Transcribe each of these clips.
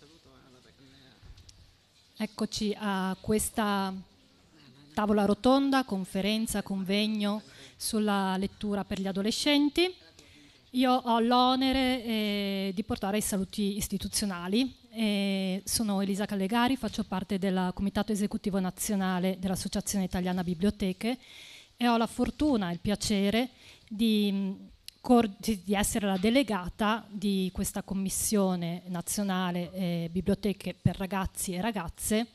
saluto eh, alla Eccoci a questa tavola rotonda, conferenza, convegno sulla lettura per gli adolescenti. Io ho l'onere eh, di portare i saluti istituzionali. Eh, sono Elisa Callegari, faccio parte del Comitato Esecutivo Nazionale dell'Associazione Italiana Biblioteche e ho la fortuna e il piacere di di essere la delegata di questa commissione nazionale eh, biblioteche per ragazzi e ragazze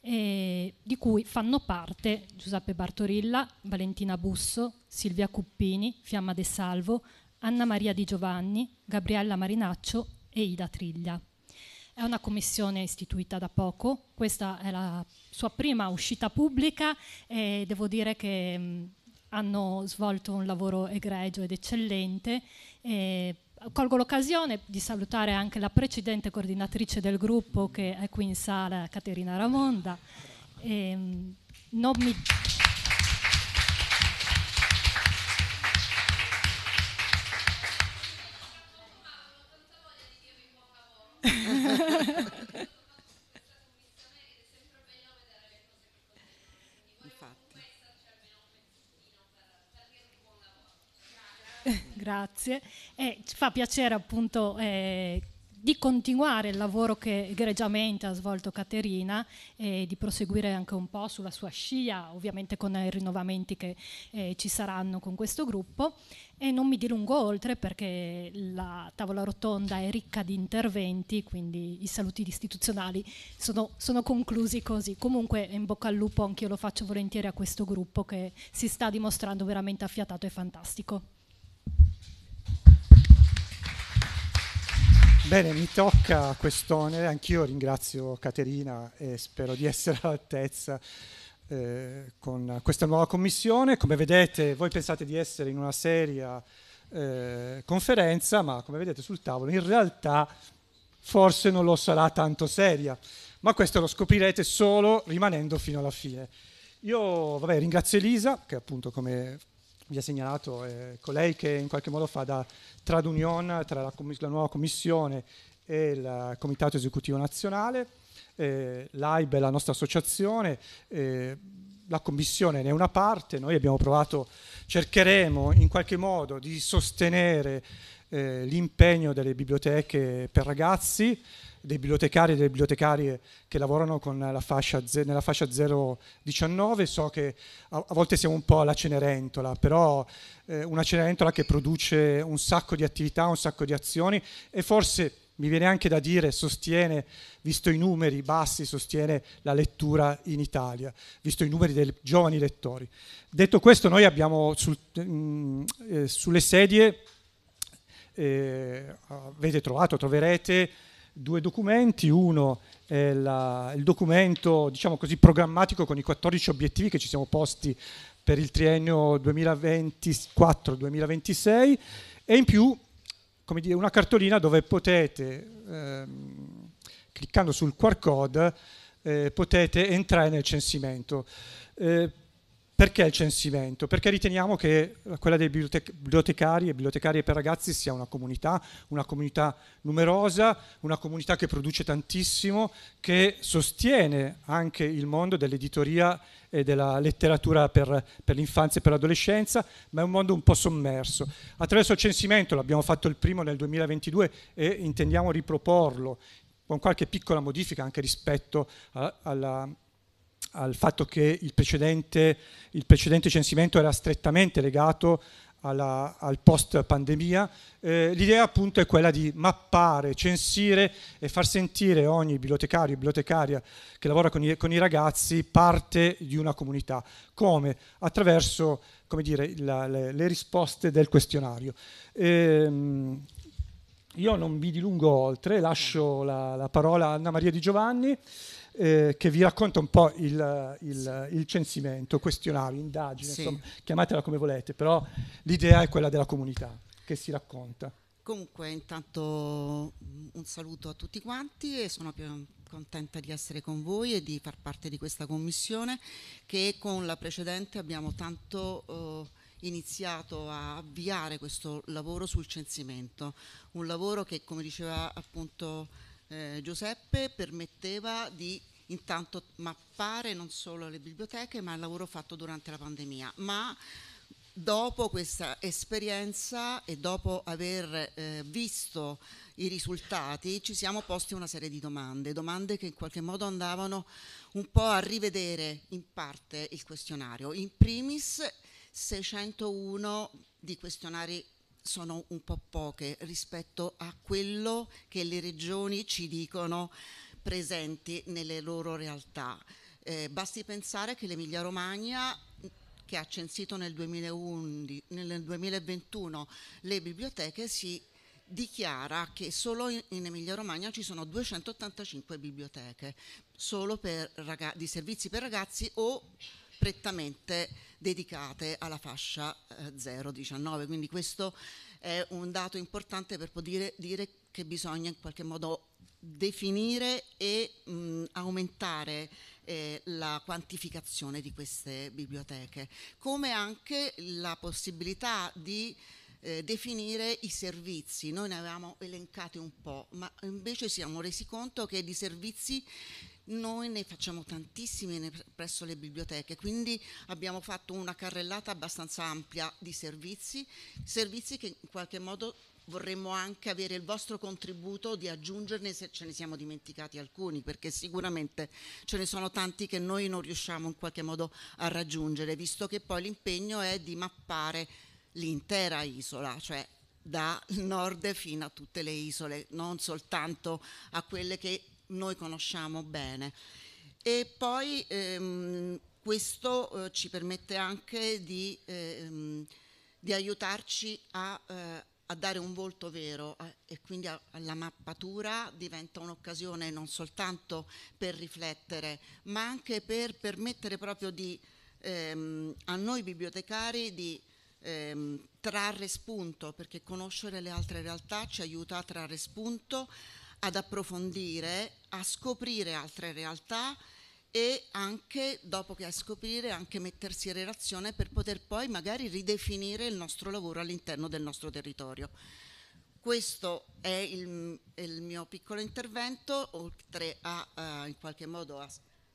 eh, di cui fanno parte Giuseppe Bartorilla, Valentina Busso, Silvia Cuppini, Fiamma De Salvo, Anna Maria Di Giovanni, Gabriella Marinaccio e Ida Triglia. È una commissione istituita da poco, questa è la sua prima uscita pubblica e devo dire che mh, mm, hanno svolto un lavoro egregio ed eccellente. E colgo l'occasione di salutare anche la precedente coordinatrice del gruppo che è qui in sala, Caterina Ramonda. E, ehm, non mi... Grazie. E ci fa piacere appunto eh, di continuare il lavoro che egregiamente ha svolto Caterina e di proseguire anche un po' sulla sua scia, ovviamente con i rinnovamenti che eh, ci saranno con questo gruppo. E non mi dilungo oltre perché la tavola rotonda è ricca di interventi, quindi i saluti istituzionali sono, sono conclusi così. Comunque in bocca al lupo anch'io lo faccio volentieri a questo gruppo che si sta dimostrando veramente affiatato e fantastico. Bene, mi tocca quest'onere, anch'io ringrazio Caterina e spero di essere all'altezza eh, con questa nuova commissione. Come vedete, voi pensate di essere in una seria eh, conferenza, ma come vedete sul tavolo in realtà forse non lo sarà tanto seria, ma questo lo scoprirete solo rimanendo fino alla fine. Io vabbè, ringrazio Elisa, che appunto come vi ha segnalato, è eh, colei che in qualche modo fa da tradunion tra la, la nuova commissione e il Comitato Esecutivo Nazionale, eh, l'AIB è la nostra associazione, eh, la Commissione ne è una parte, noi abbiamo provato, cercheremo in qualche modo di sostenere eh, l'impegno delle biblioteche per ragazzi, dei bibliotecari e delle bibliotecarie che lavorano la fascia, nella fascia 0-19, so che a, a, volte siamo un po' alla Cenerentola, però eh, una Cenerentola che produce un sacco di attività, un sacco di azioni e forse mi viene anche da dire, sostiene, visto i numeri bassi, sostiene la lettura in Italia, visto i numeri dei giovani lettori. Detto questo, noi abbiamo sul, mh, mm, eh, sulle sedie, eh, avete trovato, troverete due documenti, uno è la, il documento diciamo così, programmatico con i 14 obiettivi che ci siamo posti per il triennio 2024-2026 e in più come dire, una cartolina dove potete, ehm, cliccando sul QR code, eh, potete entrare nel censimento. Eh, perché il censimento? Perché riteniamo che quella dei bibliotecari e bibliotecarie per ragazzi sia una comunità, una comunità numerosa, una comunità che produce tantissimo, che sostiene anche il mondo dell'editoria e della letteratura per, per l'infanzia e per l'adolescenza, ma è un mondo un po' sommerso. Attraverso il censimento, l'abbiamo fatto il primo nel 2022 e intendiamo riproporlo con qualche piccola modifica anche rispetto a, alla, al fatto che il precedente, il precedente, censimento era strettamente legato alla, al post pandemia, eh, l'idea appunto è quella di mappare, censire e far sentire ogni bibliotecario e bibliotecaria che lavora con i, con i, ragazzi parte di una comunità, come attraverso come dire, la, le, le, risposte del questionario. Ehm, io non vi dilungo oltre, lascio la, la parola a Anna Maria Di Giovanni eh, che vi racconta un po' il, il, il censimento, questionario, indagine, sì. insomma, chiamatela come volete, però l'idea è quella della comunità che si racconta. Comunque, intanto mm, un saluto a tutti quanti e sono contenta di essere con voi e di far parte di questa commissione che con la precedente abbiamo tanto eh, iniziato a avviare questo lavoro sul censimento, un lavoro che come diceva appunto eh, Giuseppe permetteva di intanto mappare non solo le biblioteche ma il lavoro fatto durante la pandemia, ma dopo questa esperienza e dopo aver eh, visto i risultati ci siamo posti una serie di domande, domande che in qualche modo andavano un po' a rivedere in parte il questionario. In primis 601 di questionari sono un po' poche rispetto a quello che le regioni ci dicono presenti nelle loro realtà. Eh, basti pensare che l'Emilia Romagna che ha censito nel, 2011, nel 2021 le biblioteche si dichiara che solo in Emilia Romagna ci sono 285 biblioteche solo per di servizi per ragazzi o prettamente dedicate alla fascia eh, 0-19, quindi questo è un dato importante per poter dire che bisogna in qualche modo definire e mh, mm, aumentare eh, la quantificazione di queste biblioteche, come anche la possibilità di eh, definire i servizi. Noi ne avevamo elencati un po', ma invece ci siamo resi conto che di servizi noi ne facciamo tantissimi presso le biblioteche, quindi abbiamo fatto una carrellata abbastanza ampia di servizi, servizi che in qualche modo vorremmo anche avere il vostro contributo di aggiungerne se ce ne siamo dimenticati alcuni, perché sicuramente ce ne sono tanti che noi non riusciamo in qualche modo a raggiungere, visto che poi l'impegno è di mappare l'intera isola, cioè dal nord fino a tutte le isole, non soltanto a quelle che noi conosciamo bene. E poi ehm, questo eh, ci permette anche di, ehm, di aiutarci a, eh, a, dare un volto vero eh, e quindi a, alla mappatura diventa un'occasione non soltanto per riflettere, ma anche per permettere proprio di, ehm, a noi bibliotecari di ehm, trarre spunto, perché conoscere le altre realtà ci aiuta a trarre spunto, ad approfondire, a scoprire altre realtà e anche dopo che a scoprire anche mettersi in relazione per poter poi magari ridefinire il nostro lavoro all'interno del nostro territorio. Questo è il, il mio piccolo intervento, oltre a, a eh, in qualche modo a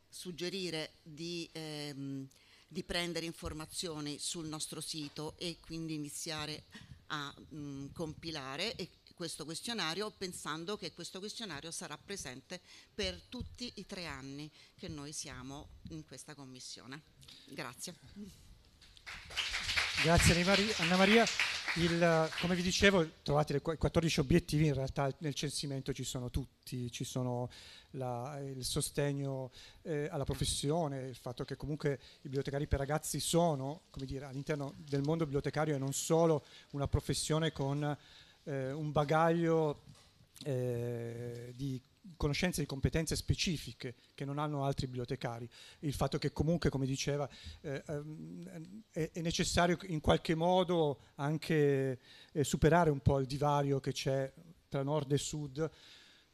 suggerire di ehm, di prendere informazioni sul nostro sito e quindi iniziare a mh, mm, compilare questo questionario pensando che questo questionario sarà presente per tutti i tre anni che noi siamo in questa commissione. Grazie. Grazie Anna Maria. Il, come vi dicevo, trovate i 14 obiettivi, in realtà nel censimento ci sono tutti, ci sono la, il sostegno eh, alla professione, il fatto che comunque i bibliotecari per ragazzi sono, come dire, all'interno del mondo bibliotecario e non solo una professione con eh, un bagaglio eh, di conoscenze e competenze specifiche che non hanno altri bibliotecari. Il fatto che comunque, come diceva, eh, ehm, è, necessario in qualche modo anche eh, superare un po' il divario che c'è tra nord e sud,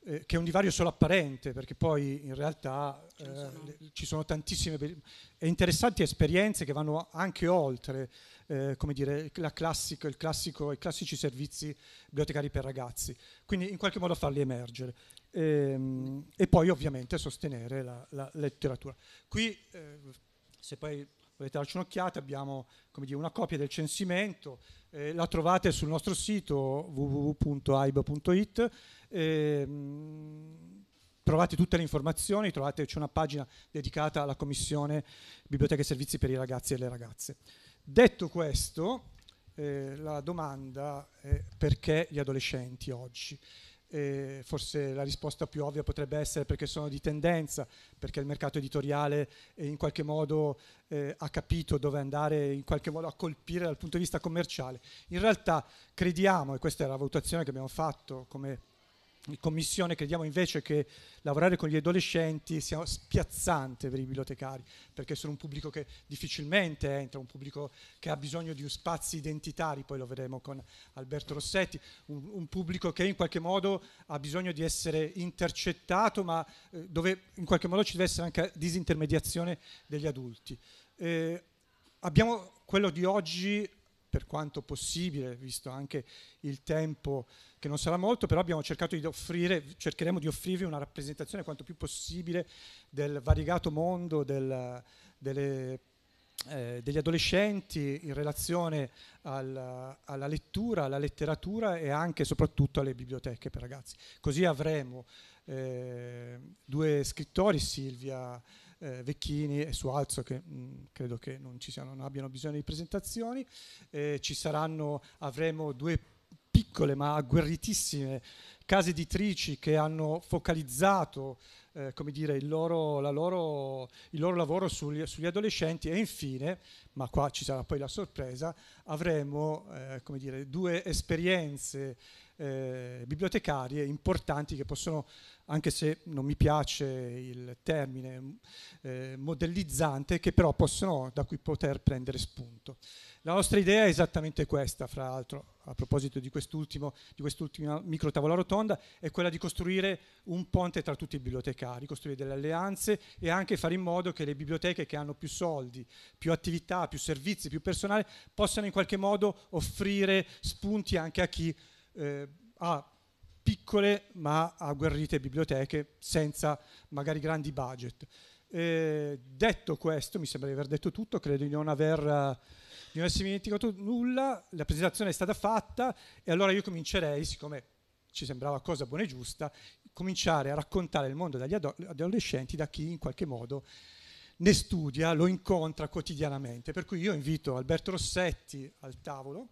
eh, che è un divario solo apparente, perché poi in realtà sono. Eh, ci sono tantissime e interessanti esperienze che vanno anche oltre. Eh, come dire, classico, classico, i classici servizi bibliotecari per ragazzi, quindi in qualche modo farli emergere e, ehm, e poi ovviamente sostenere la, la letteratura. Qui, eh, se poi volete darci un'occhiata, abbiamo dire, una copia del censimento, eh, la trovate sul nostro sito www.aib.it. Eh, trovate tutte le informazioni, trovate, c'è una pagina dedicata alla commissione Biblioteche e Servizi per i ragazzi e le ragazze. Detto questo, eh, la domanda è perché gli adolescenti oggi? eh, forse la risposta più ovvia potrebbe essere perché sono di tendenza, perché il mercato editoriale eh, in qualche modo eh, ha capito dove andare, in qualche modo a colpire dal punto di vista commerciale. In realtà crediamo, e questa è la valutazione che abbiamo fatto come in commissione crediamo invece che lavorare con gli adolescenti sia spiazzante per i bibliotecari, perché sono un pubblico che difficilmente entra, un pubblico che ha bisogno di spazi identitari, poi lo vedremo con Alberto Rossetti, un, un pubblico che in qualche modo ha bisogno di essere intercettato, ma eh, dove in qualche modo ci deve essere anche disintermediazione degli adulti. Eh, abbiamo quello di oggi per quanto possibile, visto anche il tempo che non sarà molto, però abbiamo cercato di offrire, cercheremo di offrirvi una rappresentazione quanto più possibile del variegato mondo del, delle, eh, degli adolescenti in relazione al, alla lettura, alla letteratura e anche e soprattutto alle biblioteche per ragazzi. Così avremo eh, due scrittori, Silvia eh, Vecchini e Sualzo che mh, mm, credo che non, siano, non, abbiano bisogno di presentazioni. Eh, ci saranno, avremo due piccole ma agguerritissime case editrici che hanno focalizzato eh, come dire, il, loro, loro, il loro lavoro sugli, sugli, adolescenti e infine, ma qua ci sarà poi la sorpresa, avremo eh, come dire, due esperienze eh, bibliotecarie importanti che possono, anche se non mi piace il termine eh, modellizzante, che però possono da cui poter prendere spunto. La nostra idea è esattamente questa, fra l'altro, a proposito di, quest'ultima micro tavola rotonda, è quella di costruire un ponte tra tutti i bibliotecari, costruire delle alleanze e anche fare in modo che le biblioteche che hanno più soldi, più attività, più servizi, più personale, possano in qualche modo offrire spunti anche a chi eh, a piccole ma agguerrite biblioteche senza magari grandi budget. Eh, detto questo, mi sembra di aver detto tutto, credo di non aver eh, di non essermi dimenticato nulla, la presentazione è stata fatta e allora io comincerei, siccome ci sembrava cosa buona e giusta, cominciare a raccontare il mondo dagli adolescenti da chi in qualche modo ne studia, lo incontra quotidianamente. Per cui io invito Alberto Rossetti al tavolo.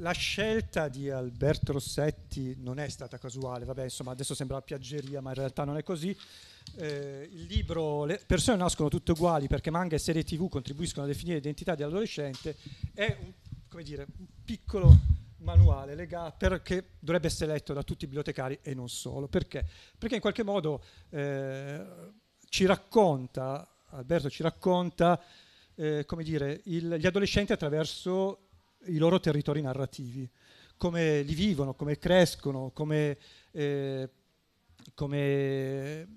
la scelta di Alberto Rossetti non è stata casuale, vabbè insomma adesso sembra piaggeria ma in realtà non è così. Eh, il libro Le persone nascono tutte uguali perché manga e serie tv contribuiscono a definire l'identità dell'adolescente è un, dire, un piccolo manuale legato che dovrebbe essere letto da tutti i bibliotecari e non solo. Perché? Perché in qualche modo eh, ci racconta, Alberto ci racconta eh, come dire, il, gli adolescenti attraverso i loro territori narrativi, come li vivono, come crescono, come, eh, come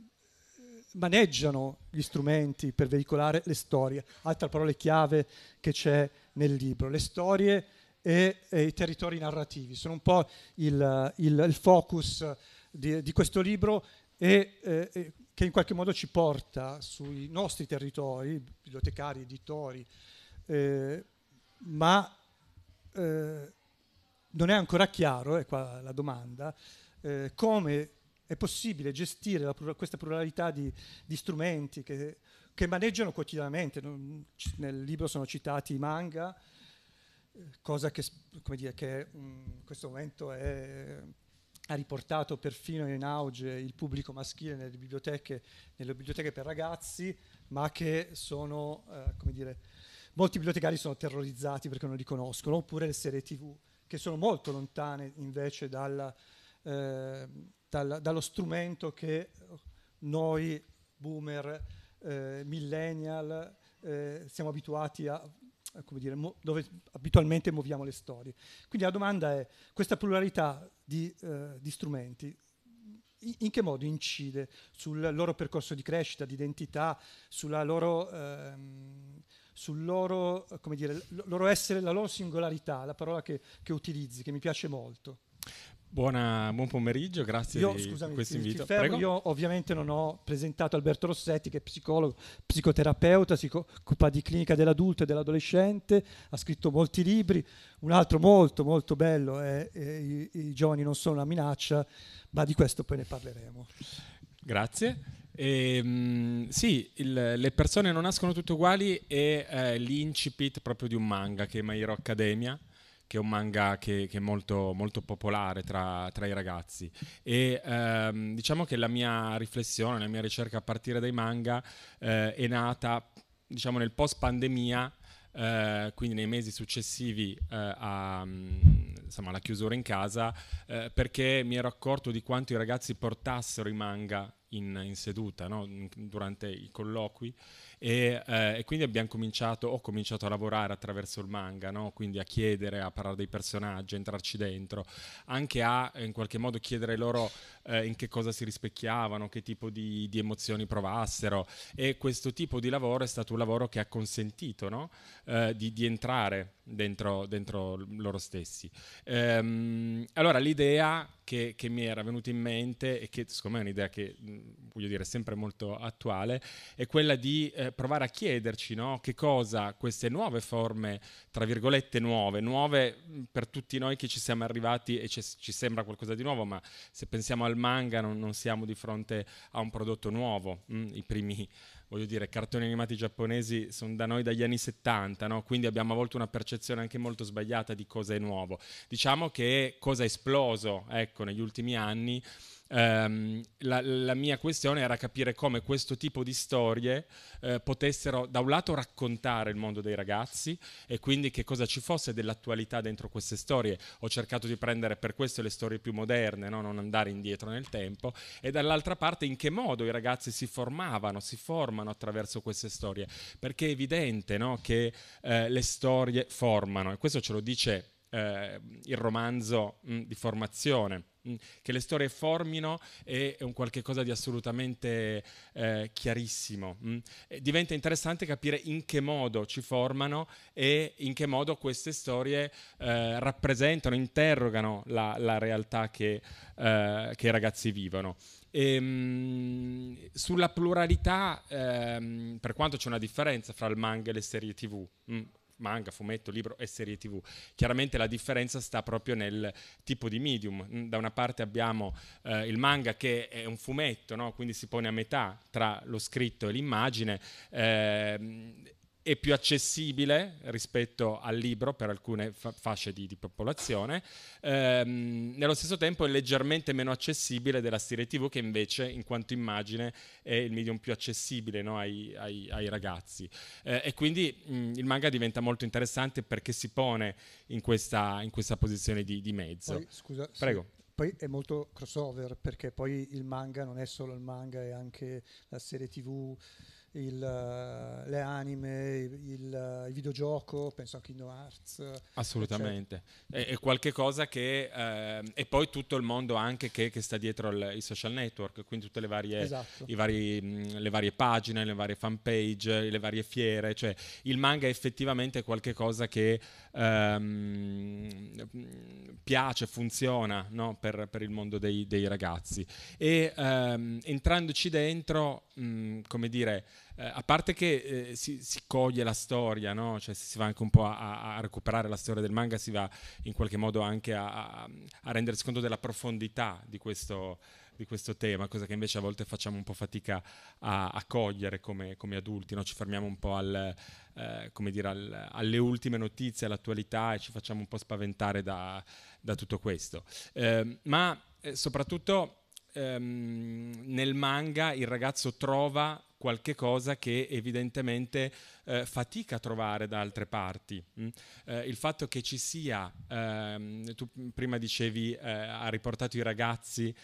maneggiano gli strumenti per veicolare le storie, altra parola chiave che c'è nel libro, le storie e, e i territori narrativi, sono un po' il, il, il focus di, di, questo libro e, eh, e che in qualche modo ci porta sui nostri territori, bibliotecari, editori, eh, ma eh, non è ancora chiaro, è qua la domanda, eh, come è possibile gestire la, questa pluralità di, di strumenti che, che, maneggiano quotidianamente. nel libro sono citati i manga, eh, cosa che, dire, che mm, in questo momento è, ha riportato perfino in auge il pubblico maschile nelle biblioteche, nelle biblioteche per ragazzi, ma che sono, eh, come dire, Molti bibliotecari sono terrorizzati perché non li conoscono, oppure le serie tv che sono molto lontane invece dal, eh, dal, dallo strumento che noi boomer, eh, millennial, eh, siamo abituati a, a come dire, mo- dove abitualmente muoviamo le storie. Quindi la domanda è, questa pluralità di, eh, di strumenti in che modo incide sul loro percorso di crescita, di identità, sulla loro, ehm, sul loro, eh, dire, loro essere, la loro singolarità, la parola che, che utilizzi, che mi piace molto. Buona, buon pomeriggio, grazie io, di scusami, questo invito. Fermo, io ovviamente non ho presentato Alberto Rossetti che è psicologo, psicoterapeuta, si occupa di clinica dell'adulto e dell'adolescente, ha scritto molti libri, un altro molto molto bello è, è i, I giovani non sono una minaccia, ma di questo poi ne parleremo. Grazie. E, ehm, mh, sì, il, le persone non nascono tutte uguali è eh, l'incipit proprio di un manga che è My Hero Academia, che è un manga che, che è molto, molto popolare tra, tra, i ragazzi. E ehm, diciamo che la mia riflessione, la mia ricerca a partire dai manga eh, è nata diciamo, nel post pandemia. Eh, quindi nei mesi successivi eh, a, insomma, alla chiusura in casa, eh, perché mi ero accorto di quanto i ragazzi portassero i manga in, in seduta, no? durante i colloqui e, eh, e, quindi abbiamo cominciato, ho cominciato a lavorare attraverso il manga, no? quindi a chiedere, a parlare dei personaggi, a entrarci dentro, anche a in qualche modo chiedere loro eh, in che cosa si rispecchiavano, che tipo di, di, emozioni provassero e questo tipo di lavoro è stato un lavoro che ha consentito no? eh, di, di, entrare dentro, dentro loro stessi. Ehm, allora l'idea che, che, mi era venuta in mente e che secondo me è un'idea che voglio dire è sempre molto attuale è quella di eh, provare a chiederci no? che cosa queste nuove forme, tra virgolette nuove, nuove mm, per tutti noi che ci siamo arrivati e ci, ci sembra qualcosa di nuovo, ma se pensiamo al manga non, non siamo di fronte a un prodotto nuovo, mm, i primi voglio dire, cartoni animati giapponesi sono da noi dagli anni 70, no? quindi abbiamo a volte una percezione anche molto sbagliata di cosa è nuovo. Diciamo che cosa è esploso ecco, negli ultimi anni ehm, la, la, mia questione era capire come questo tipo di storie eh, potessero da un lato raccontare il mondo dei ragazzi e quindi che cosa ci fosse dell'attualità dentro queste storie. Ho cercato di prendere per questo le storie più moderne, no? non andare indietro nel tempo, e dall'altra parte in che modo i ragazzi si formavano, si formano attraverso queste storie, perché è evidente no? che eh, le storie formano e questo ce lo dice eh, il romanzo mh, mm, di formazione, mm, che le storie formino è un qualche cosa di assolutamente eh, chiarissimo. Mh. Mm. Diventa interessante capire in che modo ci formano e in che modo queste storie eh, rappresentano, interrogano la, la realtà che, eh, che i ragazzi vivono. Ehm, sulla pluralità, ehm, per quanto c'è una differenza fra il manga e le serie tv, mh, manga, fumetto, libro e serie tv. Chiaramente la differenza sta proprio nel tipo di medium. Mm, da una parte abbiamo eh, il manga che è un fumetto, no? quindi si pone a metà tra lo scritto e l'immagine. Eh, è più accessibile rispetto al libro per alcune fa- fasce di, di popolazione, ehm, nello stesso tempo è leggermente meno accessibile della serie TV che invece in quanto immagine è il medium più accessibile no, ai, ai, ai, ragazzi. Eh, e quindi mh, mm, il manga diventa molto interessante perché si pone in questa, in questa posizione di, di mezzo. Poi, scusa, Prego. Sì. Poi è molto crossover perché poi il manga non è solo il manga, è anche la serie TV il, eh, le anime, il, il, eh, videogioco, penso a Kino Arts. Eh, Assolutamente. È, è qualcosa che... Eh, e poi tutto il mondo anche che, che sta dietro ai social network, quindi tutte le varie, esatto. vari, mm, le varie pagine, le varie fan page, le varie fiere. Cioè il manga è effettivamente qualcosa che ehm, piace, funziona no? per, per, il mondo dei, dei ragazzi. E ehm, entrandoci dentro, mh, mm, come dire eh, a parte che eh, si, si, coglie la storia, no? cioè, si va anche un po' a, a, recuperare la storia del manga, si va in qualche modo anche a, a rendersi conto della profondità di questo, di questo, tema, cosa che invece a volte facciamo un po' fatica a, a cogliere come, come adulti, no? ci fermiamo un po' al, eh, dire, al, alle ultime notizie, all'attualità e ci facciamo un po' spaventare da, da tutto questo. Ehm, ma eh, soprattutto ehm, nel manga il ragazzo trova qualche cosa che evidentemente eh, fatica a trovare da altre parti. Mm? Eh, il fatto che ci sia, ehm, tu prima dicevi, eh, ha riportato i ragazzi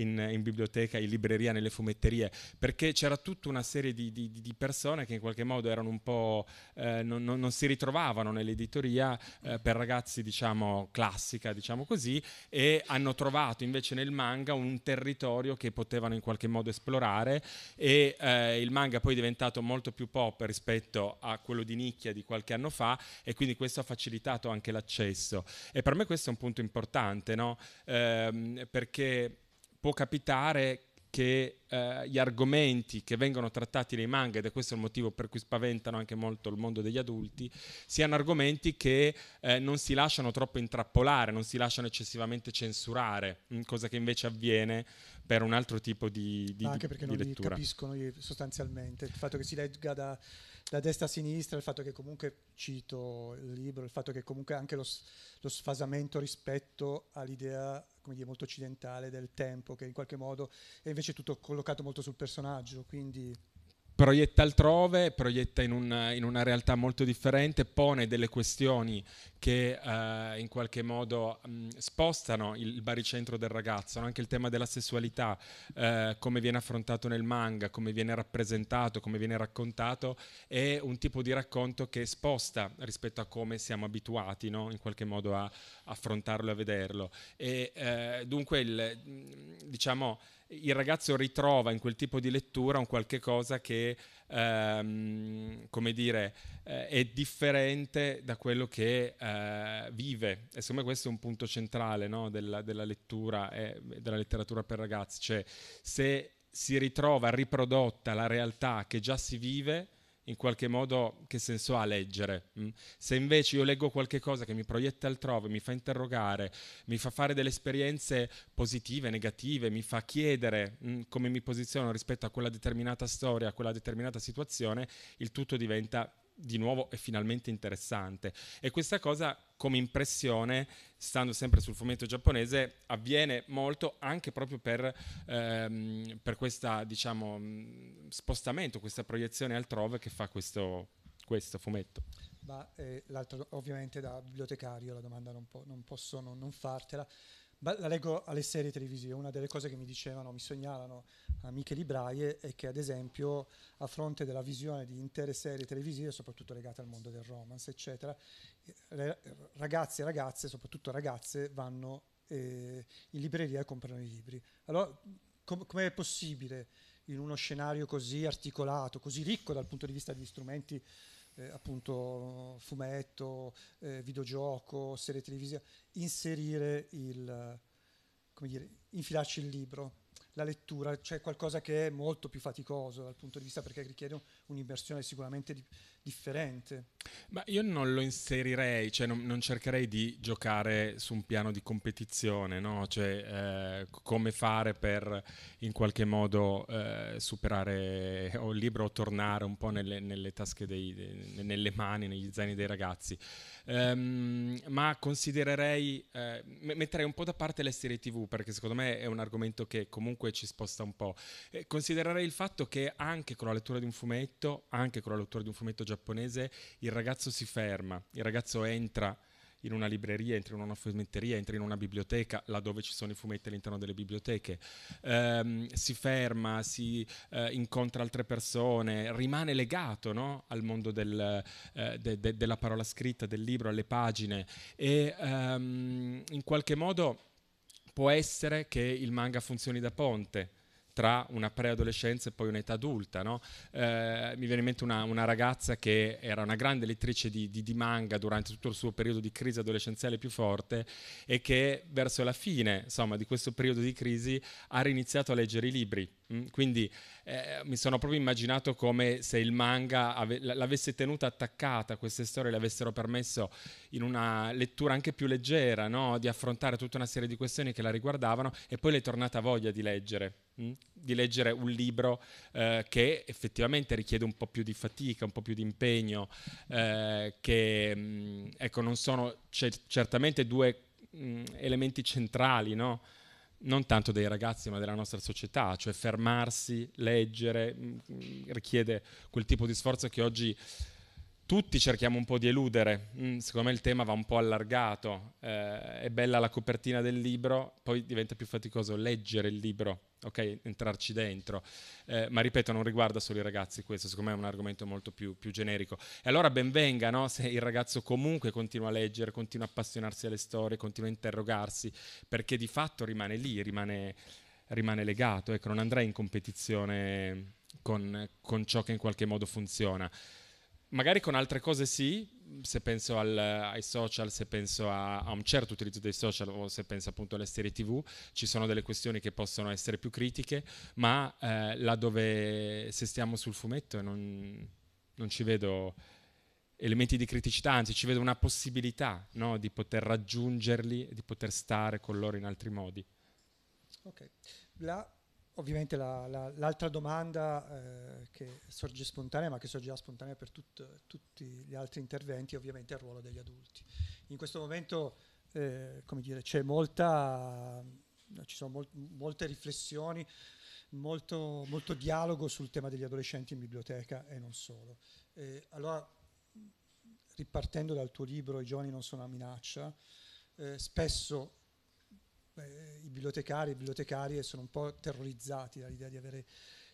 in, in, biblioteca, in libreria, nelle fumetterie, perché c'era tutta una serie di, di, di persone che in qualche modo erano un po', eh, non, non, non, si ritrovavano nell'editoria eh, per ragazzi, diciamo, classica, diciamo così, e hanno trovato invece nel manga un territorio che potevano in qualche modo esplorare e eh, il manga poi è diventato molto più pop rispetto a quello di nicchia di qualche anno fa e quindi questo ha facilitato anche l'accesso. E per me questo è un punto importante, no? Eh, perché può capitare che eh, gli argomenti che vengono trattati nei manga, ed è questo il motivo per cui spaventano anche molto il mondo degli adulti, siano argomenti che eh, non si lasciano troppo intrappolare, non si lasciano eccessivamente censurare, mm, cosa che invece avviene per un altro tipo di, di Anche perché di non lettura. li capiscono sostanzialmente, il fatto che si legga da, da, destra a sinistra, il fatto che comunque, cito il libro, il fatto che comunque anche lo, lo sfasamento rispetto all'idea come dire, molto occidentale del tempo, che in qualche modo è invece tutto collocato molto sul personaggio, quindi proietta altrove, proietta in una, in una, realtà molto differente, pone delle questioni che eh, in qualche modo mh, mm, spostano il baricentro del ragazzo, no? anche il tema della sessualità, eh, come viene affrontato nel manga, come viene rappresentato, come viene raccontato, è un tipo di racconto che sposta rispetto a come siamo abituati no? in qualche modo a affrontarlo e a vederlo. E, eh, dunque, il, mm, diciamo il ragazzo ritrova in quel tipo di lettura un qualche cosa che, ehm, come dire, eh, è differente da quello che eh, vive. E secondo me questo è un punto centrale no, della, della, lettura e eh, della letteratura per ragazzi. Cioè, se si ritrova riprodotta la realtà che già si vive, in qualche modo che senso ha leggere? Mm? Se invece io leggo qualche cosa che mi proietta altrove, mi fa interrogare, mi fa fare delle esperienze positive, negative, mi fa chiedere mm, come mi posiziono rispetto a quella determinata storia, a quella determinata situazione, il tutto diventa di nuovo e finalmente interessante. E questa cosa, come impressione, stando sempre sul fumetto giapponese, avviene molto anche proprio per, ehm, per questo diciamo, mm, spostamento, questa proiezione altrove che fa questo, questo fumetto. Ma eh, l'altro, ovviamente da bibliotecario, la domanda non, po- non posso non, non fartela la leggo alle serie televisive, una delle cose che mi dicevano, mi segnalano amiche libraie è che ad esempio a fronte della visione di intere serie televisive, soprattutto legate al mondo del romance, eccetera, ragazzi e ragazze, soprattutto ragazze, vanno eh, in libreria e comprano i libri. Allora, com- com'è possibile in uno scenario così articolato, così ricco dal punto di vista degli strumenti eh, appunto fumetto, eh, videogioco, serie televisiva, inserire il, come dire, infilarci il libro, la lettura, cioè qualcosa che è molto più faticoso dal punto di vista perché richiede un, un'inversione sicuramente di differente. Ma io non lo inserirei, cioè non, non, cercherei di giocare su un piano di competizione, no? cioè, eh, come fare per in qualche modo eh, superare o il libro o tornare un po' nelle, nelle tasche, dei, nelle mani, negli zaini dei ragazzi. Um, ma considererei, eh, metterei un po' da parte le serie tv perché secondo me è un argomento che comunque ci sposta un po'. Eh, considererei il fatto che anche con la lettura di un fumetto, fumetto, anche con la lettura di un fumetto giapponese, il ragazzo si ferma, il ragazzo entra in una libreria, entra in una fumetteria, entra in una biblioteca, laddove ci sono i fumetti all'interno delle biblioteche, ehm, si ferma, si eh, incontra altre persone, rimane legato no? al mondo del, eh, de, de, della parola scritta, del libro, alle pagine e ehm, in qualche modo può essere che il manga funzioni da ponte tra una preadolescenza e poi un'età adulta. No? Eh, mi viene in mente una, una, ragazza che era una grande lettrice di, di, di, manga durante tutto il suo periodo di crisi adolescenziale più forte e che verso la fine insomma, di questo periodo di crisi ha riniziato a leggere i libri. Mm? Quindi eh, mi sono proprio immaginato come se il manga ave- l'avesse tenuta attaccata, queste storie le avessero permesso in una lettura anche più leggera, no? di affrontare tutta una serie di questioni che la riguardavano e poi le è tornata voglia di leggere. Mm. di leggere un libro eh, che effettivamente richiede un po' più di fatica, un po' più di impegno, eh, che mh, mm, ecco, non sono cer- certamente due mh, mm, elementi centrali, no? non tanto dei ragazzi ma della nostra società, cioè fermarsi, leggere, richiede quel tipo di sforzo che oggi tutti cerchiamo un po' di eludere, mm, secondo me il tema va un po' allargato, eh, è bella la copertina del libro, poi diventa più faticoso leggere il libro, ok, entrarci dentro, eh, ma ripeto non riguarda solo i ragazzi questo, secondo me è un argomento molto più, più generico. E allora benvenga no? se il ragazzo comunque continua a leggere, continua a appassionarsi alle storie, continua a interrogarsi, perché di fatto rimane lì, rimane, rimane legato, ecco, non andrà in competizione con, con ciò che in qualche modo funziona. Magari con altre cose sì, se penso al, ai social, se penso a, a, un certo utilizzo dei social o se penso appunto alle serie tv, ci sono delle questioni che possono essere più critiche, ma eh, dove se stiamo sul fumetto non, non, ci vedo elementi di criticità, anzi ci vedo una possibilità no, di poter raggiungerli, di poter stare con loro in altri modi. Ok, la Ovviamente la, la, l'altra domanda eh, che sorge spontanea, ma che sorgerà spontanea per tut, tutti gli altri interventi, ovviamente è il ruolo degli adulti. In questo momento eh, dire, c'è molta, ci sono mol, molte riflessioni, molto, molto, dialogo sul tema degli adolescenti in biblioteca e non solo. Eh, allora, ripartendo dal tuo libro I giovani non sono una minaccia, eh, spesso eh, i bibliotecari e bibliotecarie sono un po' terrorizzati dall'idea di avere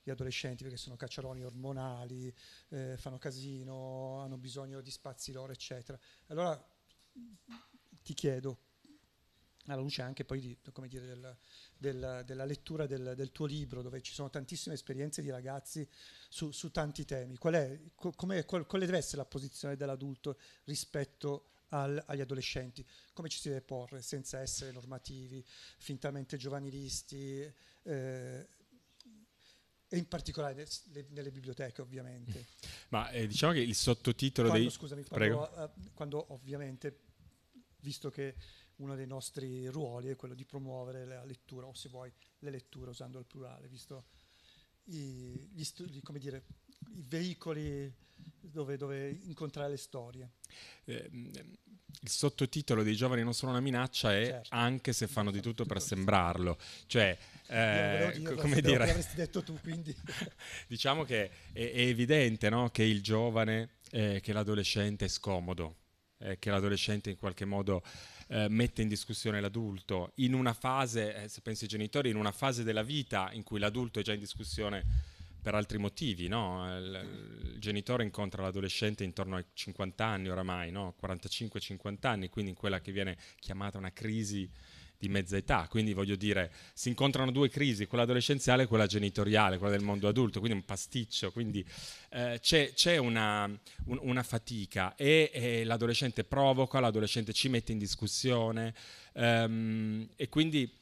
gli adolescenti perché sono cacciaroni ormonali, eh, fanno casino, hanno bisogno di spazi loro, eccetera. Allora ti chiedo, alla luce anche poi di, dire, del, del, della lettura del, del, tuo libro, dove ci sono tantissime esperienze di ragazzi su, su tanti temi, qual è, co, come, qual, quale deve essere la posizione dell'adulto rispetto a al, agli adolescenti. Come ci si deve porre senza essere normativi, fintamente giovanilisti eh, e in particolare nel, nelle biblioteche ovviamente. Mm. Ma eh, diciamo che il sottotitolo quando, dei... Scusami, quando, Prego. Eh, quando ovviamente, visto che uno dei nostri ruoli è quello di promuovere la lettura, o se vuoi le letture usando il plurale, visto i, gli studi, come dire, i veicoli dove, dove incontrare le storie. Eh, mm, il sottotitolo dei giovani non sono una minaccia è certo. anche se fanno di tutto per sembrarlo, cioè eh, dire, come dire, l'avresti detto tu quindi. diciamo che è, è evidente no? che il giovane, eh, che l'adolescente è scomodo, eh, che l'adolescente in qualche modo eh, mette in discussione l'adulto in una fase, eh, se penso ai genitori, in una fase della vita in cui l'adulto è già in discussione per altri motivi, no? il, il, genitore incontra l'adolescente intorno ai 50 anni oramai, no? 45-50 anni, quindi in quella che viene chiamata una crisi di mezza età, quindi voglio dire, si incontrano due crisi, quella adolescenziale e quella genitoriale, quella del mondo adulto, quindi un pasticcio, quindi eh, c'è, c'è una, un, una, fatica e, e, l'adolescente provoca, l'adolescente ci mette in discussione ehm, e quindi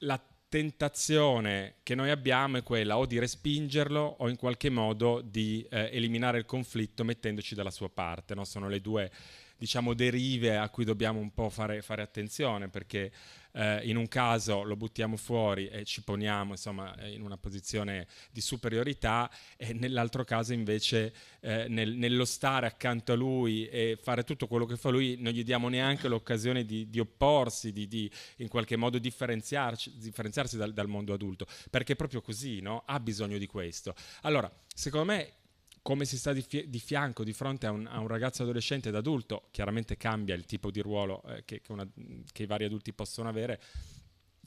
la tentazione che noi abbiamo è quella o di respingerlo o in qualche modo di eh, eliminare il conflitto mettendoci dalla sua parte. No? Sono le due diciamo, derive a cui dobbiamo un po' fare, fare attenzione, perché eh, in un caso lo buttiamo fuori e ci poniamo insomma, eh, in una posizione di superiorità e nell'altro caso invece eh, nel, nello stare accanto a lui e fare tutto quello che fa lui non gli diamo neanche l'occasione di, di opporsi, di, di, in qualche modo differenziarsi dal, dal, mondo adulto, perché è proprio così no? ha bisogno di questo. Allora, secondo me come si sta di, fianco, di fronte a un, a un, ragazzo adolescente ed adulto, chiaramente cambia il tipo di ruolo eh, che, che, una, che i vari adulti possono avere,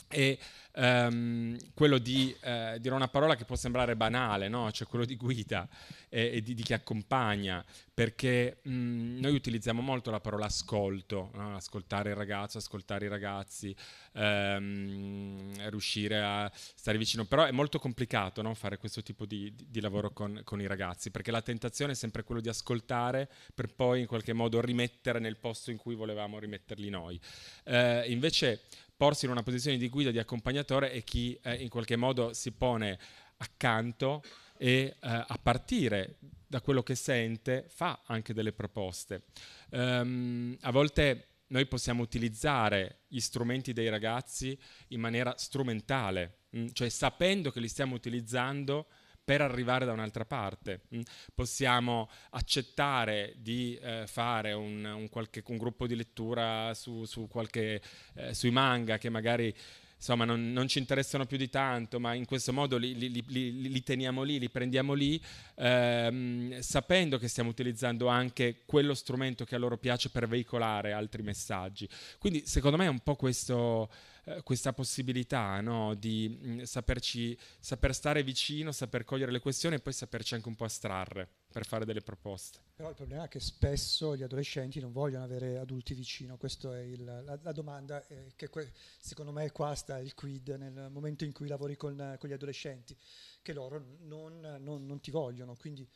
e um, quello di eh, dire una parola che può sembrare banale, no? cioè quello di guida e, e di, di, chi accompagna, perché mh, noi utilizziamo molto la parola ascolto, no? ascoltare il ragazzo, ascoltare i ragazzi, ehm, riuscire a stare vicino, però è molto complicato no? fare questo tipo di, di, lavoro con, con, i ragazzi, perché la tentazione è sempre quella di ascoltare per poi in qualche modo rimettere nel posto in cui volevamo rimetterli noi. Eh, invece porsi in una posizione di guida, di accompagnatore è chi eh, in qualche modo si pone accanto e eh, a partire da quello che sente fa anche delle proposte. Um, a volte noi possiamo utilizzare gli strumenti dei ragazzi in maniera strumentale, mh, mm, cioè sapendo che li stiamo utilizzando per arrivare da un'altra parte. Mm. Possiamo accettare di eh, fare un, un, qualche, un, gruppo di lettura su, su qualche, eh, sui manga che magari insomma non, non, ci interessano più di tanto, ma in questo modo li, li, li, li teniamo lì, li prendiamo lì, ehm, sapendo che stiamo utilizzando anche quello strumento che a loro piace per veicolare altri messaggi. Quindi secondo me è un po' questo, eh, questa possibilità no? di mh, mm, saperci, saper stare vicino, saper cogliere le questioni e poi saperci anche un po' astrarre per fare delle proposte. Però il problema è che spesso gli adolescenti non vogliono avere adulti vicino, questa è il, la, la, domanda eh, che que- secondo me qua sta il quid nel momento in cui lavori con, con gli adolescenti, che loro non, non, non, ti vogliono, quindi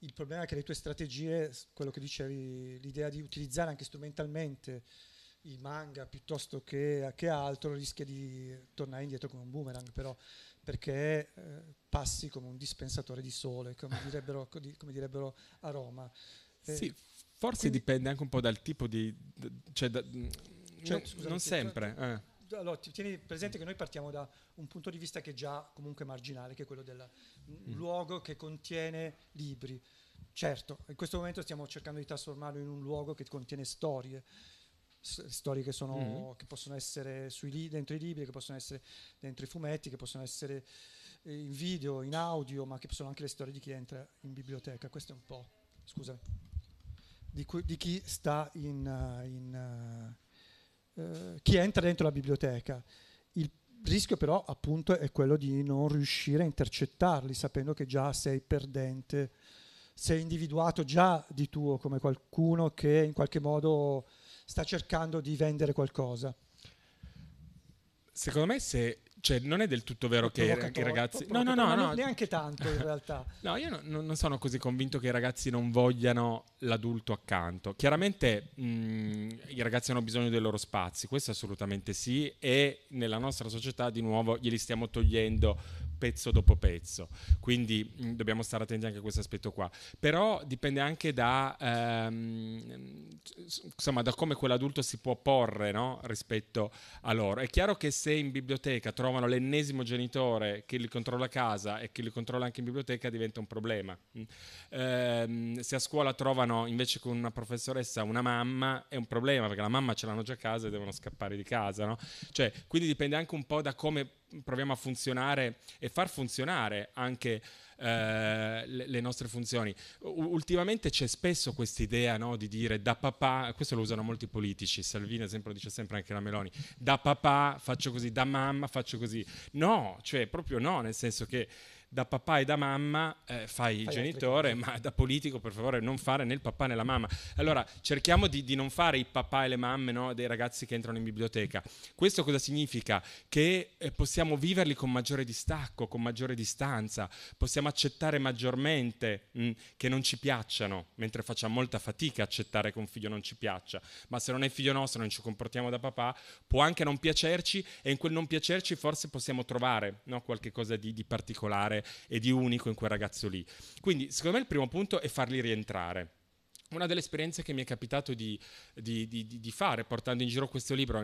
il problema è che le tue strategie, quello che dicevi, l'idea di utilizzare anche strumentalmente i manga piuttosto che, che altro rischia di tornare indietro come un boomerang, però perché eh, passi come un dispensatore di sole, come direbbero, come direbbero a Roma. Eh, sì, forse quindi, dipende anche un po' dal tipo di... Cioè, da, mm, cioè, non, scusate, non, sempre. Cioè, eh allora, tieni presente che noi partiamo da un punto di vista che è già comunque marginale, che è quello del mm. luogo che contiene libri. Certo, in questo momento stiamo cercando di trasformarlo in un luogo che contiene storie, storie che, sono, mm-hmm. che possono essere li- dentro i libri, che possono essere dentro i fumetti, che possono essere eh, in video, in audio, ma che sono anche le storie di chi entra in biblioteca. Questo è un po', scusami, di, cui, di chi sta in... Uh, in uh, chi entra dentro la biblioteca. Il rischio però appunto è quello di non riuscire a intercettarli sapendo che già sei perdente, sei individuato già di tuo come qualcuno che in qualche modo sta cercando di vendere qualcosa. Secondo me se cioè, non è del tutto vero che i ragazzi. No, no, no, no, Neanche tanto in realtà. no, io no, non sono così convinto che i ragazzi non vogliano l'adulto accanto. Chiaramente mh, i ragazzi hanno bisogno dei loro spazi, questo assolutamente sì. E nella nostra società, di nuovo, glieli stiamo togliendo pezzo dopo pezzo, quindi mh, mm, dobbiamo stare attenti anche a questo aspetto qua, però dipende anche da, ehm, insomma, da come quell'adulto si può porre no? rispetto a loro. È chiaro che se in biblioteca trovano l'ennesimo genitore che li controlla a casa e che li controlla anche in biblioteca diventa un problema, mm. ehm, se a scuola trovano invece con una professoressa una mamma è un problema perché la mamma ce l'hanno già a casa e devono scappare di casa, no? cioè, quindi dipende anche un po' da come proviamo a funzionare e far funzionare anche eh, le, nostre funzioni. U- ultimamente c'è spesso questa idea no, di dire da papà, questo lo usano molti politici, Salvini ad esempio lo dice sempre anche la Meloni, da papà faccio così, da mamma faccio così. No, cioè proprio no, nel senso che da papà e da mamma eh, fai il genitore, ma da politico per favore non fare né il papà né la mamma. Allora cerchiamo di, di non fare i papà e le mamme no, dei ragazzi che entrano in biblioteca. Questo cosa significa? Che eh, possiamo viverli con maggiore distacco, con maggiore distanza, possiamo accettare maggiormente mh, mm, che non ci piacciono, mentre facciamo molta fatica a accettare che un figlio non ci piaccia, ma se non è figlio nostro, non ci comportiamo da papà, può anche non piacerci e in quel non piacerci forse possiamo trovare no, qualche cosa di, di particolare e di unico in quel ragazzo lì. Quindi secondo me il primo punto è farli rientrare. Una delle esperienze che mi è capitato di, di, di, di fare portando in giro questo libro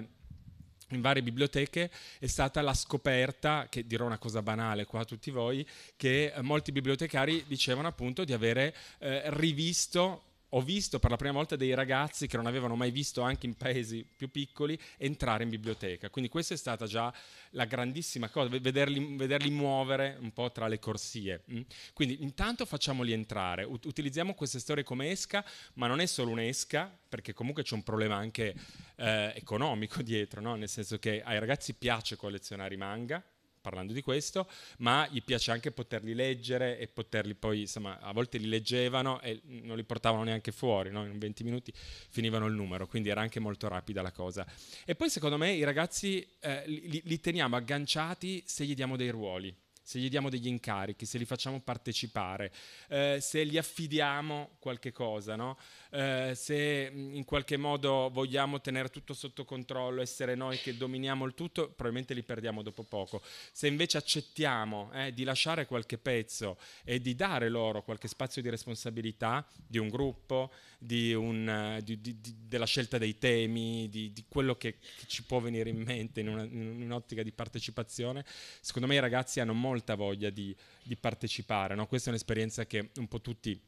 in varie biblioteche è stata la scoperta, che dirò una cosa banale qua a tutti voi, che molti bibliotecari dicevano appunto di avere eh, rivisto ho visto per la prima volta dei ragazzi che non avevano mai visto anche in paesi più piccoli entrare in biblioteca. Quindi questa è stata già la grandissima cosa, vederli, vederli muovere un po' tra le corsie. Mm? Quindi intanto facciamoli entrare, ut- utilizziamo queste storie come esca, ma non è solo un'esca, perché comunque c'è un problema anche eh, economico dietro, no? nel senso che ai ragazzi piace collezionare i manga, parlando di questo, ma gli piace anche poterli leggere e poterli poi, insomma, a volte li leggevano e non li portavano neanche fuori, no? in 20 minuti finivano il numero, quindi era anche molto rapida la cosa. E poi secondo me i ragazzi eh, li, li, teniamo agganciati se gli diamo dei ruoli se gli diamo degli incarichi, se li facciamo partecipare, eh, se gli affidiamo qualche cosa, no? eh, se mm, in qualche modo vogliamo tenere tutto sotto controllo, essere noi che dominiamo il tutto, probabilmente li perdiamo dopo poco. Se invece accettiamo eh, di lasciare qualche pezzo e di dare loro qualche spazio di responsabilità di un gruppo, di un, eh, di, di, della scelta dei temi, di, quello che, che, ci può venire in mente in, una, in un'ottica di partecipazione, secondo me i ragazzi hanno molto molta voglia di, di partecipare. No? Questa è un'esperienza che un po' tutti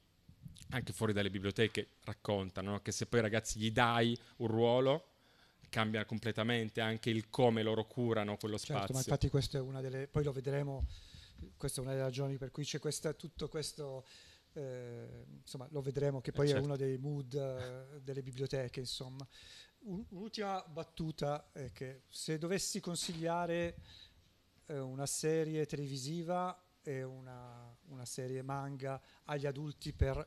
anche fuori dalle biblioteche raccontano, no? che se poi ragazzi gli dai un ruolo cambia completamente anche il come loro curano quello certo, spazio. Ma infatti questa è una delle, poi lo vedremo, questa è una delle ragioni per cui c'è questa, tutto questo, eh, insomma lo vedremo che eh, poi eh certo. è uno dei mood eh, delle biblioteche, insomma. Un, un'ultima battuta è che se dovessi consigliare eh, una serie televisiva e una, una, serie manga agli adulti per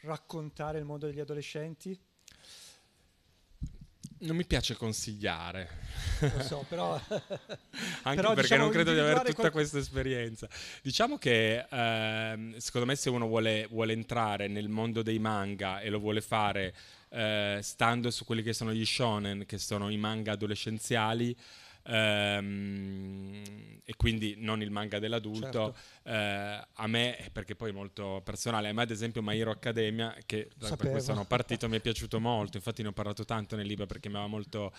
raccontare il mondo degli adolescenti? Non mi piace consigliare. Lo so, però... Anche però, perché diciamo, non credo di avere tutta qual... questa esperienza. Diciamo che ehm, secondo me se uno vuole, vuole, entrare nel mondo dei manga e lo vuole fare eh, stando su quelli che sono gli shonen, che sono i manga adolescenziali, ehm, e quindi non il manga dell'adulto. Certo. Eh, a me, perché poi è molto personale, a me ad esempio My Hero Academia, che Sapevo. da cui sono partito, mi è piaciuto molto, infatti ne ho parlato tanto nel libro perché mi aveva molto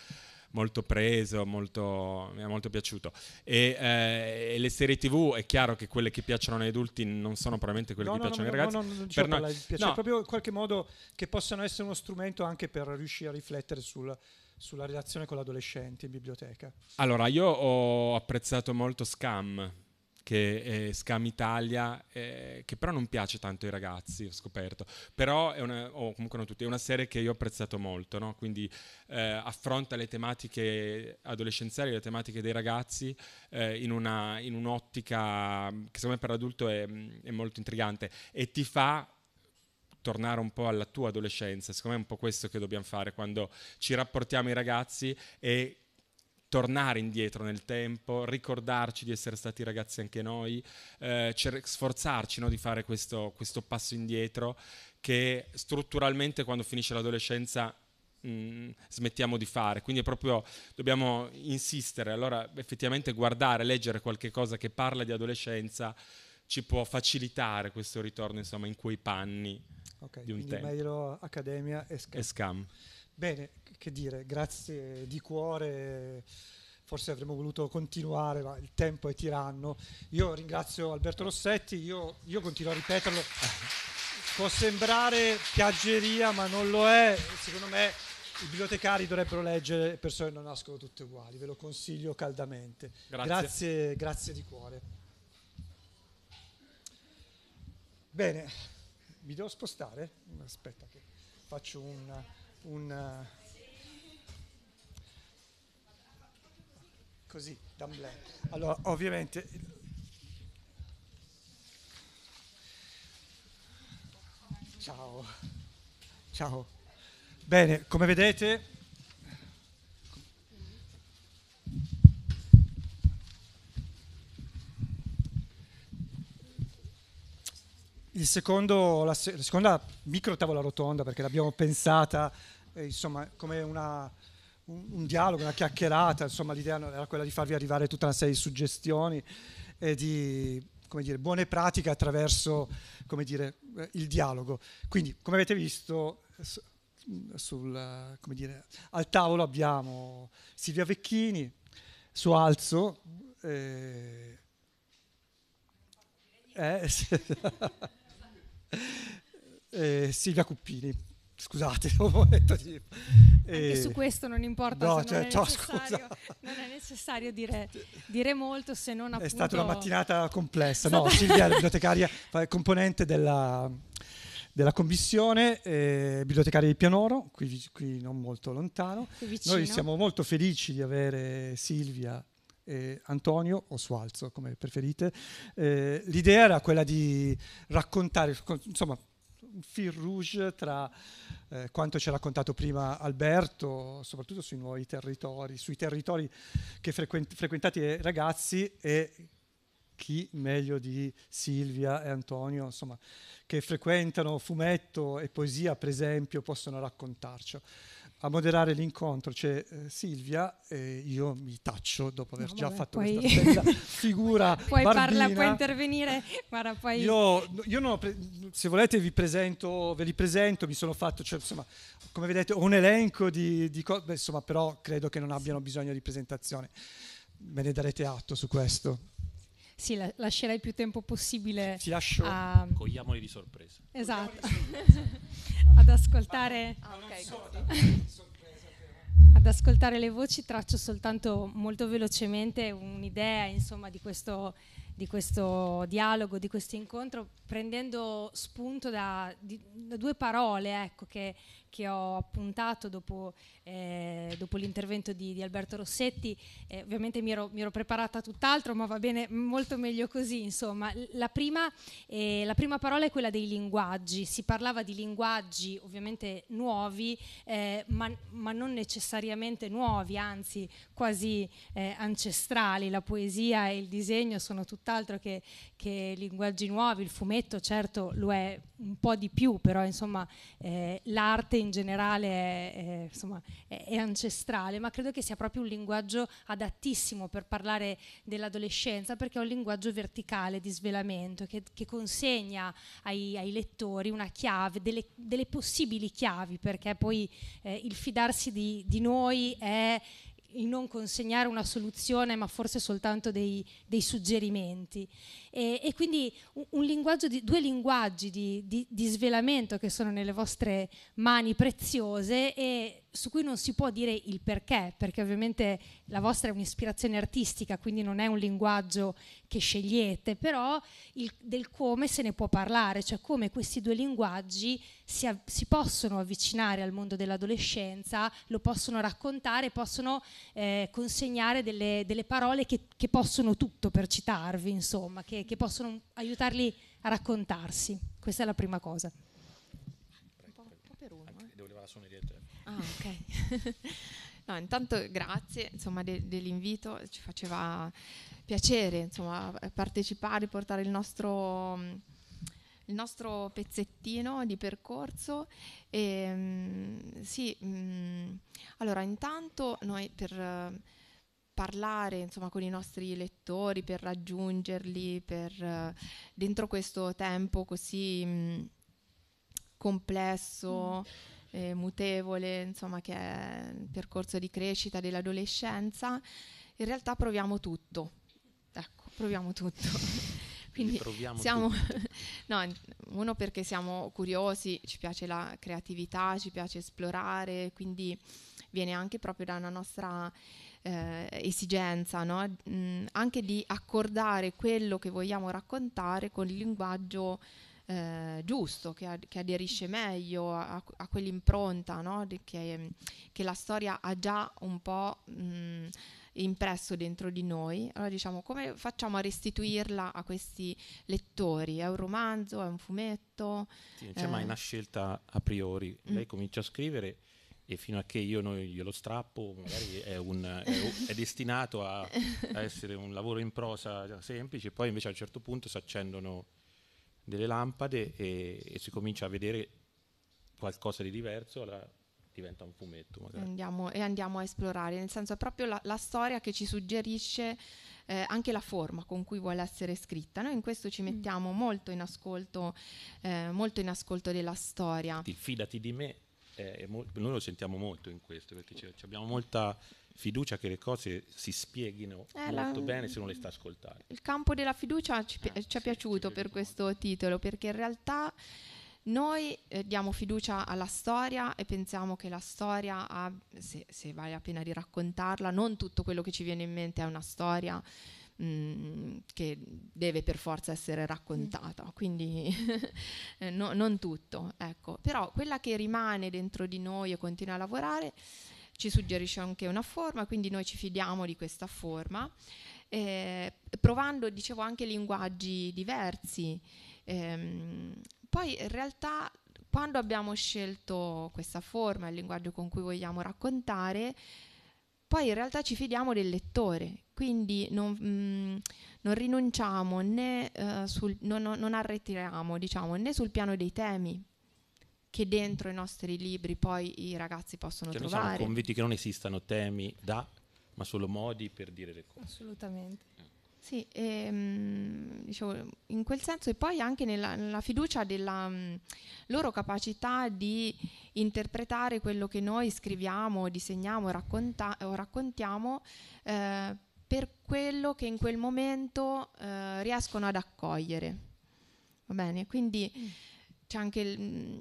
molto preso, molto, mi è molto piaciuto. E, eh, le serie TV è chiaro che quelle che piacciono agli adulti non sono probabilmente quelle no, che no, piacciono ai ragazzi. No, no, non per diciamo noi, piace, no. proprio in qualche modo che possano essere uno strumento anche per riuscire a riflettere sul, sulla relazione con l'adolescente in biblioteca. Allora, io ho apprezzato molto Scam, che è Scam Italia, eh, che però non piace tanto ai ragazzi, ho scoperto, però è una, oh, tutti, è una serie che io ho apprezzato molto, no? quindi eh, affronta le tematiche adolescenziali, le tematiche dei ragazzi eh, in, una, in, un'ottica che secondo me per l'adulto è, è molto intrigante e ti fa tornare un po' alla tua adolescenza. Secondo me è un po' questo che dobbiamo fare quando ci rapportiamo ai ragazzi e tornare indietro nel tempo, ricordarci di essere stati ragazzi anche noi, eh, sforzarci no, di fare questo, questo, passo indietro che strutturalmente quando finisce l'adolescenza mm, smettiamo di fare. Quindi è proprio dobbiamo insistere, allora effettivamente guardare, leggere qualche cosa che parla di adolescenza ci può facilitare questo ritorno insomma, in quei panni okay, di un tempo. Mailo Accademia e Scam. e Scam. Bene, che dire, grazie di cuore forse avremmo voluto continuare, ma il tempo è tiranno. Io ringrazio Alberto Rossetti, io, io, continuo a ripeterlo. Può sembrare piaggeria, ma non lo è. Secondo me i bibliotecari dovrebbero leggere persone che non nascono tutte uguali, ve lo consiglio caldamente. Grazie, grazie, grazie di cuore. Bene. Mi devo spostare? Aspetta che faccio un... un così, d'amblè. Allora, ovviamente... Ciao. Ciao. Bene, come vedete il secondo, la, la, seconda micro tavola rotonda, perché l'abbiamo pensata eh, insomma, come una, un, un, dialogo, una chiacchierata, insomma l'idea era quella di farvi arrivare tutta una serie di suggestioni e di dire, buone pratiche attraverso dire, eh, il dialogo. Quindi, come avete visto, sul, dire, al tavolo abbiamo Silvia Vecchini, Sualzo, eh, eh, sì. eh, Silvia Cuppini. Scusate, un detto di... Eh, Anche su questo non importa, no, cioè, non, è ciao, non, è necessario dire, dire, molto se non appunto... È stata una mattinata complessa, no, Silvia è bibliotecaria, componente della, della commissione eh, bibliotecaria di Pianoro, qui, qui non molto lontano. Noi siamo molto felici di avere Silvia eh, Antonio o Sualzo, come preferite. Eh, l'idea era quella di raccontare, insomma, un fil rouge tra eh, quanto ci ha raccontato prima Alberto, soprattutto sui nuovi territori, sui territori che frequent- frequentati dai eh, ragazzi e chi meglio di Silvia e Antonio, insomma, che frequentano fumetto e poesia, per esempio, possono raccontarci a moderare l'incontro c'è eh, Silvia e io mi taccio dopo aver no, già vabbè, fatto poi... questa bella figura puoi, parla, puoi intervenire guarda, poi... io, io pre- se volete vi presento ve li presento mi sono fatto cioè, insomma come vedete ho un elenco di, di cose insomma però credo che non abbiano bisogno di presentazione me ne darete atto su questo sì, la, lascerei più tempo possibile. Ti lascio, a... cogliamoli di sorpresa. Esatto, ad ascoltare... Ah, ah okay, so, ad ascoltare le voci traccio soltanto molto velocemente un'idea insomma, di, questo, di questo dialogo, di questo incontro, prendendo spunto da, di, da due parole ecco, che che ho appuntato dopo, eh, dopo l'intervento di, di, Alberto Rossetti, eh, ovviamente mi ero, mi ero preparata tutt'altro, ma va bene molto meglio così. Insomma, la prima, eh, la prima, parola è quella dei linguaggi. Si parlava di linguaggi ovviamente nuovi, eh, ma, ma, non necessariamente nuovi, anzi quasi eh, ancestrali. La poesia e il disegno sono tutt'altro che, che linguaggi nuovi, il fumetto certo lo è un po' di più, però insomma eh, l'arte in generale è, è, insomma, è, è, ancestrale, ma credo che sia proprio un linguaggio adattissimo per parlare dell'adolescenza perché è un linguaggio verticale di svelamento che, che consegna ai, ai, lettori una chiave, delle, delle possibili chiavi, perché poi eh, il fidarsi di, di noi è in non consegnare una soluzione, ma forse soltanto dei, dei suggerimenti. E, e quindi linguaggio di, due linguaggi di, di, di svelamento che sono nelle vostre mani preziose e su cui non si può dire il perché, perché ovviamente la vostra è un'ispirazione artistica, quindi non è un linguaggio che scegliete, però il, del come se ne può parlare, cioè come questi due linguaggi si, si possono avvicinare al mondo dell'adolescenza, lo possono raccontare, possono eh, consegnare delle, delle parole che, che, possono tutto, per citarvi, insomma, che, che possono aiutarli a raccontarsi. Questa è la prima cosa. Un po', un po per uno. Eh. Ah, ok. no, intanto grazie insomma, de dell'invito, ci faceva piacere insomma, partecipare, portare il nostro, il nostro pezzettino di percorso. E, ehm, mh, sì, mh, mm, allora intanto noi per parlare insomma, con i nostri lettori, per raggiungerli, per, dentro questo tempo così mh, mm, complesso. Mm eh, mutevole, insomma, che è il percorso di crescita dell'adolescenza, in realtà proviamo tutto. Ecco, proviamo tutto. Quindi siamo, no, uno perché siamo curiosi, ci piace la creatività, ci piace esplorare, quindi viene anche proprio da una nostra eh, esigenza, no? mm, anche di accordare quello che vogliamo raccontare con il linguaggio eh, giusto, che, ad, che, aderisce meglio a, a quell'impronta no? che, che, la storia ha già un po' mh, impresso dentro di noi. Allora diciamo come facciamo a restituirla a questi lettori? È un romanzo, è un fumetto? Sì, non c'è eh. mai una scelta a priori. Mm. Lei comincia a scrivere e fino a che io non glielo strappo, magari è, un, è, è destinato a, a, essere un lavoro in prosa semplice, poi invece a un certo punto si accendono delle lampade e, e si comincia a vedere qualcosa di diverso, allora diventa un fumetto. Magari. Andiamo, e andiamo a esplorare, nel senso è proprio la, la storia che ci suggerisce eh, anche la forma con cui vuole essere scritta. Noi in questo ci mm. mettiamo mm. molto, in ascolto, eh, molto in ascolto della storia. Ti fidati di me, eh, mo- noi lo sentiamo molto in questo, perché ci, abbiamo molta fiducia che le cose si spieghino eh, molto la, bene se non le sta ascoltando. Il campo della fiducia ci, pi- ah, ci è sì, piaciuto ci per molto. questo titolo perché in realtà noi eh, diamo fiducia alla storia e pensiamo che la storia ha, se, se, vale la pena di raccontarla, non tutto quello che ci viene in mente è una storia mm, che deve per forza essere raccontata, mm. quindi eh, no, non tutto, ecco. Però quella che rimane dentro di noi e continua a lavorare ci suggerisce anche una forma, quindi noi ci fidiamo di questa forma, eh, provando, dicevo, anche linguaggi diversi. Ehm, poi in realtà quando abbiamo scelto questa forma, il linguaggio con cui vogliamo raccontare, poi in realtà ci fidiamo del lettore, quindi non, mh, mm, non rinunciamo né, uh, sul, non, non, arretriamo diciamo, né sul piano dei temi, che dentro i nostri libri poi i ragazzi possono cioè, trovare. Noi siamo convinti che non esistano temi da, ma solo modi per dire le cose. Assolutamente. Eh. Sì, e, mh, diciamo, in quel senso e poi anche nella, nella fiducia della mh, mm, loro capacità di interpretare quello che noi scriviamo, disegniamo racconta- o raccontiamo eh, per quello che in quel momento eh, riescono ad accogliere. Va bene? Quindi mm. c'è anche il, mm,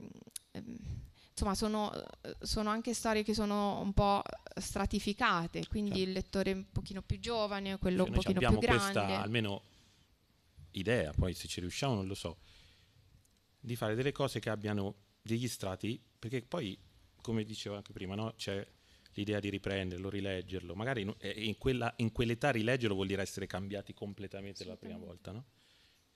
Ehm, insomma sono, sono, anche storie che sono un po' stratificate, quindi certo. il lettore un pochino più giovane, quello cioè un pochino più grande. Abbiamo questa almeno idea, poi se ci riusciamo non lo so, di fare delle cose che abbiano degli strati, perché poi come dicevo anche prima, no? c'è l'idea di riprenderlo, rileggerlo, magari in, eh, in, quella, in quell'età rileggerlo vuol dire essere cambiati completamente la prima volta, no?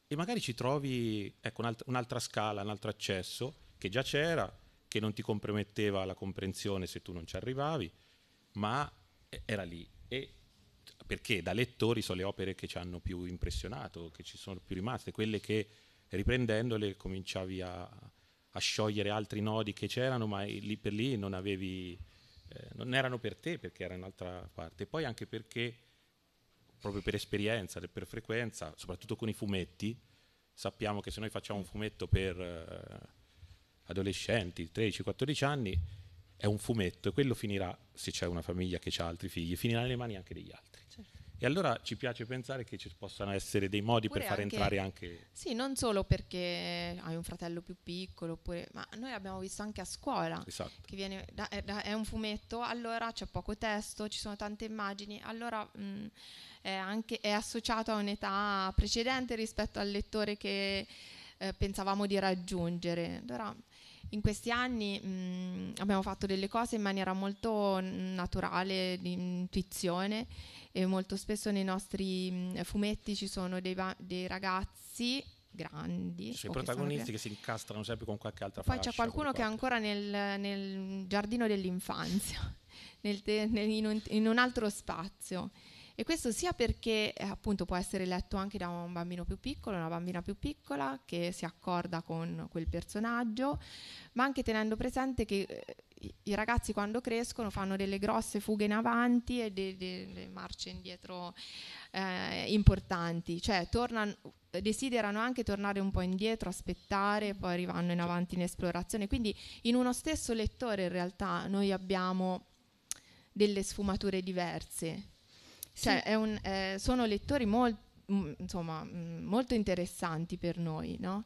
E magari ci trovi ecco, un'altra, un'altra scala, un altro accesso che già c'era, che non ti comprometteva la comprensione se tu non ci arrivavi, ma eh, era lì. E perché da lettori sono le opere che ci hanno più impressionato, che ci sono più rimaste, quelle che riprendendole cominciavi a, a sciogliere altri nodi che c'erano, ma lì per lì non avevi, eh, non erano per te perché era un'altra parte. Poi anche perché, proprio per esperienza, e per frequenza, soprattutto con i fumetti, sappiamo che se noi facciamo un fumetto per... Eh, adolescenti, 13-14 anni, è un fumetto e quello finirà, se c'è una famiglia che ha altri figli, finirà nelle mani anche degli altri. Certo. E allora ci piace pensare che ci possano essere dei modi oppure per far anche, entrare anche... Sì, non solo perché hai un fratello più piccolo, oppure, ma noi abbiamo visto anche a scuola, esatto. che viene, da, eh, da, è un fumetto, allora c'è poco testo, ci sono tante immagini, allora mh, mm, è, anche, è associato a un'età precedente rispetto al lettore che eh, pensavamo di raggiungere. Allora, in questi anni mh, mm, abbiamo fatto delle cose in maniera molto naturale, di intuizione e molto spesso nei nostri mh, mm, fumetti ci sono dei, dei ragazzi grandi. Sì, I protagonisti che, che, si incastrano sempre con qualche altra Poi Poi c'è qualcuno che è ancora nel, nel giardino dell'infanzia, in, in un altro spazio. E questo sia perché eh, appunto può essere letto anche da un bambino più piccolo, una bambina più piccola che si accorda con quel personaggio, ma anche tenendo presente che eh, i ragazzi quando crescono fanno delle grosse fughe in avanti e delle de, de marce indietro eh, importanti, cioè tornano, desiderano anche tornare un po' indietro, aspettare, poi arrivano in avanti in esplorazione. Quindi in uno stesso lettore in realtà noi abbiamo delle sfumature diverse cioè, un, eh, sono lettori molt, mm, insomma, mm, molto interessanti per noi, no?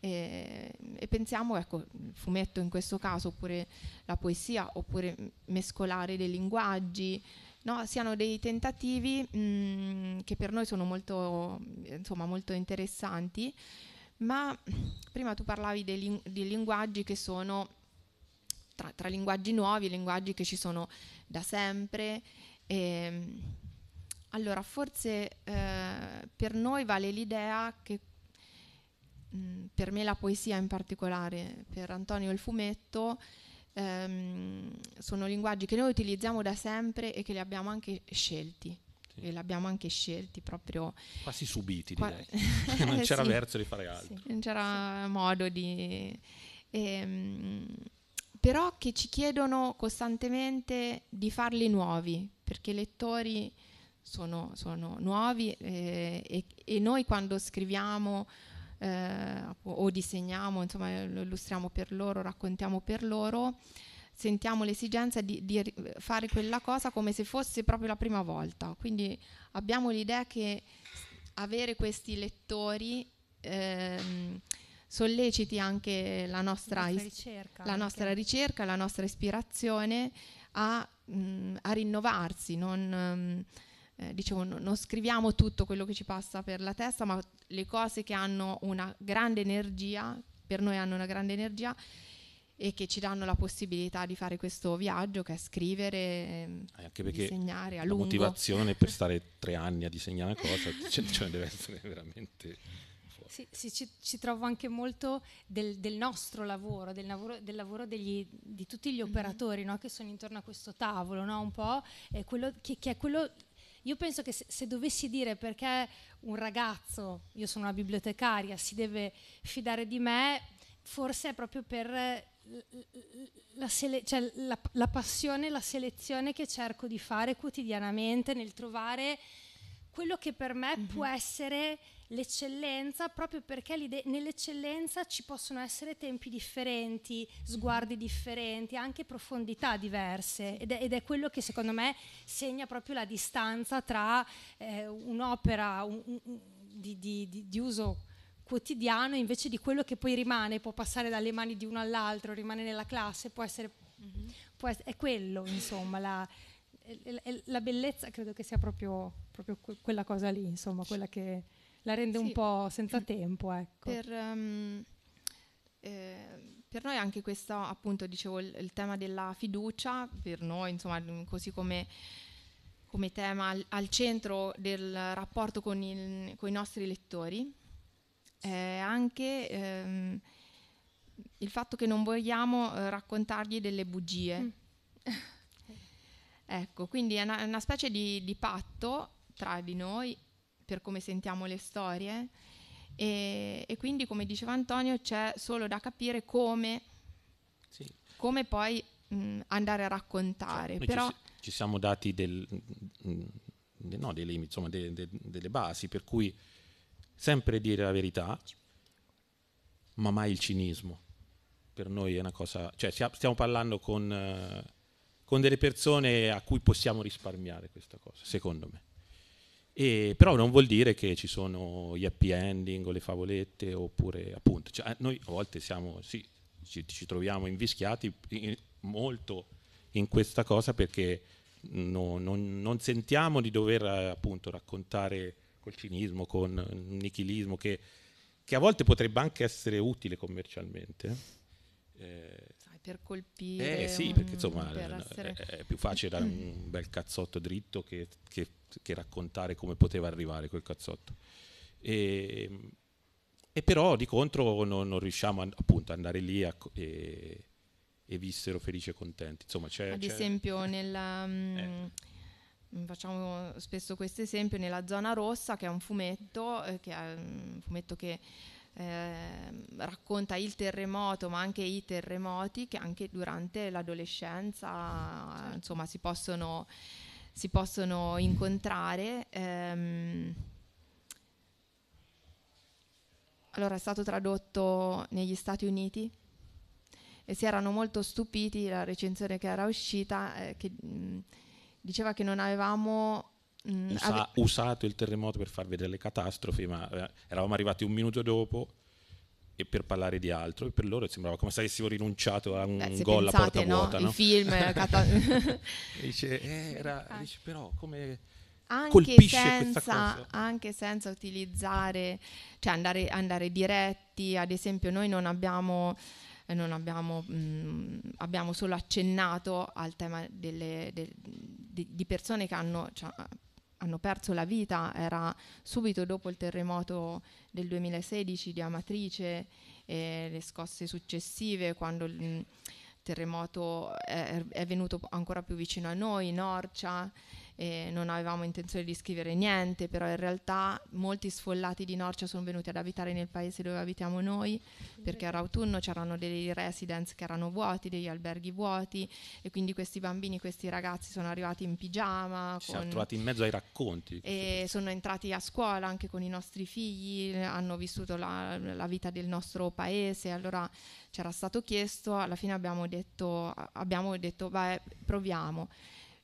E, e, pensiamo, ecco, il fumetto in questo caso, oppure la poesia, oppure mescolare dei linguaggi, no? siano dei tentativi mh, mm, che per noi sono molto, insomma, molto interessanti, ma prima tu parlavi dei, ling dei linguaggi che sono tra, tra linguaggi nuovi linguaggi che ci sono da sempre. E, ehm, allora, forse eh, per noi vale l'idea che mm, per me la poesia in particolare, per Antonio il fumetto, ehm, sono linguaggi che noi utilizziamo da sempre e che li abbiamo anche scelti. Sì. E li abbiamo anche scelti proprio. Quasi subiti, qua- direi. non c'era sì. verso di fare altro. Sì. Non c'era modo di. Ehm, però che ci chiedono costantemente di farli nuovi, perché i lettori sono, sono nuovi eh, e, e, noi quando scriviamo eh, o, disegniamo, insomma eh, lo illustriamo per loro, raccontiamo per loro, sentiamo l'esigenza di, di fare quella cosa come se fosse proprio la prima volta. Quindi abbiamo l'idea che avere questi lettori ehm, solleciti anche la nostra, la nostra, ricerca, la nostra anche. ricerca, la nostra ispirazione a, mh, mm, a rinnovarsi, non, mh, ehm, eh, dicevo, non scriviamo tutto quello che ci passa per la testa, ma le cose che hanno una grande energia, per noi hanno una grande energia e che ci danno la possibilità di fare questo viaggio che è scrivere, eh, anche perché disegnare a lungo. La motivazione per stare tre anni a disegnare una cosa ce, deve essere veramente... Sì, sì ci, ci, trovo anche molto del, del nostro lavoro, del lavoro, del lavoro degli, di tutti gli mm-hmm. operatori no? che sono intorno a questo tavolo, no? un po' eh, che, che, è quello io penso che se, se dovessi dire perché un ragazzo, io sono una bibliotecaria, si deve fidare di me, forse è proprio per eh, la, sele- cioè la, la passione, la selezione che cerco di fare quotidianamente nel trovare quello che per me mm-hmm. può essere l'eccellenza, proprio perché nell'eccellenza ci possono essere tempi differenti, sguardi mm-hmm. differenti, anche profondità diverse ed è, ed è quello che secondo me segna proprio la distanza tra eh, un'opera un, un, di, di, di, di uso quotidiano invece di quello che poi rimane, può passare dalle mani di uno all'altro, rimane nella classe, può essere... Mm-hmm. Può es- è quello, insomma, la, la bellezza credo che sia proprio, proprio, quella cosa lì, insomma, quella che la rende sì. un po' senza mm. tempo. Ecco. Per, um, eh, per, noi anche questo, appunto, dicevo, il, il, tema della fiducia, per noi, insomma, così come, come tema al, al, centro del rapporto con, il, con i nostri lettori, è eh, anche... Ehm, il fatto che non vogliamo eh, raccontargli delle bugie. Mm. Ecco, quindi è una, una specie di, di, patto tra di noi per come sentiamo le storie e, e quindi, come diceva Antonio, c'è solo da capire come, sì. come poi mh, mm, andare a raccontare. Cioè, Però, ci, ci, siamo dati del, mm, de, no, dei limiti, insomma, de, de, delle basi, per cui sempre dire la verità, ma mai il cinismo. Per noi è una cosa, cioè stiamo parlando con... Uh, con delle persone a cui possiamo risparmiare questa cosa, secondo me. E, però non vuol dire che ci sono gli happy ending o le favolette oppure appunto, cioè, eh, noi a volte siamo, sì, ci, ci troviamo invischiati in, molto in questa cosa perché no, non, non, sentiamo di dover appunto raccontare col cinismo, con nichilismo che, che a volte potrebbe anche essere utile commercialmente. Eh, per colpire. Eh sì, un, perché insomma per eh, essere... Eh, è più facile dare un bel cazzotto dritto che, che, che raccontare come poteva arrivare quel cazzotto. E, e però di contro non, non riusciamo a, appunto ad andare lì a, e, e, vissero felici e contenti. Insomma, c'è, Ad c'è... esempio nella... Mm, eh. Mm, facciamo spesso questo esempio nella zona rossa, che è un fumetto, eh, che è un fumetto che Ehm, racconta il terremoto ma anche i terremoti che anche durante l'adolescenza certo. insomma si possono, si possono incontrare. Ehm, allora è stato tradotto negli Stati Uniti e si erano molto stupiti la recensione che era uscita eh, che mh, diceva che non avevamo mh, mm, usa, ave- usato il terremoto per far vedere le catastrofi, ma eh, eravamo arrivati un minuto dopo e per parlare di altro e per loro sembrava come se avessimo rinunciato a un Beh, gol pensate, a porta no? vuota no? i film eh, cata- dice, eh, era, ah. dice, però come anche colpisce senza, questa cosa anche senza utilizzare cioè andare, andare diretti ad esempio noi non abbiamo eh, non abbiamo, mh, mm, abbiamo solo accennato al tema delle, de, di, di persone che hanno cioè, hanno perso la vita, era subito dopo il terremoto del 2016 di Amatrice e le scosse successive quando il mm, terremoto è, è venuto ancora più vicino a noi, Norcia eh, non avevamo intenzione di scrivere niente, però in realtà molti sfollati di Norcia sono venuti ad abitare nel paese dove abitiamo noi, perché era autunno, c'erano dei residence che erano vuoti, degli alberghi vuoti e quindi questi bambini, questi ragazzi sono arrivati in pigiama. Si sono trovati in mezzo ai racconti. E sono entrati a scuola anche con i nostri figli, hanno vissuto la, la vita del nostro paese, allora c'era stato chiesto, alla fine abbiamo detto, abbiamo detto beh, proviamo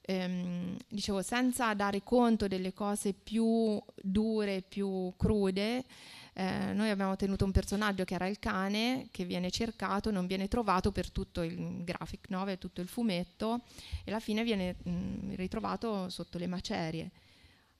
ehm, dicevo, senza dare conto delle cose più dure, più crude, eh, noi abbiamo tenuto un personaggio che era il cane, che viene cercato, non viene trovato per tutto il graphic novel, tutto il fumetto, e alla fine viene mh, mm, ritrovato sotto le macerie.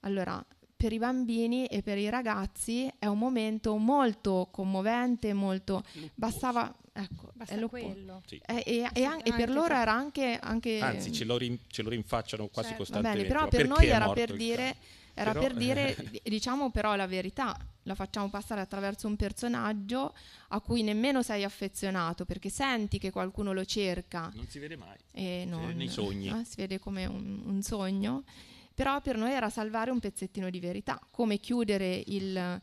Allora, per i bambini e per i ragazzi è un momento molto commovente, molto... Bastava Ecco, basta e quello. Sì. Eh, e, e, e, an- e, per loro era anche... anche Anzi, ce lo, rin- ce lo rinfacciano quasi certo. costantemente. Bene, però per noi era per dire... Era però, per dire, diciamo però la verità, la facciamo passare attraverso un personaggio a cui nemmeno sei affezionato perché senti che qualcuno lo cerca. Non si vede mai. E non, si vede nei sogni. Eh, si vede come un, un sogno però per noi era salvare un pezzettino di verità, come chiudere il,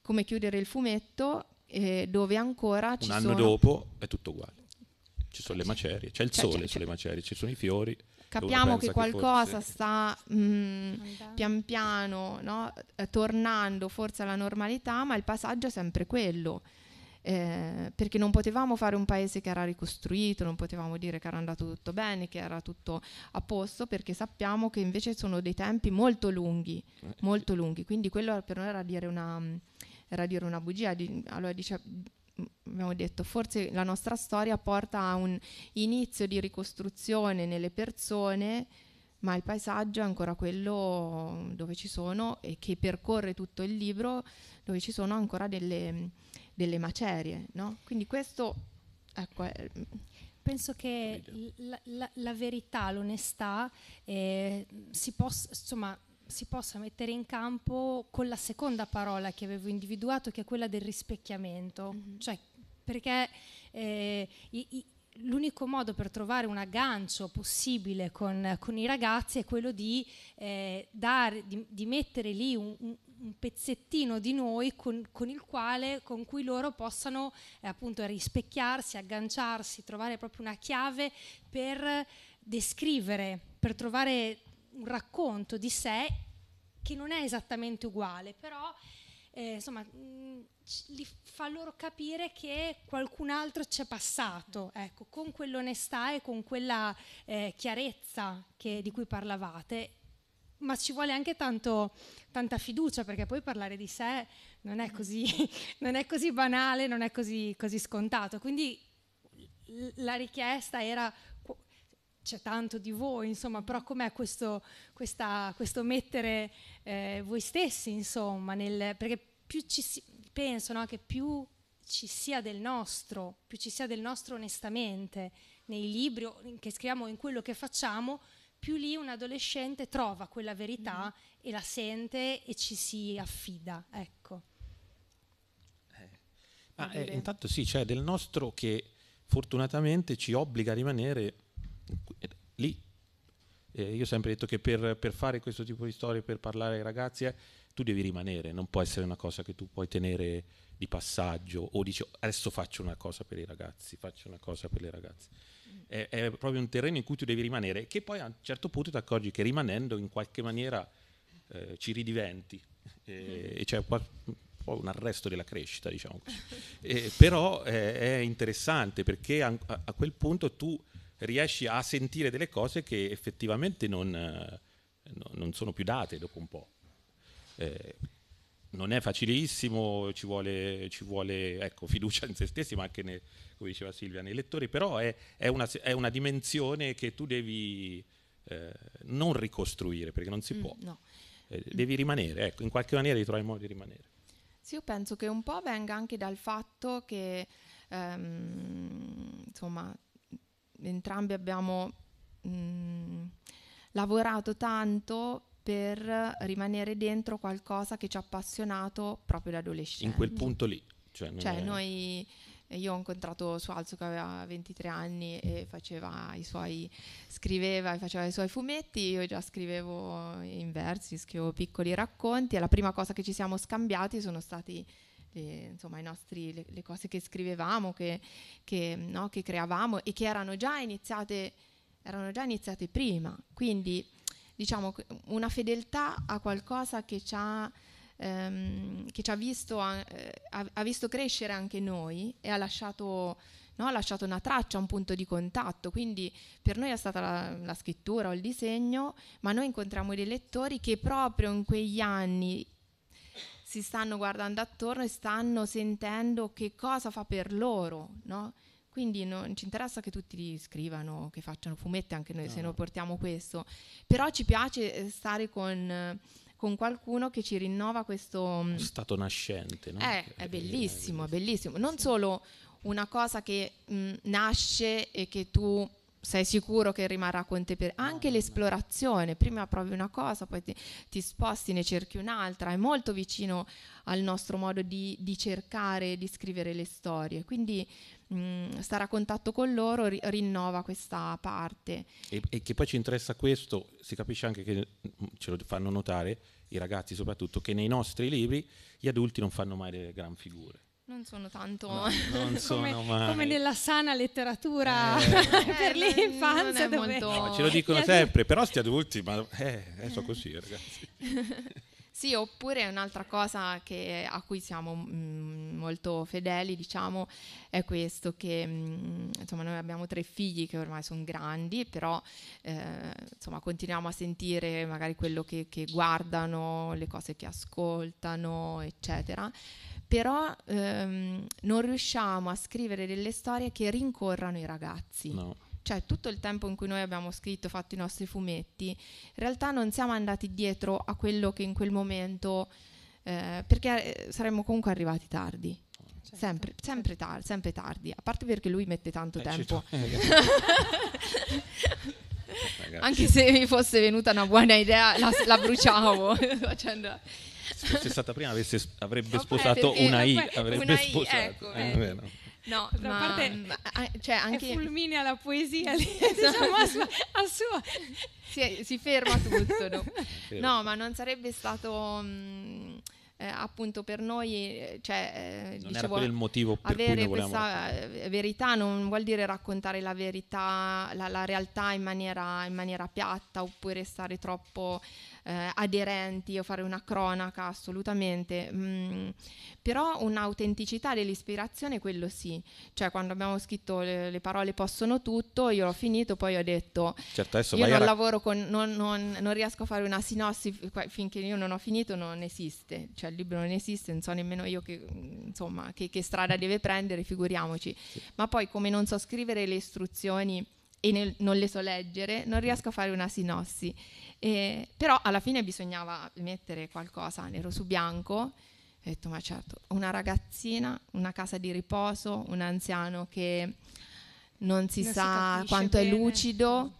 come chiudere il fumetto eh, dove ancora ci sono... Un anno sono... dopo è tutto uguale. Ci sono le cioè, macerie, c'è il c'è, cioè, sole c'è, cioè, sulle c'è. macerie, ci sono i fiori. Capiamo che qualcosa che forse... sta mh, mm, pian piano no? Eh, tornando forse alla normalità, ma il passaggio è sempre quello. Eh, perché non potevamo fare un paese che era ricostruito, non potevamo dire che era andato tutto bene, che era tutto a posto, perché sappiamo che invece sono dei tempi molto lunghi, eh, molto lunghi. Quindi quello per noi era dire una mm, era dire una bugia. Di, allora dice, abbiamo detto, forse la nostra storia porta a un inizio di ricostruzione nelle persone, ma il paesaggio è ancora quello dove ci sono e che percorre tutto il libro, dove ci sono ancora delle, delle macerie. No? Quindi questo, ecco, Penso che la, la, la verità, l'onestà, eh, si possa, insomma, si possa mettere in campo con la seconda parola che avevo individuato, che è quella del rispecchiamento. Mm-hmm. Cioè, perché eh, i, i, l'unico modo per trovare un aggancio possibile con, con i ragazzi è quello di, eh, dare, di, di mettere lì un, un un pezzettino di noi con, con, il quale, con cui loro possano eh, appunto rispecchiarsi, agganciarsi, trovare proprio una chiave per descrivere, per trovare un racconto di sé che non è esattamente uguale, però eh, insomma, mh, mm, li fa loro capire che qualcun altro c'è passato, ecco, con quell'onestà e con quella eh, chiarezza che, di cui parlavate. Ma ci vuole anche tanto, tanta fiducia, perché poi parlare di sé non è così, non è così banale, non è così, così scontato. Quindi la richiesta era c'è tanto di voi, insomma, però com'è questo, questa, questo mettere eh, voi stessi, insomma, nel, perché più ci si, penso no, che più ci sia del nostro, più ci sia del nostro onestamente nei libri che scriviamo, in quello che facciamo, più lì un adolescente trova quella verità mm-hmm. e la sente e ci si affida, ecco. Eh. Ah, eh, intanto sì, c'è cioè del nostro che fortunatamente ci obbliga a rimanere lì eh, io ho sempre detto che per, per, fare questo tipo di storie, per parlare ai ragazzi, eh, tu devi rimanere, non può essere una cosa che tu puoi tenere di passaggio o dici adesso faccio una cosa per i ragazzi, faccio una cosa per le ragazze. È, è proprio un terreno in cui tu devi rimanere, che poi a un certo punto ti accorgi che rimanendo in qualche maniera eh, ci ridiventi e, eh, mm-hmm. e c'è poi un arresto della crescita, diciamo così. E, eh, però è interessante perché a, a quel punto tu riesci a sentire delle cose che effettivamente non, eh, non sono più date dopo un po'. Eh, non è facilissimo, ci vuole, ci vuole ecco, fiducia in se stessi, ma anche, nel, come diceva Silvia, nei lettori, però è, è, una, è una, dimensione che tu devi eh, non ricostruire, perché non si mm, può. No. Eh, devi rimanere, ecco, in qualche maniera devi trovare il modo di rimanere. Sì, io penso che un po' venga anche dal fatto che, ehm, insomma, entrambi abbiamo mh, mm, lavorato tanto per rimanere dentro qualcosa che ci ha appassionato proprio da adolescente. In quel punto lì. Cioè, cioè è... noi, io ho incontrato Sualzo che aveva 23 anni e faceva i suoi, scriveva e faceva i suoi fumetti, io già scrivevo in versi, scrivevo piccoli racconti e la prima cosa che ci siamo scambiati sono stati le, insomma, nostri, le, le, cose che scrivevamo, che, che, no, che, creavamo e che erano già iniziate, erano già iniziate prima. Quindi diciamo una fedeltà a qualcosa che ci ha, ehm, che ci ha, visto, eh, a, ha visto, crescere anche noi e ha lasciato, no, ha lasciato, una traccia, un punto di contatto. Quindi per noi è stata la, la scrittura o il disegno, ma noi incontriamo dei lettori che proprio in quegli anni si stanno guardando attorno e stanno sentendo che cosa fa per loro, no? Quindi non ci interessa che tutti scrivano, che facciano fumetti, anche noi no. se noi portiamo questo, però ci piace eh, stare con eh, con qualcuno che ci rinnova questo mm, stato nascente. No? Eh, è, è, bellissimo, è bellissimo. Non sì. solo una cosa che mh, mm, nasce e che tu sei sicuro che rimarrà con te per anche l'esplorazione, prima provi una cosa, poi ti, ti, sposti, ne cerchi un'altra, è molto vicino al nostro modo di, di cercare, di scrivere le storie, quindi mh, mm, stare a contatto con loro ri- rinnova questa parte. E, e, che poi ci interessa questo, si capisce anche che mm, ce lo fanno notare i ragazzi soprattutto, che nei nostri libri gli adulti non fanno mai delle gran figure. Non sono tanto no, non sono come, come, nella sana letteratura eh, per eh, l'infanzia. dove... molto... no, ce lo dicono sempre, però sti adulti, ma eh, è eh, so così ragazzi. Sì, oppure un'altra cosa che, a cui siamo mh, mm, molto fedeli, diciamo, è questo che, mh, mm, insomma, noi abbiamo tre figli che ormai sono grandi, però, eh, insomma, continuiamo a sentire magari quello che, che guardano, le cose che ascoltano, eccetera però ehm, non riusciamo a scrivere delle storie che rincorrano i ragazzi. No. Cioè tutto il tempo in cui noi abbiamo scritto, fatto i nostri fumetti, in realtà non siamo andati dietro a quello che in quel momento, eh, perché eh, saremmo comunque arrivati tardi. Certo. Sempre, sempre, tar- sempre, tardi, a parte perché lui mette tanto eh, tempo. Eh. Anche se mi fosse venuta una buona idea, la, la bruciavo. se fosse stata prima avesse, avrebbe sposato okay, una I, avrebbe una sposato. I, ecco, eh, eh. No, da ma, parte ma, mm, ah, cioè anche è fulminea la poesia lì, diciamo, a sua, a sua. Si, si, ferma tutto. No? no? ma non sarebbe stato mh, mm, eh, appunto per noi, eh, cioè, eh, non dicevo, era il motivo per avere cui questa eh, verità non vuol dire raccontare la verità, la, la realtà in maniera, in maniera piatta oppure stare troppo eh, aderenti o fare una cronaca assolutamente, mm, però un'autenticità dell'ispirazione quello sì, cioè quando abbiamo scritto le, le parole possono tutto, io l'ho finito, poi ho detto certo, adesso io non rac- lavoro con, non, non, non, riesco a fare una sinossi finché io non ho finito non esiste, cioè il libro non esiste, non so nemmeno io che, insomma, che, che strada deve prendere, figuriamoci, sì. ma poi come non so scrivere le istruzioni e nel, non le so leggere, non riesco a fare una sinossi. E, però alla fine bisognava mettere qualcosa nero su bianco. Ho detto, ma certo, una ragazzina, una casa di riposo, un anziano che non si non sa si quanto bene. è lucido.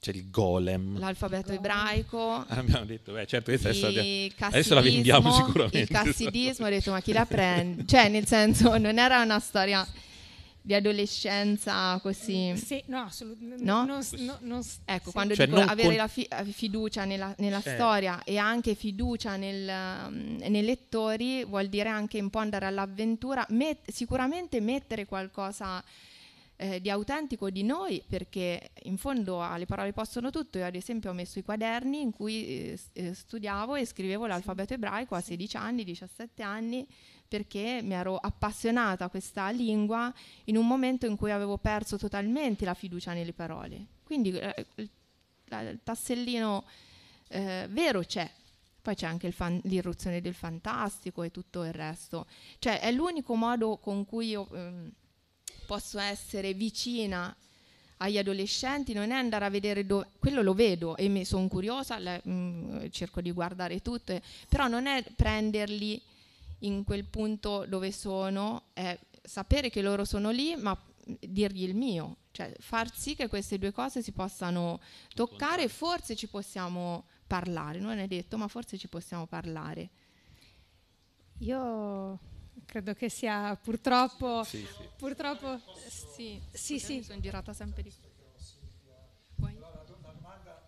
C'è il golem. L'alfabeto golem. ebraico. Abbiamo detto, beh, certo, questa è stata... Adesso la vendiamo sicuramente. Il cassidismo, ho detto, ma chi la prende? Cioè, nel senso, non era una storia di adolescenza così. Mm, sì, no, assolutamente. No? Non, non, non, ecco, sì. quando cioè, dico avere con... la fi- eh, fiducia nella, nella cioè. storia e anche fiducia nel, ehm, nei lettori vuol dire anche un po' andare all'avventura, met- sicuramente mettere qualcosa eh, di autentico di noi perché in fondo alle parole possono tutto. Io ad esempio ho messo i quaderni in cui eh, eh studiavo e scrivevo l'alfabeto ebraico a 16 anni, 17 anni perché mi ero appassionata a questa lingua in un momento in cui avevo perso totalmente la fiducia nelle parole. Quindi eh, il, tassellino eh, vero c'è, poi c'è anche fan, l'irruzione del fantastico e tutto il resto. Cioè è l'unico modo con cui io ehm, posso essere vicina agli adolescenti non è andare a vedere dove, quello lo vedo e mi sono curiosa, le, mh, mm, cerco di guardare tutto, però non è prenderli in quel punto dove sono è sapere che loro sono lì, ma dirgli il mio, cioè far sì che queste due cose si possano toccare forse ci possiamo parlare, non è detto, ma forse ci possiamo parlare. Io credo che sia purtroppo sì, sì. purtroppo sì, sì, sì. sono girata sempre di più. Allora, domanda,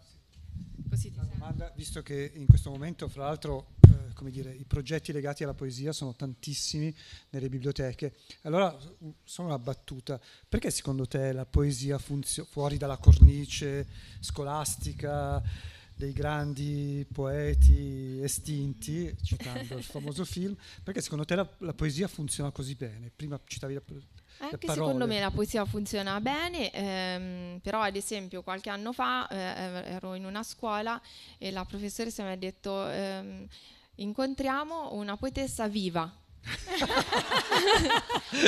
sì. domanda, visto che in questo momento fra l'altro come dire, i progetti legati alla poesia sono tantissimi nelle biblioteche. Allora, sono una battuta, perché secondo te la poesia funzio- fuori dalla cornice scolastica dei grandi poeti estinti, citando il famoso film, perché secondo te la, la poesia funziona così bene? Prima citavi la, poesia. anche secondo me la poesia funziona bene, ehm, però ad esempio qualche anno fa eh, ero in una scuola e la professoressa mi ha detto ehm, incontriamo una poetessa viva.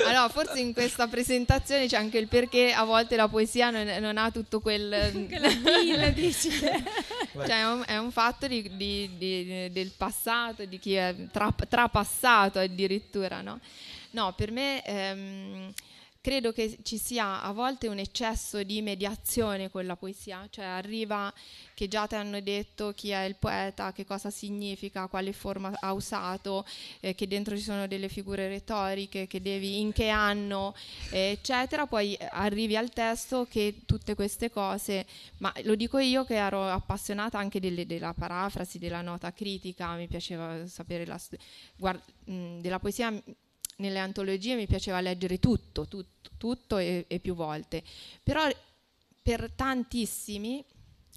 allora, forse in questa presentazione c'è anche il perché a volte la poesia non, non ha tutto quel. Quella dici. cioè, è un, è un fatto di, di, di, del passato, di chi è tra, trapassato addirittura, no? No, per me. Ehm, credo che ci sia a volte un eccesso di mediazione con la poesia, cioè arriva che già ti hanno detto chi è il poeta, che cosa significa, quale forma ha usato, eh, che dentro ci sono delle figure retoriche, che devi, in che anno, eh, eccetera, poi eh, arrivi al testo che tutte queste cose, ma lo dico io che ero appassionata anche delle, della parafrasi, della nota critica, mi piaceva sapere la, guard- della poesia nelle antologie mi piaceva leggere tutto, tutto, tutto e, e, più volte, però per tantissimi,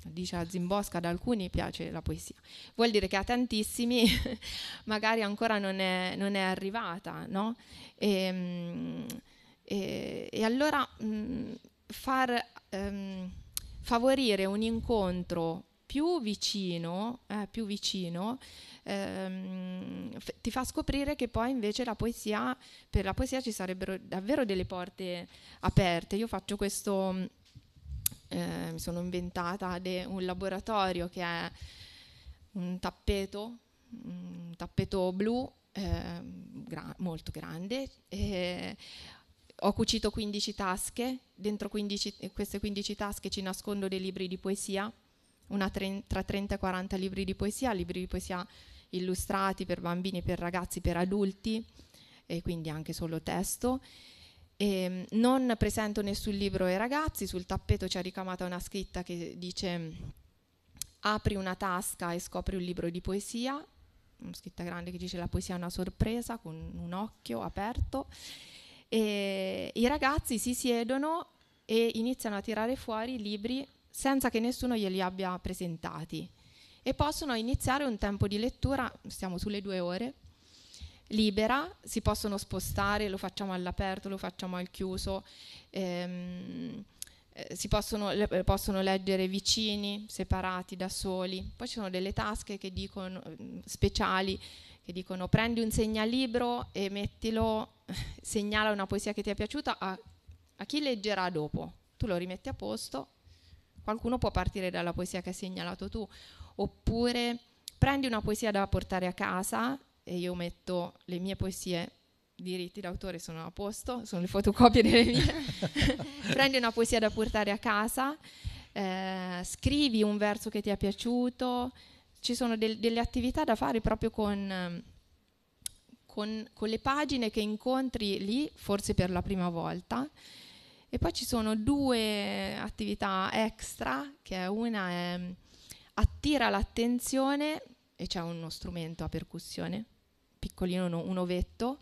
dice a Zimbosca, ad alcuni piace la poesia, vuol dire che a tantissimi magari ancora non è, non è arrivata, no? E, ehm, e, e allora mh, mm, far, ehm, favorire un incontro più vicino, eh, più vicino ehm, f- ti fa scoprire che poi invece la poesia, per la poesia ci sarebbero davvero delle porte aperte. Io faccio questo, mm, eh, mi sono inventata de- un laboratorio che è un tappeto, un tappeto blu eh, gra- molto grande. E, ho cucito 15 tasche, dentro 15, queste 15 tasche ci nascondo dei libri di poesia tra 30 e 40 libri di poesia, libri di poesia illustrati per bambini, per ragazzi, per adulti e quindi anche solo testo. E ehm, non presento nessun libro ai ragazzi, sul tappeto c'è ricamata una scritta che dice apri una tasca e scopri un libro di poesia, una scritta grande che dice la poesia è una sorpresa con un occhio aperto. E I ragazzi si siedono e iniziano a tirare fuori libri senza che nessuno glieli abbia presentati e possono iniziare un tempo di lettura, siamo sulle due ore, libera, si possono spostare, lo facciamo all'aperto, lo facciamo al chiuso, ehm, eh, si possono, eh, possono, leggere vicini, separati, da soli. Poi ci sono delle tasche che dicono, mm, speciali che dicono prendi un segnalibro e mettilo, segnala una poesia che ti è piaciuta a, a chi leggerà dopo. Tu lo rimetti a posto Qualcuno può partire dalla poesia che hai segnalato tu, oppure prendi una poesia da portare a casa e io metto le mie poesie diritti d'autore sono a posto, sono le fotocopie delle mie. Prendi una poesia da portare a casa, eh, scrivi un verso che ti è piaciuto, ci sono del, delle attività da fare proprio con, con, con le pagine che incontri lì, forse per la prima volta. E poi ci sono due attività extra, che una è mm, attira l'attenzione, e c'è uno strumento a percussione, piccolino, no, un ovetto,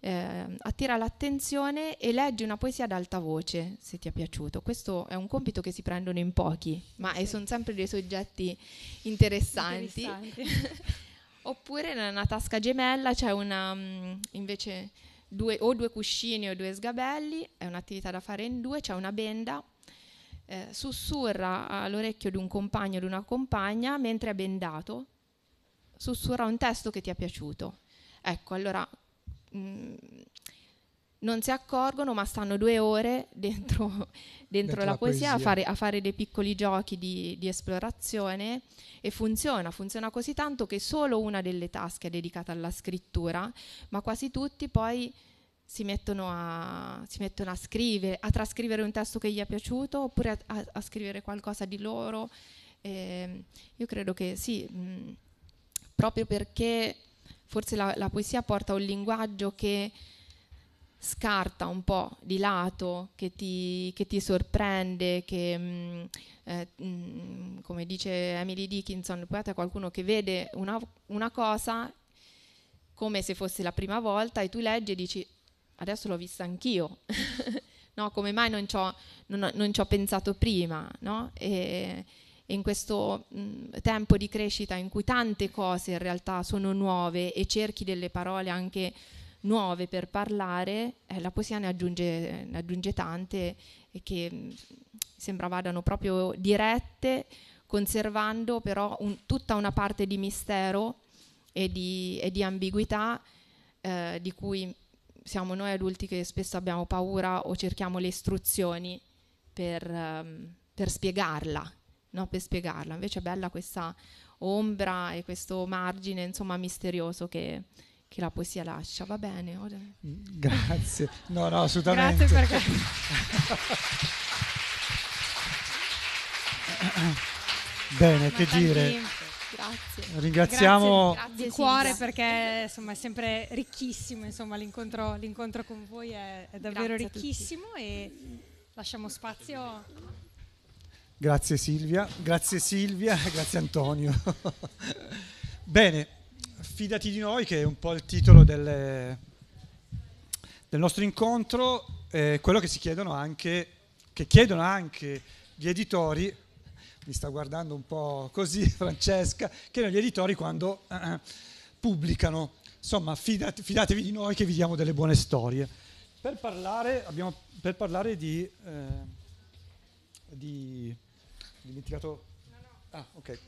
eh, attira l'attenzione e leggi una poesia ad alta voce, se ti è piaciuto. Questo è un compito che si prendono in pochi, ma sì. sono sempre dei soggetti interessanti. interessanti. Oppure nella tasca gemella c'è una, mm, invece due, o due cuscini o due sgabelli, è un'attività da fare in due, c'è una benda, eh, sussurra all'orecchio di un compagno o di una compagna mentre è bendato, sussurra un testo che ti è piaciuto. Ecco, allora mh, mm, non si accorgono, ma stanno due ore dentro, dentro, dentro la, poesia, poesia. A, fare, a, fare, dei piccoli giochi di, di, esplorazione e funziona, funziona così tanto che solo una delle tasche è dedicata alla scrittura, ma quasi tutti poi si mettono a, si mettono a scrivere, a trascrivere un testo che gli è piaciuto oppure a, a, a scrivere qualcosa di loro. E ehm, io credo che sì, mh, proprio perché forse la, la poesia porta un linguaggio che scarta un po' di lato, che ti, che ti sorprende, che mh, mm, eh, mh, mm, come dice Emily Dickinson, il poeta è qualcuno che vede una, una, cosa come se fosse la prima volta e tu leggi e dici adesso l'ho vista anch'io, no, come mai non ci ho pensato prima, no? E, in questo mh, mm, tempo di crescita in cui tante cose in realtà sono nuove e cerchi delle parole anche nuove per parlare, eh, la poesia ne aggiunge, ne aggiunge tante e che mm, sembra vadano proprio dirette, conservando però un, tutta una parte di mistero e di, e di ambiguità eh, di cui siamo noi adulti che spesso abbiamo paura o cerchiamo le istruzioni per, um, per spiegarla, no? per spiegarla. Invece è bella questa ombra e questo margine insomma misterioso che, che la poesia lascia, va bene? Ora... Mm, grazie, no, no, assolutamente. Grazie perché... bene, che dire. Grazie. Ringraziamo grazie, grazie, di cuore grazie. perché insomma, è sempre ricchissimo, insomma, l'incontro, l'incontro, con voi è, è davvero ricchissimo e lasciamo spazio. Grazie Silvia, grazie Silvia, grazie Antonio. Bene, Fidati di noi, che è un po' il titolo delle, del nostro incontro, eh, quello che si chiedono anche, che chiedono anche gli editori, mi sta guardando un po' così Francesca, chiedono gli editori quando eh, eh pubblicano. Insomma, fidate, fidatevi di noi che vi diamo delle buone storie. Per parlare, abbiamo, per parlare di... Eh, di... ho dimenticato... Ah, ok.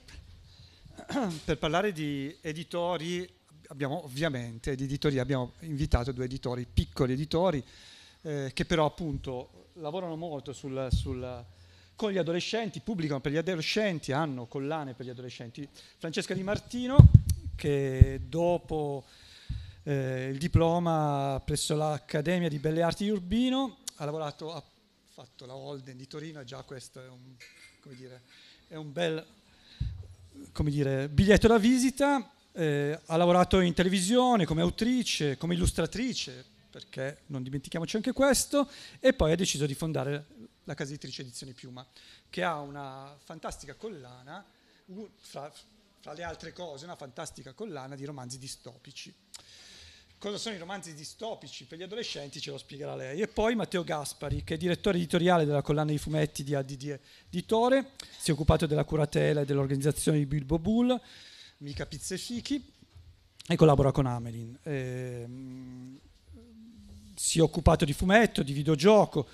per parlare di editori, abbiamo ovviamente di editoria abbiamo invitato due editori, piccoli editori, eh, che però appunto lavorano molto sul, sul, con gli adolescenti, pubblicano per gli adolescenti, hanno collane per gli adolescenti. Francesca Di Martino, che dopo eh, il diploma presso l'Accademia di Belle Arti di Urbino ha lavorato, ha fatto la Holden di Torino, già questo è un, dire, è un bel come dire, biglietto da visita, eh, ha lavorato in televisione come autrice, come illustratrice, perché non dimentichiamoci anche questo, e poi ha deciso di fondare la casa editrice Edizioni Piuma, che ha una fantastica collana, fra, fra le altre cose, una fantastica collana di romanzi distopici cosa sono i romanzi distopici per gli adolescenti ce lo spiegherà lei. E poi Matteo Gaspari, che è direttore editoriale della collana di fumetti di ADD Editore, si è occupato della curatela e dell'organizzazione di Bilbo Bull, Mica Pizze Fichi, e collabora con Amelin. Eh, si è occupato di fumetto, di videogioco,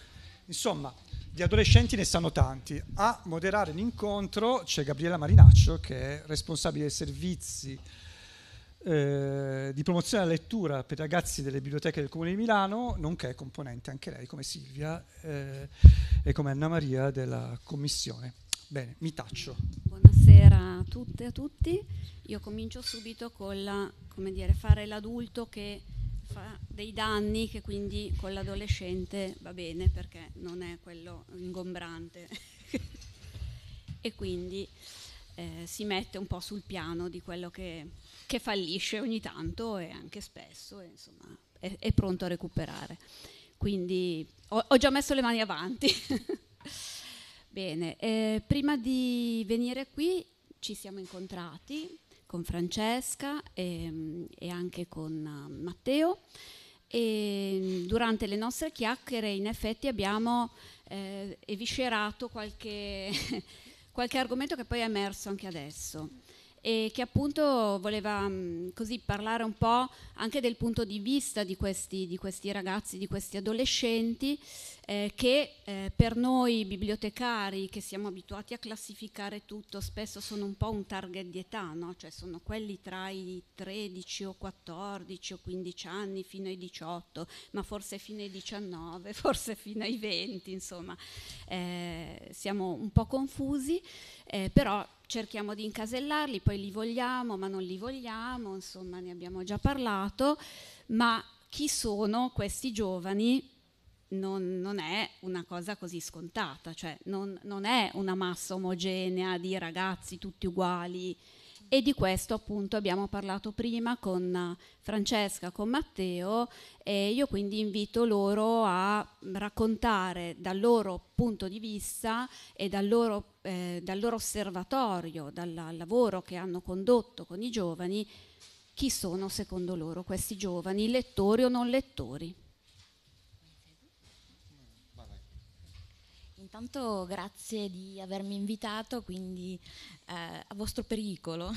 insomma, di adolescenti ne sanno tanti. A moderare l'incontro c'è Gabriella Marinaccio, che è responsabile dei servizi eh, di promozione alla lettura per i ragazzi delle biblioteche del Comune di Milano, nonché componente anche lei come Silvia eh, e come Anna Maria della commissione. Bene, mi taccio. Buonasera a tutte e a tutti. Io comincio subito con la, dire, fare l'adulto che fa dei danni che quindi con l'adolescente va bene perché non è quello ingombrante. e quindi eh, si mette un po' sul piano di quello che che fallisce ogni tanto e anche spesso, e insomma, è, è, pronto a recuperare. Quindi ho, ho già messo le mani avanti. Bene, eh, prima di venire qui ci siamo incontrati con Francesca e, ehm, e anche con ehm, Matteo e ehm, durante le nostre chiacchiere in effetti abbiamo eh, eviscerato qualche, qualche argomento che poi è emerso anche adesso e che appunto voleva mh, mm, così parlare un po' anche del punto di vista di questi, di questi ragazzi, di questi adolescenti eh, che eh, per noi bibliotecari che siamo abituati a classificare tutto spesso sono un po' un target di età, no? cioè sono quelli tra i 13 o 14 o 15 anni fino ai 18, ma forse fino ai 19, forse fino ai 20, insomma eh, siamo un po' confusi eh, però cerchiamo di incasellarli, poi li vogliamo, ma non li vogliamo, insomma ne abbiamo già parlato, ma chi sono questi giovani non, non è una cosa così scontata, cioè non, non, è una massa omogenea di ragazzi tutti uguali e di questo appunto abbiamo parlato prima con eh, Francesca, con Matteo e io quindi invito loro a raccontare dal loro punto di vista e dal loro, eh, dal loro osservatorio, dal lavoro che hanno condotto con i giovani, chi sono secondo loro questi giovani, lettori o non lettori. intanto grazie di avermi invitato, quindi eh, a vostro pericolo.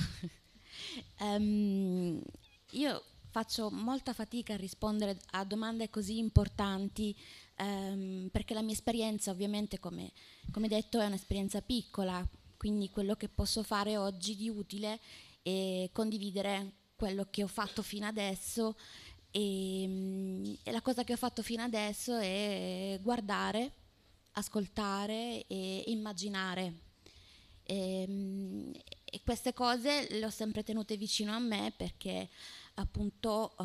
um, io faccio molta fatica a rispondere a domande così importanti um, perché la mia esperienza ovviamente, come, come detto, è un'esperienza piccola, quindi quello che posso fare oggi di utile è condividere quello che ho fatto fino adesso e, ehm, e la cosa che ho fatto fino adesso è guardare ascoltare e immaginare. E, ehm, e queste cose le ho sempre tenute vicino a me perché appunto eh,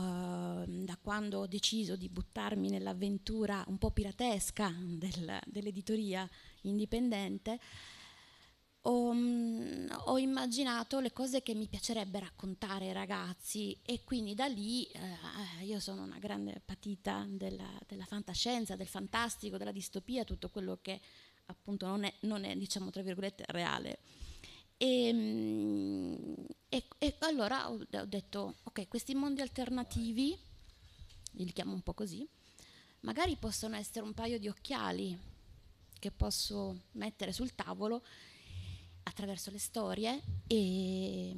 da quando ho deciso di buttarmi nell'avventura un po' piratesca del, dell'editoria indipendente, ho, mh, mm, ho, immaginato le cose che mi piacerebbe raccontare ai ragazzi e quindi da lì eh, io sono una grande patita della, della, fantascienza, del fantastico, della distopia, tutto quello che appunto non è, non è diciamo tra virgolette reale. E, mm, e, e allora ho, ho detto, ok, questi mondi alternativi, li chiamo un po' così, magari possono essere un paio di occhiali che posso mettere sul tavolo attraverso le storie e,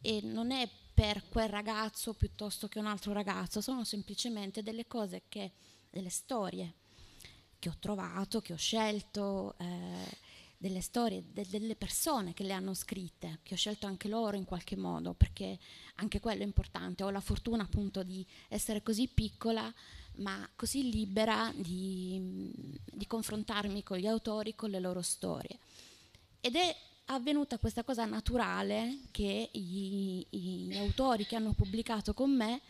e non è per quel ragazzo piuttosto che un altro ragazzo, sono semplicemente delle cose che, delle storie che ho trovato, che ho scelto, eh, delle storie de- delle persone che le hanno scritte, che ho scelto anche loro in qualche modo, perché anche quello è importante. Ho la fortuna appunto di essere così piccola, ma così libera di, di confrontarmi con gli autori, con le loro storie. Ed è avvenuta questa cosa naturale che gli, gli autori che hanno pubblicato con me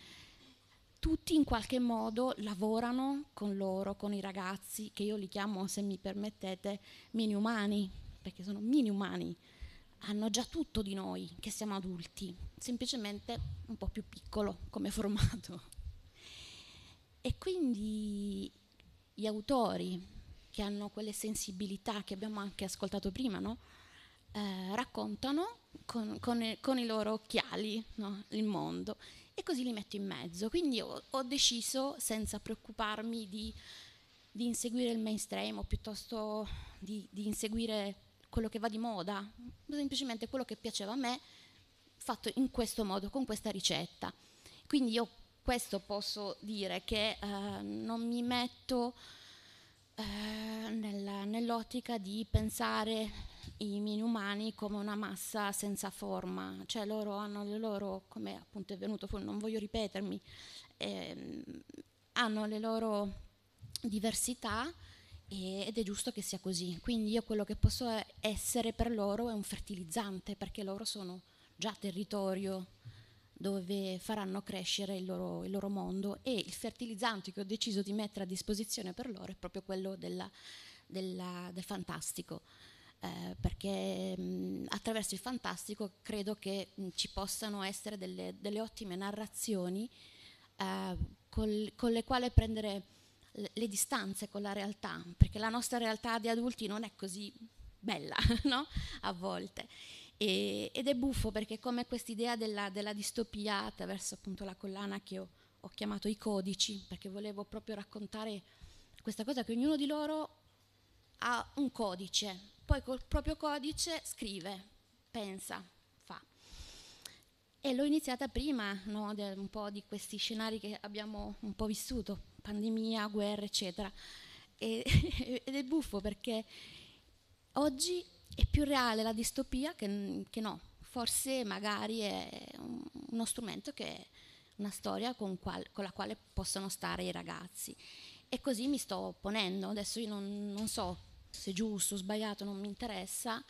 tutti in qualche modo lavorano con loro, con i ragazzi, che io li chiamo, se mi permettete, mini umani, perché sono mini umani, hanno già tutto di noi, che siamo adulti, semplicemente un po' più piccolo come formato. E quindi gli autori che hanno quelle sensibilità che abbiamo anche ascoltato prima, no? eh, raccontano con, con, con, i loro occhiali no? il mondo e così li metto in mezzo. Quindi ho, ho deciso, senza preoccuparmi di, di, inseguire il mainstream o piuttosto di, di inseguire quello che va di moda, semplicemente quello che piaceva a me, fatto in questo modo, con questa ricetta. Quindi io questo posso dire che eh, non mi metto eh, nella, nell'ottica di pensare i mini umani come una massa senza forma, cioè loro hanno le loro, come appunto è venuto fuori, non voglio ripetermi, eh, hanno le loro diversità e, ed è giusto che sia così. Quindi io quello che posso essere per loro è un fertilizzante perché loro sono già territorio dove faranno crescere il loro, il loro mondo e il fertilizzante che ho deciso di mettere a disposizione per loro è proprio quello della, della, del fantastico. Eh, perché mh, attraverso il fantastico credo che mh, ci possano essere delle, delle ottime narrazioni eh, col, con le quali prendere le, le distanze con la realtà, perché la nostra realtà di adulti non è così bella no? a volte. E, ed è buffo perché come quest'idea della, della distopia attraverso appunto la collana che ho, ho chiamato i codici, perché volevo proprio raccontare questa cosa che ognuno di loro ha un codice, poi col proprio codice scrive, pensa, fa. E l'ho iniziata prima, no, del, un po' di questi scenari che abbiamo un po' vissuto, pandemia, guerra, eccetera. E, ed è buffo perché oggi è più reale la distopia che, che no. Forse magari è uno strumento che è una storia con, qual, con, la quale possono stare i ragazzi. E così mi sto ponendo. Adesso io non, non so se è giusto o sbagliato, non mi interessa.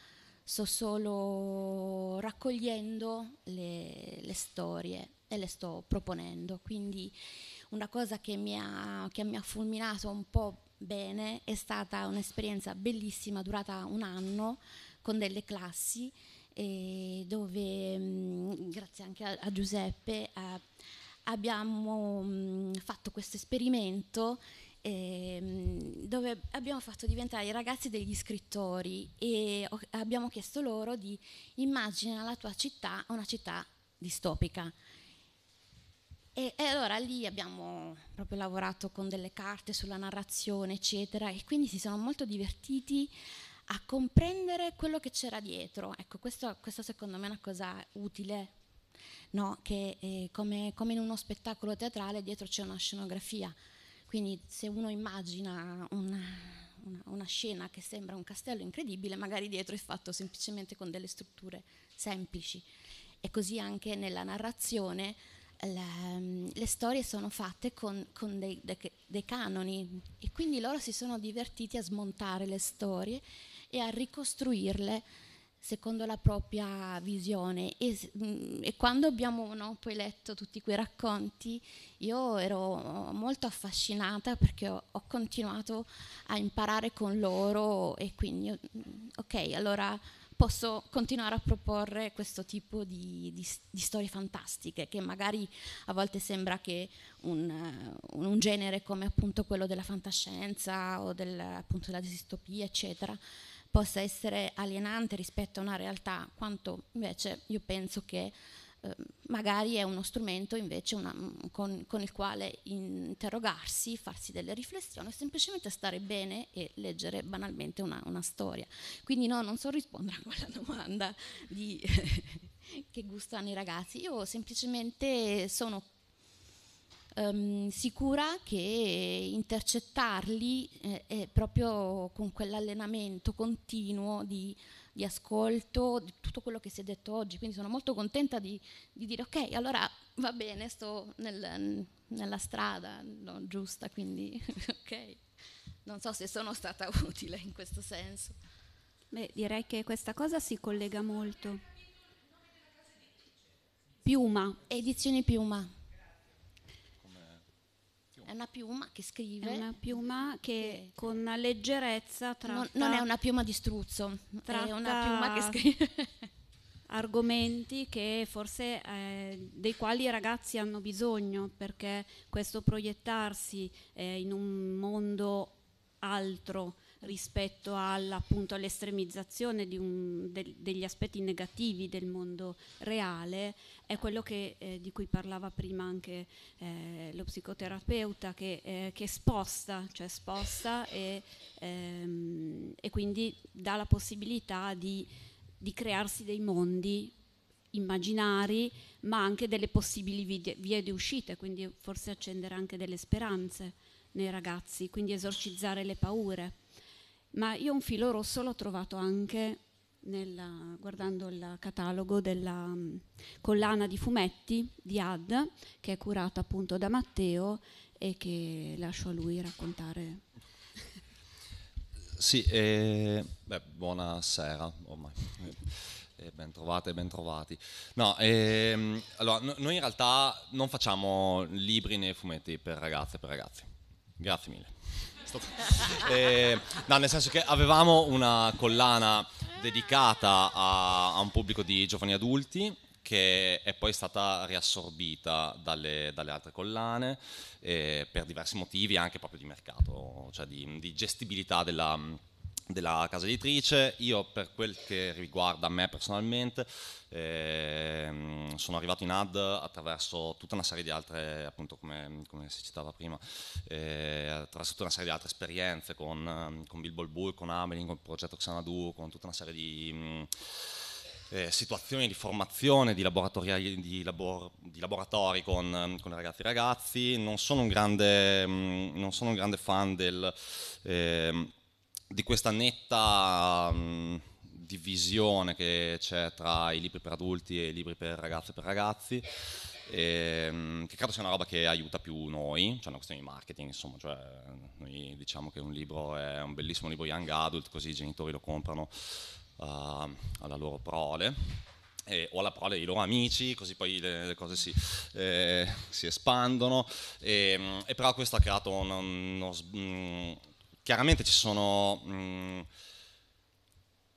Sto solo raccogliendo le, le storie e le sto proponendo. Quindi una cosa che mi ha, che mi ha fulminato un po' bene, è stata un'esperienza bellissima, durata un anno con delle classi dove, mm, grazie anche a, a Giuseppe, eh, abbiamo mh, mm, fatto questo esperimento eh, dove abbiamo fatto diventare i ragazzi degli scrittori e ho, abbiamo chiesto loro di immaginare la tua città una città distopica. E, e, allora lì abbiamo proprio lavorato con delle carte sulla narrazione, eccetera, e quindi si sono molto divertiti a comprendere quello che c'era dietro. Ecco, questo, questo secondo me è una cosa utile, no? che eh, come, come in uno spettacolo teatrale dietro c'è una scenografia. Quindi se uno immagina una, una, una, scena che sembra un castello incredibile, magari dietro è fatto semplicemente con delle strutture semplici. E così anche nella narrazione la, ehm, le storie sono fatte con, con dei, de, dei, canoni e quindi loro si sono divertiti a smontare le storie e a ricostruirle secondo la propria visione e, mm, e quando abbiamo no, poi letto tutti quei racconti io ero molto affascinata perché ho, ho continuato a imparare con loro e quindi mm, ok allora posso continuare a proporre questo tipo di, di, di storie fantastiche, che magari a volte sembra che un, un, genere come appunto quello della fantascienza o del, appunto della distopia, eccetera, possa essere alienante rispetto a una realtà, quanto invece io penso che Ehm, magari è uno strumento invece una, mm, con, con, il quale interrogarsi, farsi delle riflessioni, semplicemente stare bene e leggere banalmente una, una storia. Quindi no, non so rispondere a quella domanda di che gustano i ragazzi, io semplicemente sono ehm, sicura che intercettarli eh, è proprio con quell'allenamento continuo di, di, ascolto, di tutto quello che si è detto oggi. Quindi sono molto contenta di, di dire ok, allora va bene, sto nel, nella strada no, giusta, quindi ok. Non so se sono stata utile in questo senso. Beh, direi che questa cosa si collega molto. Piuma. Edizioni Piuma. È una piuma che scrive. È una piuma che, che con leggerezza tratta. Non, non, è una piuma di struzzo, è una piuma che scrive. argomenti che forse eh, dei quali i ragazzi hanno bisogno perché questo proiettarsi eh, in un mondo altro rispetto appunto, all'estremizzazione un, de, degli aspetti negativi del mondo reale è quello che, eh, di cui parlava prima anche eh, lo psicoterapeuta che, eh, che, sposta, cioè sposta e, ehm, e quindi dà la possibilità di, di crearsi dei mondi immaginari, ma anche delle possibili vie, vie di uscita, quindi forse accendere anche delle speranze nei ragazzi, quindi esorcizzare le paure ma io un filo rosso l'ho trovato anche nella, guardando il catalogo della um, collana di fumetti di Ad, che è curata appunto da Matteo e che lascio a lui raccontare. Sì, eh, beh, buonasera ormai. Eh, ben trovate, ben trovati. No, ehm, allora, no, noi in realtà non facciamo libri né fumetti per ragazze e per ragazzi. Grazie mille posto. Eh, no, nel senso che avevamo una collana dedicata a, a un pubblico di giovani adulti che è poi stata riassorbita dalle, dalle altre collane eh, per diversi motivi, anche proprio di mercato, cioè di, di gestibilità della della casa editrice. Io per quel che riguarda me personalmente ehm, sono arrivato in AD attraverso tutta una serie di altre, appunto come, come si citava prima, eh, attraverso tutta una serie di altre esperienze con, ehm, con Bilbo Bull, con Amelin, con il progetto Xanadu, con tutta una serie di... Mm, eh, situazioni di formazione, di, laboratori, di labor, di laboratori con, ehm, con ragazzi e ragazzi. Non sono un grande, mm, non sono un grande fan del... Eh, di questa netta mh, mm, divisione che c'è tra i libri per adulti e i libri per ragazze e per ragazzi, e, ehm, mh, che credo sia una roba che aiuta più noi, cioè una questione di marketing, insomma, cioè, noi diciamo che un libro è un bellissimo libro young adult, così i genitori lo comprano uh, alla loro prole. Eh, o alla parola dei loro amici, così poi le, le cose si, eh, si espandono. E, ehm, e, però questo ha creato uno, uno mm, chiaramente ci sono, mh, mm,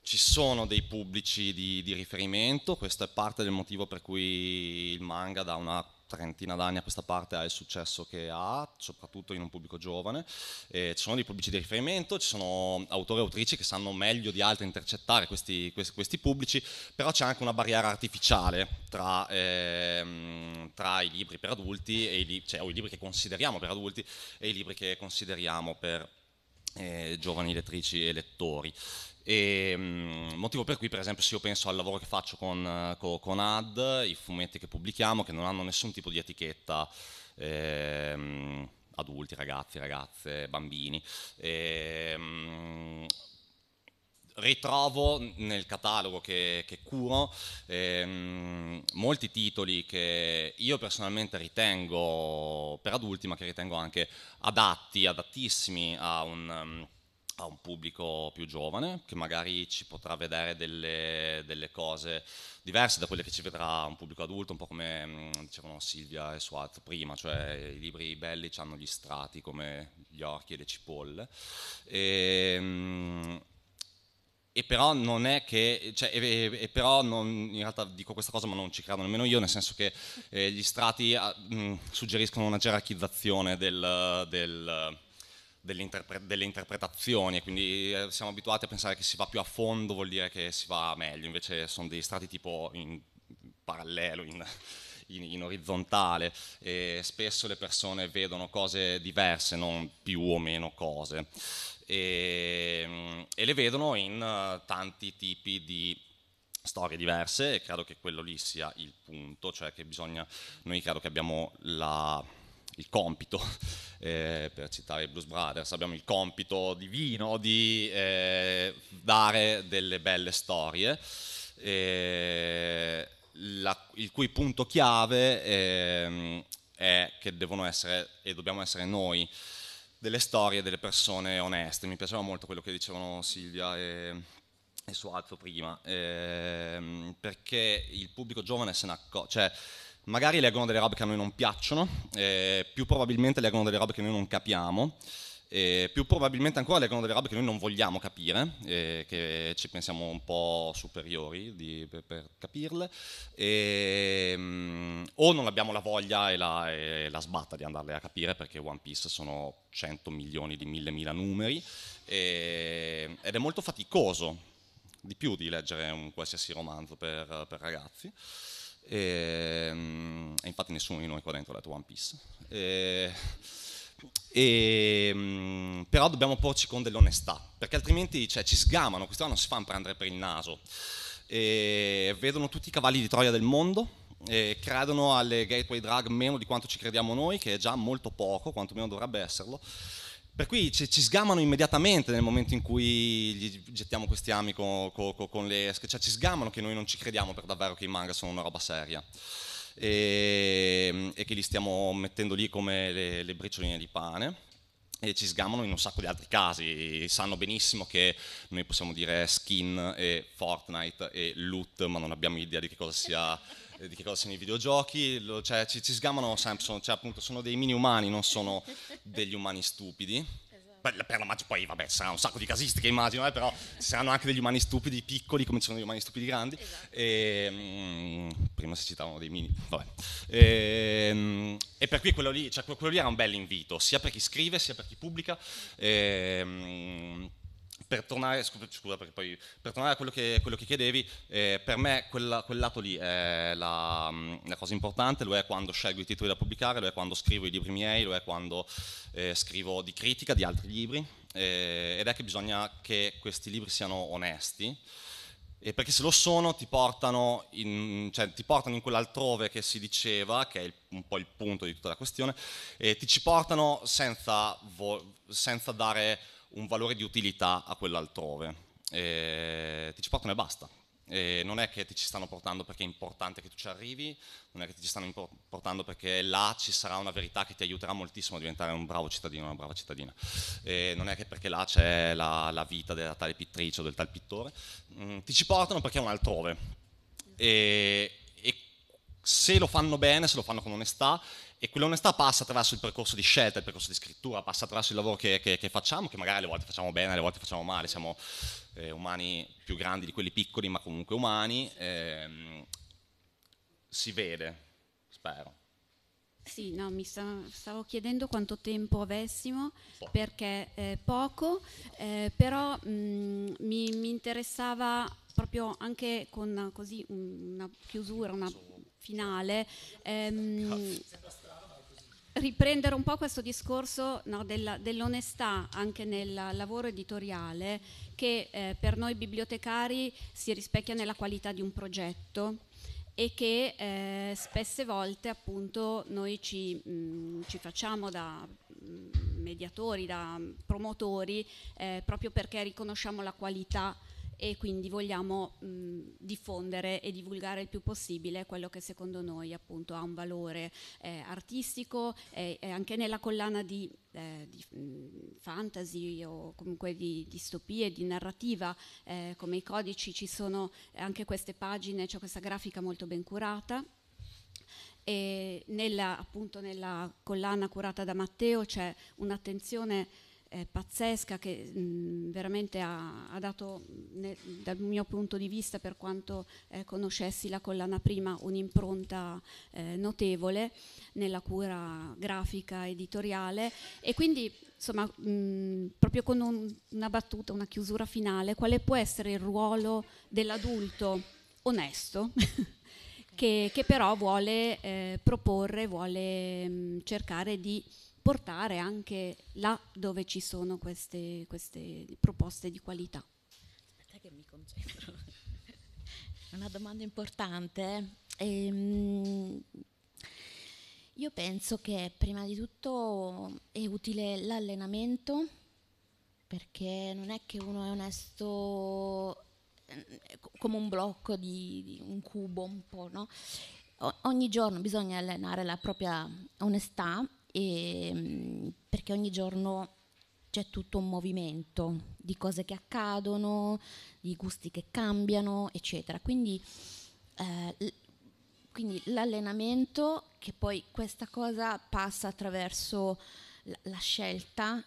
ci sono dei pubblici di, di, riferimento, questo è parte del motivo per cui il manga da una trentina d'anni a questa parte ha il successo che ha, soprattutto in un pubblico giovane, eh, ci sono dei pubblici di riferimento, ci sono autori e autrici che sanno meglio di altri intercettare questi, questi, questi pubblici, però c'è anche una barriera artificiale tra, eh, tra i libri per adulti, i li- cioè, o i libri che consideriamo per adulti e i libri che consideriamo per eh, giovani lettrici e lettori. E, mh, mm, motivo per cui, per esempio, se io penso al lavoro che faccio con, con, con Ad, i fumetti che pubblichiamo, che non hanno nessun tipo di etichetta, ehm, adulti, ragazzi, ragazze, bambini, ehm, ritrovo nel catalogo che, che curo ehm, molti titoli che io personalmente ritengo per adulti, ma che ritengo anche adatti, adattissimi a un, a un pubblico più giovane, che magari ci potrà vedere delle, delle, cose diverse da quelle che ci vedrà un pubblico adulto, un po' come mm, dicevano Silvia e Swat prima, cioè i libri belli hanno gli strati come gli orchi e le cipolle. E, ehm, e però non è che, cioè, e, e però non, in realtà dico questa cosa ma non ci credo nemmeno io, nel senso che eh, gli strati a, ah, mh, suggeriscono una gerarchizzazione del, del, dell'interpre, delle interpretazioni e quindi eh, siamo abituati a pensare che si va più a fondo vuol dire che si va meglio, invece sono degli strati tipo in parallelo, in, in, in orizzontale e spesso le persone vedono cose diverse, non più o meno cose e, ehm, e le vedono in eh, tanti tipi di storie diverse e credo che quello lì sia il punto, cioè che bisogna, noi credo che abbiamo la, il compito, eh, per citare i Blues Brothers, abbiamo il compito divino di eh, dare delle belle storie, eh, la, il cui punto chiave ehm, è che devono essere e dobbiamo essere noi delle storie delle persone oneste. Mi piaceva molto quello che dicevano Silvia e, e Suazo prima, ehm, perché il pubblico giovane se ne accorge. Cioè, magari leggono delle robe che a noi non piacciono, eh, più probabilmente leggono delle robe che noi non capiamo. E più probabilmente ancora leggono delle robe che noi non vogliamo capire, eh, che ci pensiamo un po' superiori di, per, per, capirle, e, mm, o non abbiamo la voglia e la, e la, sbatta di andarle a capire perché One Piece sono 100 milioni di mille mila numeri e, ehm, ed è molto faticoso di più di leggere un qualsiasi romanzo per, per ragazzi. Ehm, e, mm, infatti nessuno di noi qua dentro ha letto One Piece. E, ehm, e, ehm, però dobbiamo porci con dell'onestà, perché altrimenti cioè, ci sgamano, questi qua non si fanno prendere per il naso. E ehm, vedono tutti i cavalli di Troia del mondo, ehm, credono alle gateway drug meno di quanto ci crediamo noi, che è già molto poco, quantomeno dovrebbe esserlo. Per cui ci, ci sgamano immediatamente nel momento in cui gli gettiamo questi ami con, con, con le esche, cioè ci sgamano che noi non ci crediamo per davvero che i manga sono una roba seria e, ehm, e che li stiamo mettendo lì come le, le bricioline di pane e ci sgamano in un sacco di altri casi, sanno benissimo che noi possiamo dire skin e Fortnite e loot, ma non abbiamo idea di che cosa sia di che cosa siano i videogiochi, cioè, ci, ci sgamano sempre, sono, cioè, appunto, sono dei mini umani, non sono degli umani stupidi per, per la maggior poi vabbè ci saranno un sacco di casistiche immagino eh, però ci saranno anche degli umani stupidi piccoli come ci sono gli umani stupidi grandi esatto. e, mm, prima si citavano dei mini vabbè e, mm, e per cui quello lì, cioè, quello lì, era un bel invito sia per chi scrive sia per chi pubblica e, mm, per tornare, scusa perché poi, per tornare a quello che, quello che chiedevi, eh, per me quella, quel lato lì è la, mm, la, cosa importante, lo è quando scelgo i titoli da pubblicare, lo è quando scrivo i libri miei, lo è quando eh, scrivo di critica di altri libri, eh, ed è che bisogna che questi libri siano onesti. E perché se lo sono ti portano in, cioè, ti portano in quell'altrove che si diceva, che è il, un po' il punto di tutta la questione, e ti ci portano senza, senza dare un valore di utilità a quell'altrove. ti ci portano e basta. Eh, non è che ti ci stanno portando perché è importante che tu ci arrivi, non è che ti ci stanno portando perché là ci sarà una verità che ti aiuterà moltissimo a diventare un bravo cittadino, una brava cittadina. Eh, non è che perché là c'è la, la, vita della tale pittrice o del tal pittore, mm, ti ci portano perché è un altrove. E se lo fanno bene, se lo fanno con onestà, e quell'onestà passa attraverso il percorso di scelta, il percorso di scrittura, passa attraverso il lavoro che, che, che facciamo, che magari alle volte facciamo bene, alle volte facciamo male, siamo eh, umani più grandi di quelli piccoli, ma comunque umani, ehm, si vede, spero. Sì, no, mi stavo chiedendo quanto tempo avessimo, perché eh, poco, eh, però mh, mm, mi, mi, interessava proprio anche con così una chiusura, una finale, ehm, riprendere un po' questo discorso no, dell'onestà anche nel lavoro editoriale che eh, per noi bibliotecari si rispecchia nella qualità di un progetto e che eh, spesse volte appunto noi ci, mh, mm, ci facciamo da mm, mediatori, da promotori, eh, proprio perché riconosciamo la qualità e quindi vogliamo mh, diffondere e divulgare il più possibile quello che secondo noi appunto ha un valore eh, artistico e, e, anche nella collana di, eh, di mh, fantasy o comunque di distopie, di narrativa eh, come i codici ci sono anche queste pagine, c'è cioè questa grafica molto ben curata e nella, appunto nella collana curata da Matteo c'è un'attenzione eh, pazzesca che mh, veramente ha, ha dato ne, dal mio punto di vista per quanto eh, conoscessi la collana prima un'impronta eh, notevole nella cura grafica editoriale e quindi insomma mh, proprio con un, una battuta una chiusura finale quale può essere il ruolo dell'adulto onesto che, che, però vuole eh, proporre vuole mh, cercare di portare anche là dove ci sono queste, queste proposte di qualità. Aspetta che mi concentro. Una domanda importante. Eh. Ehm, io penso che prima di tutto è utile l'allenamento perché non è che uno è onesto eh, come un blocco di, di un cubo un po', no? O ogni giorno bisogna allenare la propria onestà e, ehm, perché ogni giorno c'è tutto un movimento di cose che accadono, di gusti che cambiano, eccetera. Quindi, eh, quindi l'allenamento, che poi questa cosa passa attraverso la, la scelta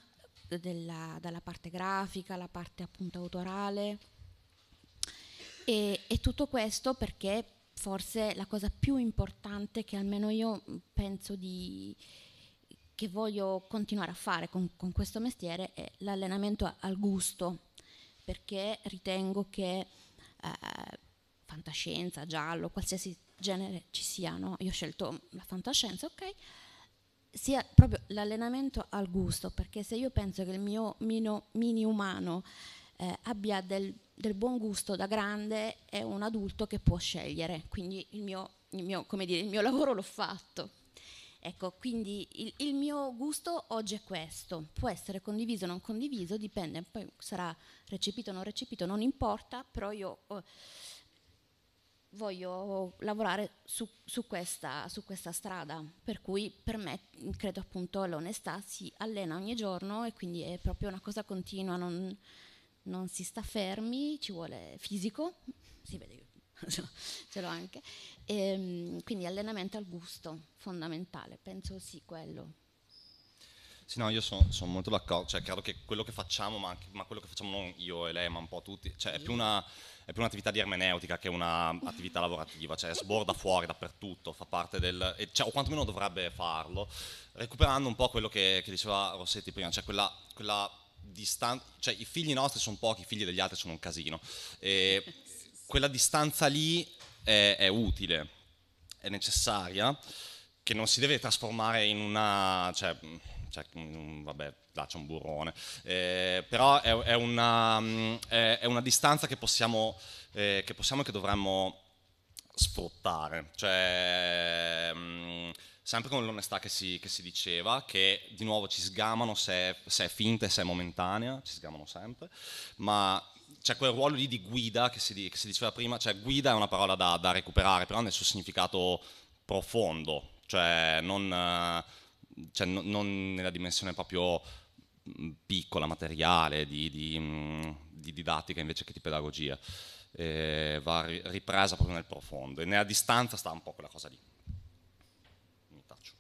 della, dalla parte grafica, la parte appunto autorale. E, e tutto questo perché forse la cosa più importante che almeno io penso di, che voglio continuare a fare con, con questo mestiere è l'allenamento al gusto, perché ritengo che eh, fantascienza, giallo, qualsiasi genere ci sia, no? io ho scelto la fantascienza, ok, sia proprio l'allenamento al gusto, perché se io penso che il mio mino, mini umano eh, abbia del, del, buon gusto da grande, è un adulto che può scegliere, quindi il mio, il mio, dire, il mio lavoro l'ho fatto. Ecco, quindi il, il, mio gusto oggi è questo, può essere condiviso o non condiviso, dipende, poi sarà recepito o non recepito, non importa, però io eh, voglio lavorare su, su, questa, su, questa, strada, per cui per me credo appunto l'onestà si allena ogni giorno e quindi è proprio una cosa continua, non, non si sta fermi, ci vuole fisico, si vede, ce l'ho anche, e, ehm, quindi allenamento al gusto, fondamentale, penso sì quello. Sì, no, io sono son molto d'accordo, cioè credo che quello che facciamo, ma, ma, quello che facciamo non io e lei, ma un po' tutti, cioè, è più, una, è più un'attività di ermeneutica che un'attività lavorativa, cioè sborda fuori dappertutto, fa parte del, e, cioè, o quantomeno dovrebbe farlo, recuperando un po' quello che, che diceva Rossetti prima, cioè quella, quella distanza, cioè i figli nostri sono pochi, i figli degli altri sono un casino, e quella distanza lì è, è utile, è necessaria, che non si deve trasformare in una... Cioè, mm, cioè, mm, mm, vabbè, là c'è un burrone, eh, però è, è, una, è, una, distanza che possiamo, eh, che possiamo e che dovremmo sfruttare, cioè, mh, sempre con l'onestà che si, che si, diceva, che di nuovo ci sgamano se, se, è finta e se è momentanea, ci sgamano sempre, ma c'è quel ruolo lì di guida che si, che si, diceva prima, cioè guida è una parola da, da recuperare, però nel suo significato profondo, cioè non, cioè no, non nella dimensione proprio mm, piccola, materiale, di, di, mm, di, didattica invece che di pedagogia, e va ripresa proprio nel profondo e nella distanza sta un po' quella cosa lì. Mi taccio.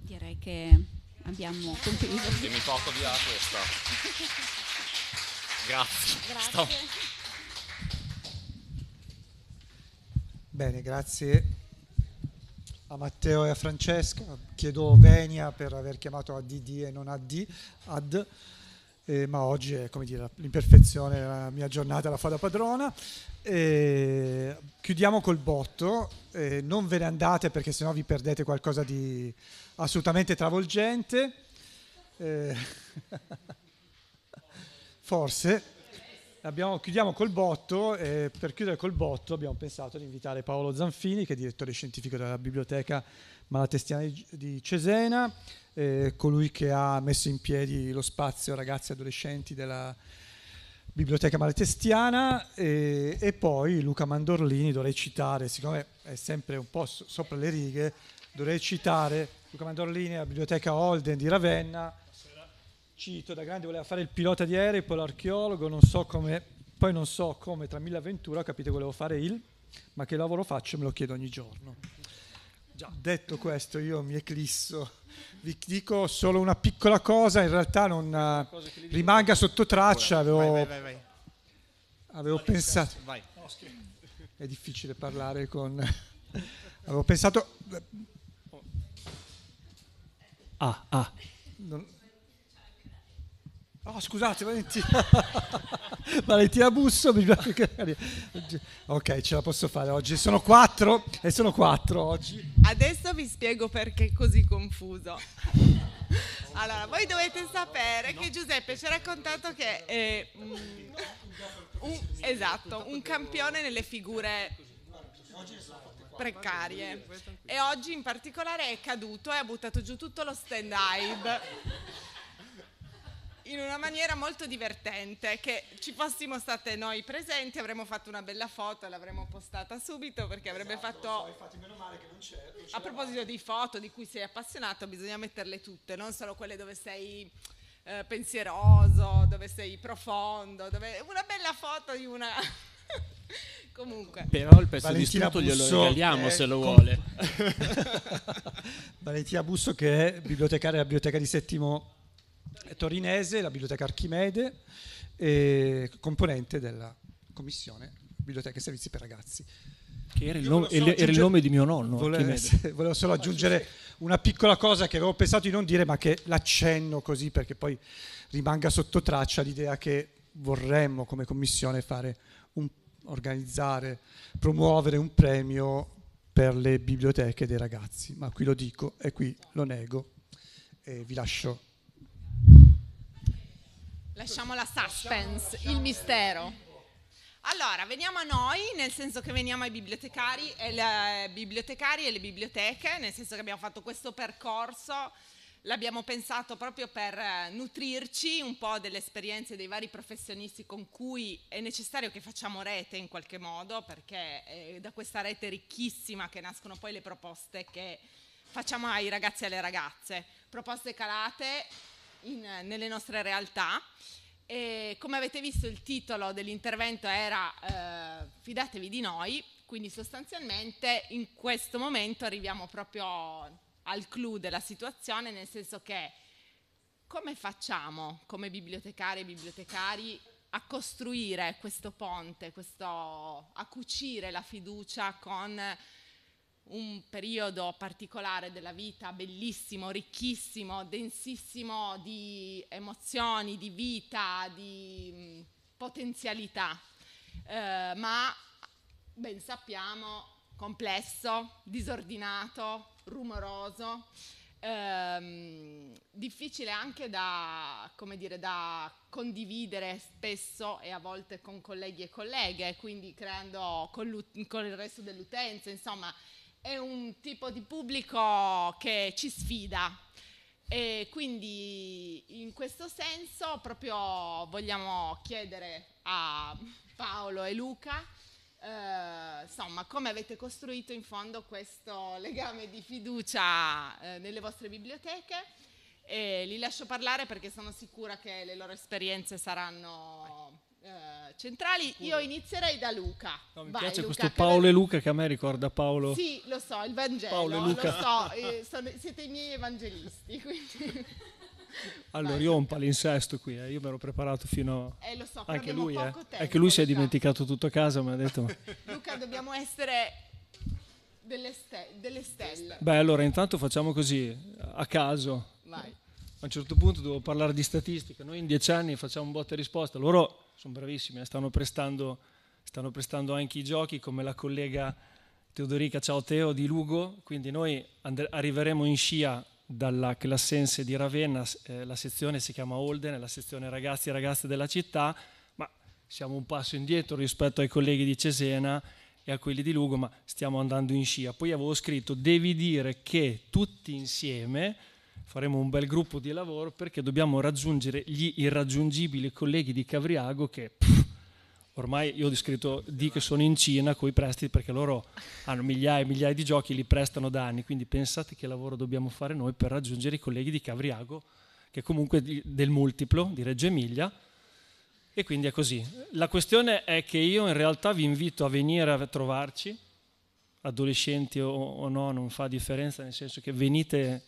Direi che abbiamo concluso. E mi tocco via questa. Grazie. Grazie. Bene, grazie a Matteo e a Francesca. Chiedo venia per aver chiamato ADD e non AD, AD eh, ma oggi è come dire, l'imperfezione della mia giornata la fa da padrona. Eh, chiudiamo col botto, eh, non ve ne andate perché sennò vi perdete qualcosa di assolutamente travolgente. forse. Abbiamo, chiudiamo col botto e per chiudere col botto abbiamo pensato di invitare Paolo Zanfini, che è direttore scientifico della biblioteca Malatestiana di Cesena, eh, colui che ha messo in piedi lo spazio ragazzi e adolescenti della biblioteca malatestiana e, e poi Luca Mandorlini, dovrei citare, siccome è sempre un po' sopra le righe, dovrei citare Luca Mandorlini della biblioteca Holden di Ravenna cito, da grande voleva fare il pilota di aerei, poi l'archeologo, non so come, poi non so come tra mille avventure capite, volevo fare il, ma che lavoro faccio me lo chiedo ogni giorno. Già. Detto questo io mi eclisso, vi dico solo una piccola cosa, in realtà non eh, rimanga sotto traccia, avevo, vai, vai, vai, avevo no, pensato... No, è difficile parlare con... avevo pensato... Ah, ah. Non, Oh, scusate, Valentina. Valentina Busso. ok, ce la posso fare oggi. Sono quattro e sono quattro oggi. Adesso vi spiego perché è così confuso. Allora, voi dovete sapere che Giuseppe ci ha raccontato che è mm, un, esatto, un campione nelle figure precarie. E oggi in particolare è caduto e ha buttato giù tutto lo stand-up in una maniera molto divertente, che ci fossimo state noi presenti, avremmo fatto una bella foto, l'avremmo postata subito perché avrebbe esatto, fatto... So, infatti meno male che non c'è. Non a proposito di foto di cui sei appassionato, bisogna metterle tutte, non solo quelle dove sei... Eh, pensieroso, dove sei profondo, dove... una bella foto di una Comunque. Però il pezzo di studio glielo regaliamo se lo vuole. Valentina Busso che è bibliotecaria della biblioteca di Settimo torinese, la Biblioteca Archimede, e componente della Commissione Biblioteche e Servizi per Ragazzi. Che era il, nome, era il nome, di mio nonno. Volevo, volevo solo aggiungere una piccola cosa che avevo pensato di non dire, ma che l'accenno così perché poi rimanga sotto traccia l'idea che vorremmo come commissione fare un, organizzare, promuovere un premio per le biblioteche dei ragazzi, ma qui lo dico e qui lo nego e vi lascio Lasciamo la suspense, lasciamo, il mistero. Allora, veniamo a noi, nel senso che veniamo ai bibliotecari e le, eh, bibliotecari e le biblioteche, nel senso che abbiamo fatto questo percorso, l'abbiamo pensato proprio per eh, nutrirci un po' delle esperienze dei vari professionisti con cui è necessario che facciamo rete in qualche modo, perché è eh, da questa rete ricchissima che nascono poi le proposte che facciamo ai ragazzi e alle ragazze. Proposte calate in, eh, nelle nostre realtà. E come avete visto il titolo dell'intervento era eh, Fidatevi di noi, quindi sostanzialmente in questo momento arriviamo proprio al clou della situazione, nel senso che come facciamo come bibliotecari e bibliotecari a costruire questo ponte, questo, a cucire la fiducia con un periodo particolare della vita, bellissimo, ricchissimo, densissimo di emozioni, di vita, di mm, potenzialità, eh, ma ben sappiamo complesso, disordinato, rumoroso, ehm, difficile anche da, dire, da condividere spesso e a volte con colleghi e colleghe, quindi creando con, con il resto dell'utenza, insomma è un tipo di pubblico che ci sfida e quindi in questo senso proprio vogliamo chiedere a Paolo e Luca eh, insomma come avete costruito in fondo questo legame di fiducia eh, nelle vostre biblioteche e li lascio parlare perché sono sicura che le loro esperienze saranno eh, centrali. Io inizierei da Luca. No, mi Vai, piace Luca, questo Paolo e Luca che a me ricorda Paolo. Sì, lo so, il Vangelo. Paolo e Luca. Lo so, eh, sono, siete i miei evangelisti. Quindi... Allora, Vai, io ho un palinsesto qui, eh, io mi ero preparato fino a... Eh, lo so, anche lui, eh. poco eh. tempo, È che lui si è dimenticato tutto a casa, mi ha detto... Luca, dobbiamo essere delle, ste- delle stelle. Beh, allora, intanto facciamo così, a caso. Vai. A un certo punto devo parlare di statistica. Noi in dieci anni facciamo un botta e risposta. Loro sono bravissimi, eh. stanno prestando, stanno prestando anche i giochi come la collega Teodorica Ciao Teo di Lugo, quindi noi and- arriveremo in scia dalla Classense di Ravenna, eh, la sezione si chiama Olden, la sezione ragazzi e ragazze della città, ma siamo un passo indietro rispetto ai colleghi di Cesena e a quelli di Lugo, ma stiamo andando in scia. Poi avevo scritto, devi dire che tutti insieme faremo un bel gruppo di lavoro perché dobbiamo raggiungere gli irraggiungibili colleghi di Cavriago che pff, ormai io ho descritto di che sono in Cina con i prestiti perché loro hanno migliaia e migliaia di giochi, li prestano da anni, quindi pensate che lavoro dobbiamo fare noi per raggiungere i colleghi di Cavriago che comunque del multiplo di Reggio Emilia e quindi è così. La questione è che io in realtà vi invito a venire a trovarci, adolescenti o, o no, non fa differenza, nel senso che venite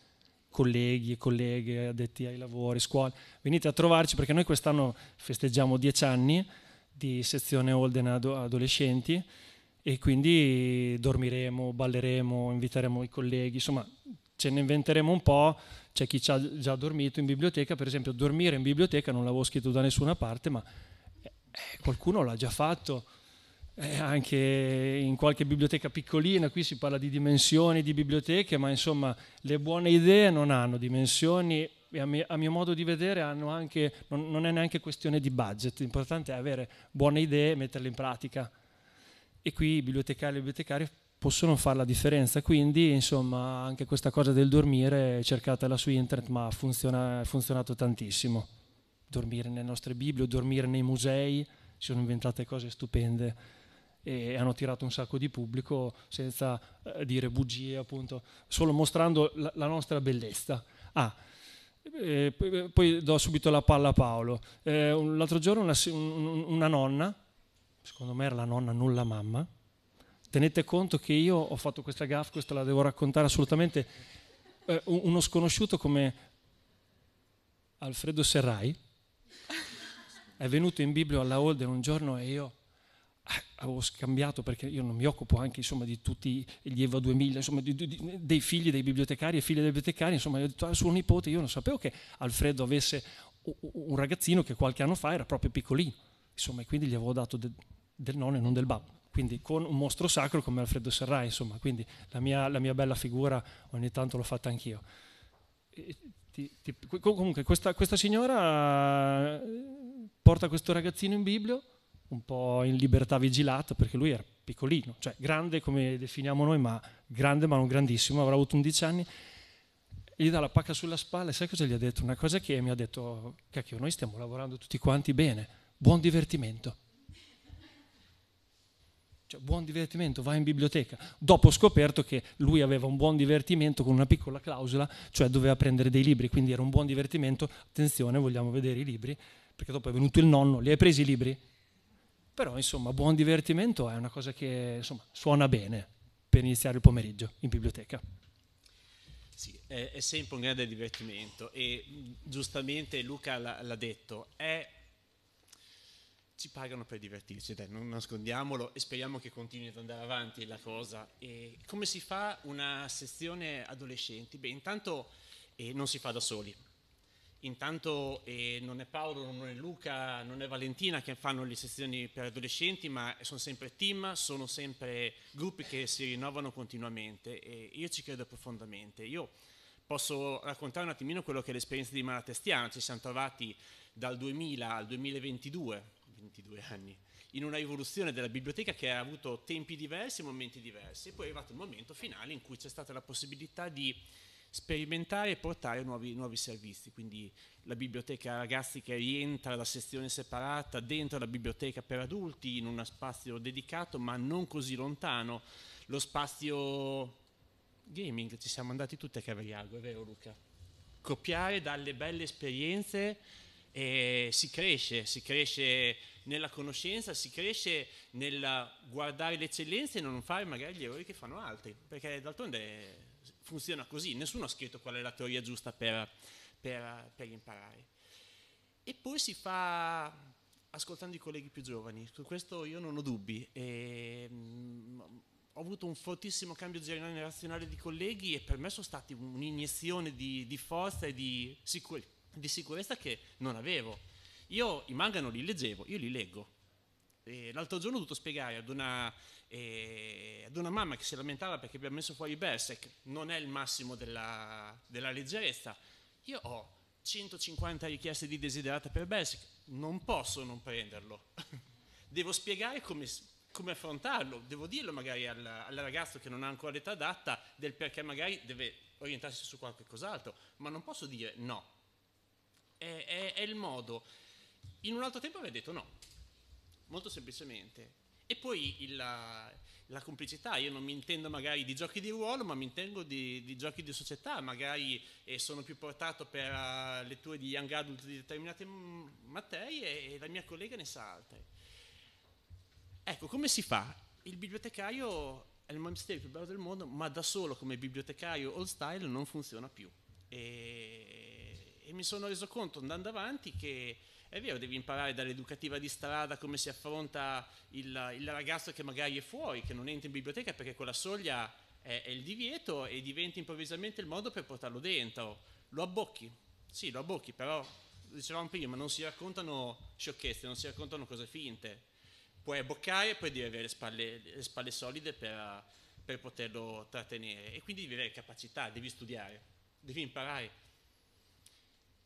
colleghi e colleghe addetti ai lavori, scuole, venite a trovarci perché noi quest'anno festeggiamo dieci anni di sezione Olden adolescenti e quindi dormiremo, balleremo, inviteremo i colleghi, insomma ce ne inventeremo un po', c'è chi ci ha già dormito in biblioteca, per esempio dormire in biblioteca non l'avevo scritto da nessuna parte, ma eh, qualcuno l'ha già fatto eh, anche in qualche biblioteca piccolina, qui si parla di dimensioni di biblioteche, ma insomma le buone idee non hanno dimensioni e a, mio, a mio modo di vedere anche, non, non, è neanche questione di budget, l'importante è avere buone idee e metterle in pratica. E qui i bibliotecari e i bibliotecari possono fare la differenza, quindi insomma anche questa cosa del dormire cercatela su internet, ma ha funziona, funzionato tantissimo. Dormire nelle nostre bibbie, dormire nei musei, si sono inventate cose stupende e hanno tirato un sacco di pubblico senza eh, dire bugie, appunto, solo mostrando la, la nostra bellezza. Ah, eh, eh poi do subito la palla a Paolo. Eh, un, l'altro giorno una, una nonna, secondo me era la nonna, non la mamma, tenete conto che io ho fatto questa gaffa, questa la devo raccontare assolutamente, eh, uno sconosciuto come Alfredo Serrai è venuto in Biblio alla Holden un giorno e io Ah, avevo scambiato perché io non mi occupo anche insomma, di tutti gli EVA 2000, insomma, di, di, dei figli dei bibliotecari e figli dei bibliotecari, insomma, io ho detto a ah, suo nipote, io non sapevo che Alfredo avesse un ragazzino che qualche anno fa era proprio piccolino, insomma, e quindi gli avevo dato de, del nonno e non del babbo, quindi con un mostro sacro come Alfredo Serrai, insomma, quindi la mia, la mia bella figura ogni tanto l'ho fatta anch'io. E, ti, ti, comunque questa, questa signora eh, porta questo ragazzino in biblio, un po' in libertà vigilata perché lui era piccolino, cioè grande come definiamo noi, ma grande ma non grandissimo, avrà avuto 11 anni, gli dà la pacca sulla spalla e sai cosa gli ha detto? Una cosa che mi ha detto, cacchio, noi stiamo lavorando tutti quanti bene, buon divertimento. Cioè, buon divertimento, vai in biblioteca. Dopo ho scoperto che lui aveva un buon divertimento con una piccola clausola, cioè doveva prendere dei libri, quindi era un buon divertimento, attenzione, vogliamo vedere i libri, perché dopo è venuto il nonno, li hai presi i libri? Però insomma buon divertimento è una cosa che insomma, suona bene per iniziare il pomeriggio in biblioteca. Sì, è, è sempre un grande divertimento e giustamente Luca l'ha, l'ha detto, è ci pagano per divertirci, dai, non nascondiamolo e speriamo che continui ad andare avanti la cosa. E come si fa una sezione adolescenti? Beh, intanto eh, non si fa da soli, Intanto eh, non è Paolo, non è Luca, non è Valentina che fanno le sezioni per adolescenti, ma sono sempre team, sono sempre gruppi che si rinnovano continuamente e io ci credo profondamente. Io posso raccontare un attimino quello che è l'esperienza di Malatestiano, ci siamo trovati dal 2000 al 2022, 22 anni, in una rivoluzione della biblioteca che ha avuto tempi diversi, momenti diversi e poi è arrivato il momento finale in cui c'è stata la possibilità di sperimentare e portare nuovi, nuovi, servizi, quindi la biblioteca ragazzi che rientra la sezione separata dentro la biblioteca per adulti in uno spazio dedicato ma non così lontano, lo spazio gaming, ci siamo andati tutti a Cavagliargo, è vero Luca? Copiare dalle belle esperienze e si cresce, si cresce nella conoscenza, si cresce nel guardare le eccellenze e non fare magari gli errori che fanno altri, perché d'altronde funziona così, nessuno ha scritto qual è la teoria giusta per, per, per imparare. E poi si fa ascoltando i colleghi più giovani, su questo io non ho dubbi. E, mh, mm, ho avuto un fortissimo cambio generazionale di colleghi e per me sono stati un'iniezione di, di forza e di, sicure, di, sicurezza che non avevo. Io i manga non li leggevo, io li leggo l'altro giorno ho dovuto spiegare ad una, eh, ad una, mamma che si lamentava perché abbiamo messo fuori Berserk, non è il massimo della, della leggerezza. Io ho 150 richieste di desiderata per Berserk, non posso non prenderlo. Devo spiegare come, come affrontarlo, devo dirlo magari al, al, ragazzo che non ha ancora l'età adatta del perché magari deve orientarsi su qualche cos'altro, ma non posso dire no. È, è, è il modo. In un altro tempo avrei detto no molto semplicemente. E poi il, la, eh, la, complicità, io non mi intendo magari di giochi di ruolo, ma mi intendo di, di giochi di società, magari eh, sono più portato per uh, eh, letture di young adult di determinate mm, materie e, la mia collega ne sa altre. Ecco, come si fa? Il bibliotecario è il mistero più bello del mondo, ma da solo come bibliotecario old style non funziona più. E, e mi sono reso conto andando avanti che è vero, devi imparare dall'educativa di strada come si affronta il, il ragazzo che magari è fuori, che non entra in biblioteca perché quella soglia è, è il divieto e diventa improvvisamente il modo per portarlo dentro. Lo abbocchi, sì, lo abbocchi, però dicevamo prima, non si raccontano sciocchezze, non si raccontano cose finte. Puoi abboccare e poi devi avere le spalle, le spalle solide per, per poterlo trattenere. E quindi devi avere capacità, devi studiare, devi imparare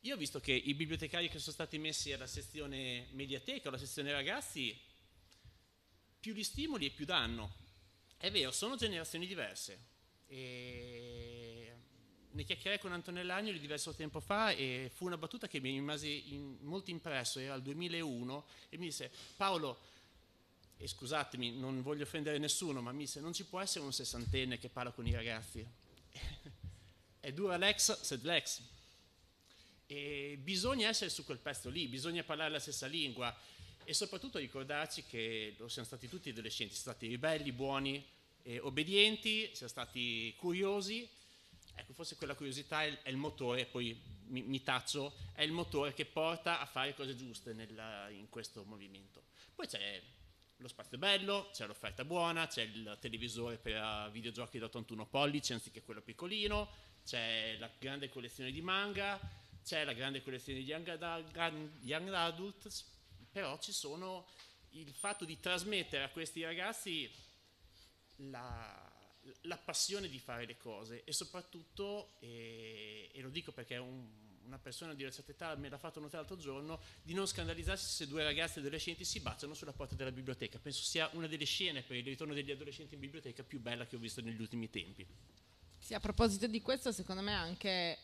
io ho visto che i bibliotecari che sono stati messi alla sezione mediateca o alla sezione ragazzi, più li stimoli e più danno. È vero, sono generazioni diverse. E ne chiacchierai con Antonella Agnoli diverso tempo fa e fu una battuta che mi rimase in, molto impresso, era il 2001, e mi disse Paolo, e scusatemi, non voglio offendere nessuno, ma mi disse non ci può essere un sessantenne che parla con i ragazzi. È dura l'ex, sed l'ex. E bisogna essere su quel pezzo lì, bisogna parlare la stessa lingua e soprattutto ricordarci che siamo stati tutti adolescenti, siamo stati ribelli, buoni, eh, obbedienti, siamo stati curiosi. Ecco, forse quella curiosità è, è il motore, poi mi, mi, taccio, è il motore che porta a fare cose giuste nella, in questo movimento. Poi c'è lo spazio bello, c'è l'offerta buona, c'è il televisore per ah, videogiochi da 81 pollici anziché quello piccolino, c'è la grande collezione di manga, c'è la grande collezione di young, young adult, però ci sono il fatto di trasmettere a questi ragazzi la, la passione di fare le cose e soprattutto, eh, e lo dico perché un, una persona di una certa età me l'ha fatto notare l'altro giorno, di non scandalizzarsi se due ragazzi adolescenti si baciano sulla porta della biblioteca. Penso sia una delle scene per il ritorno degli adolescenti in biblioteca più bella che ho visto negli ultimi tempi. Sì, a proposito di questo, secondo me anche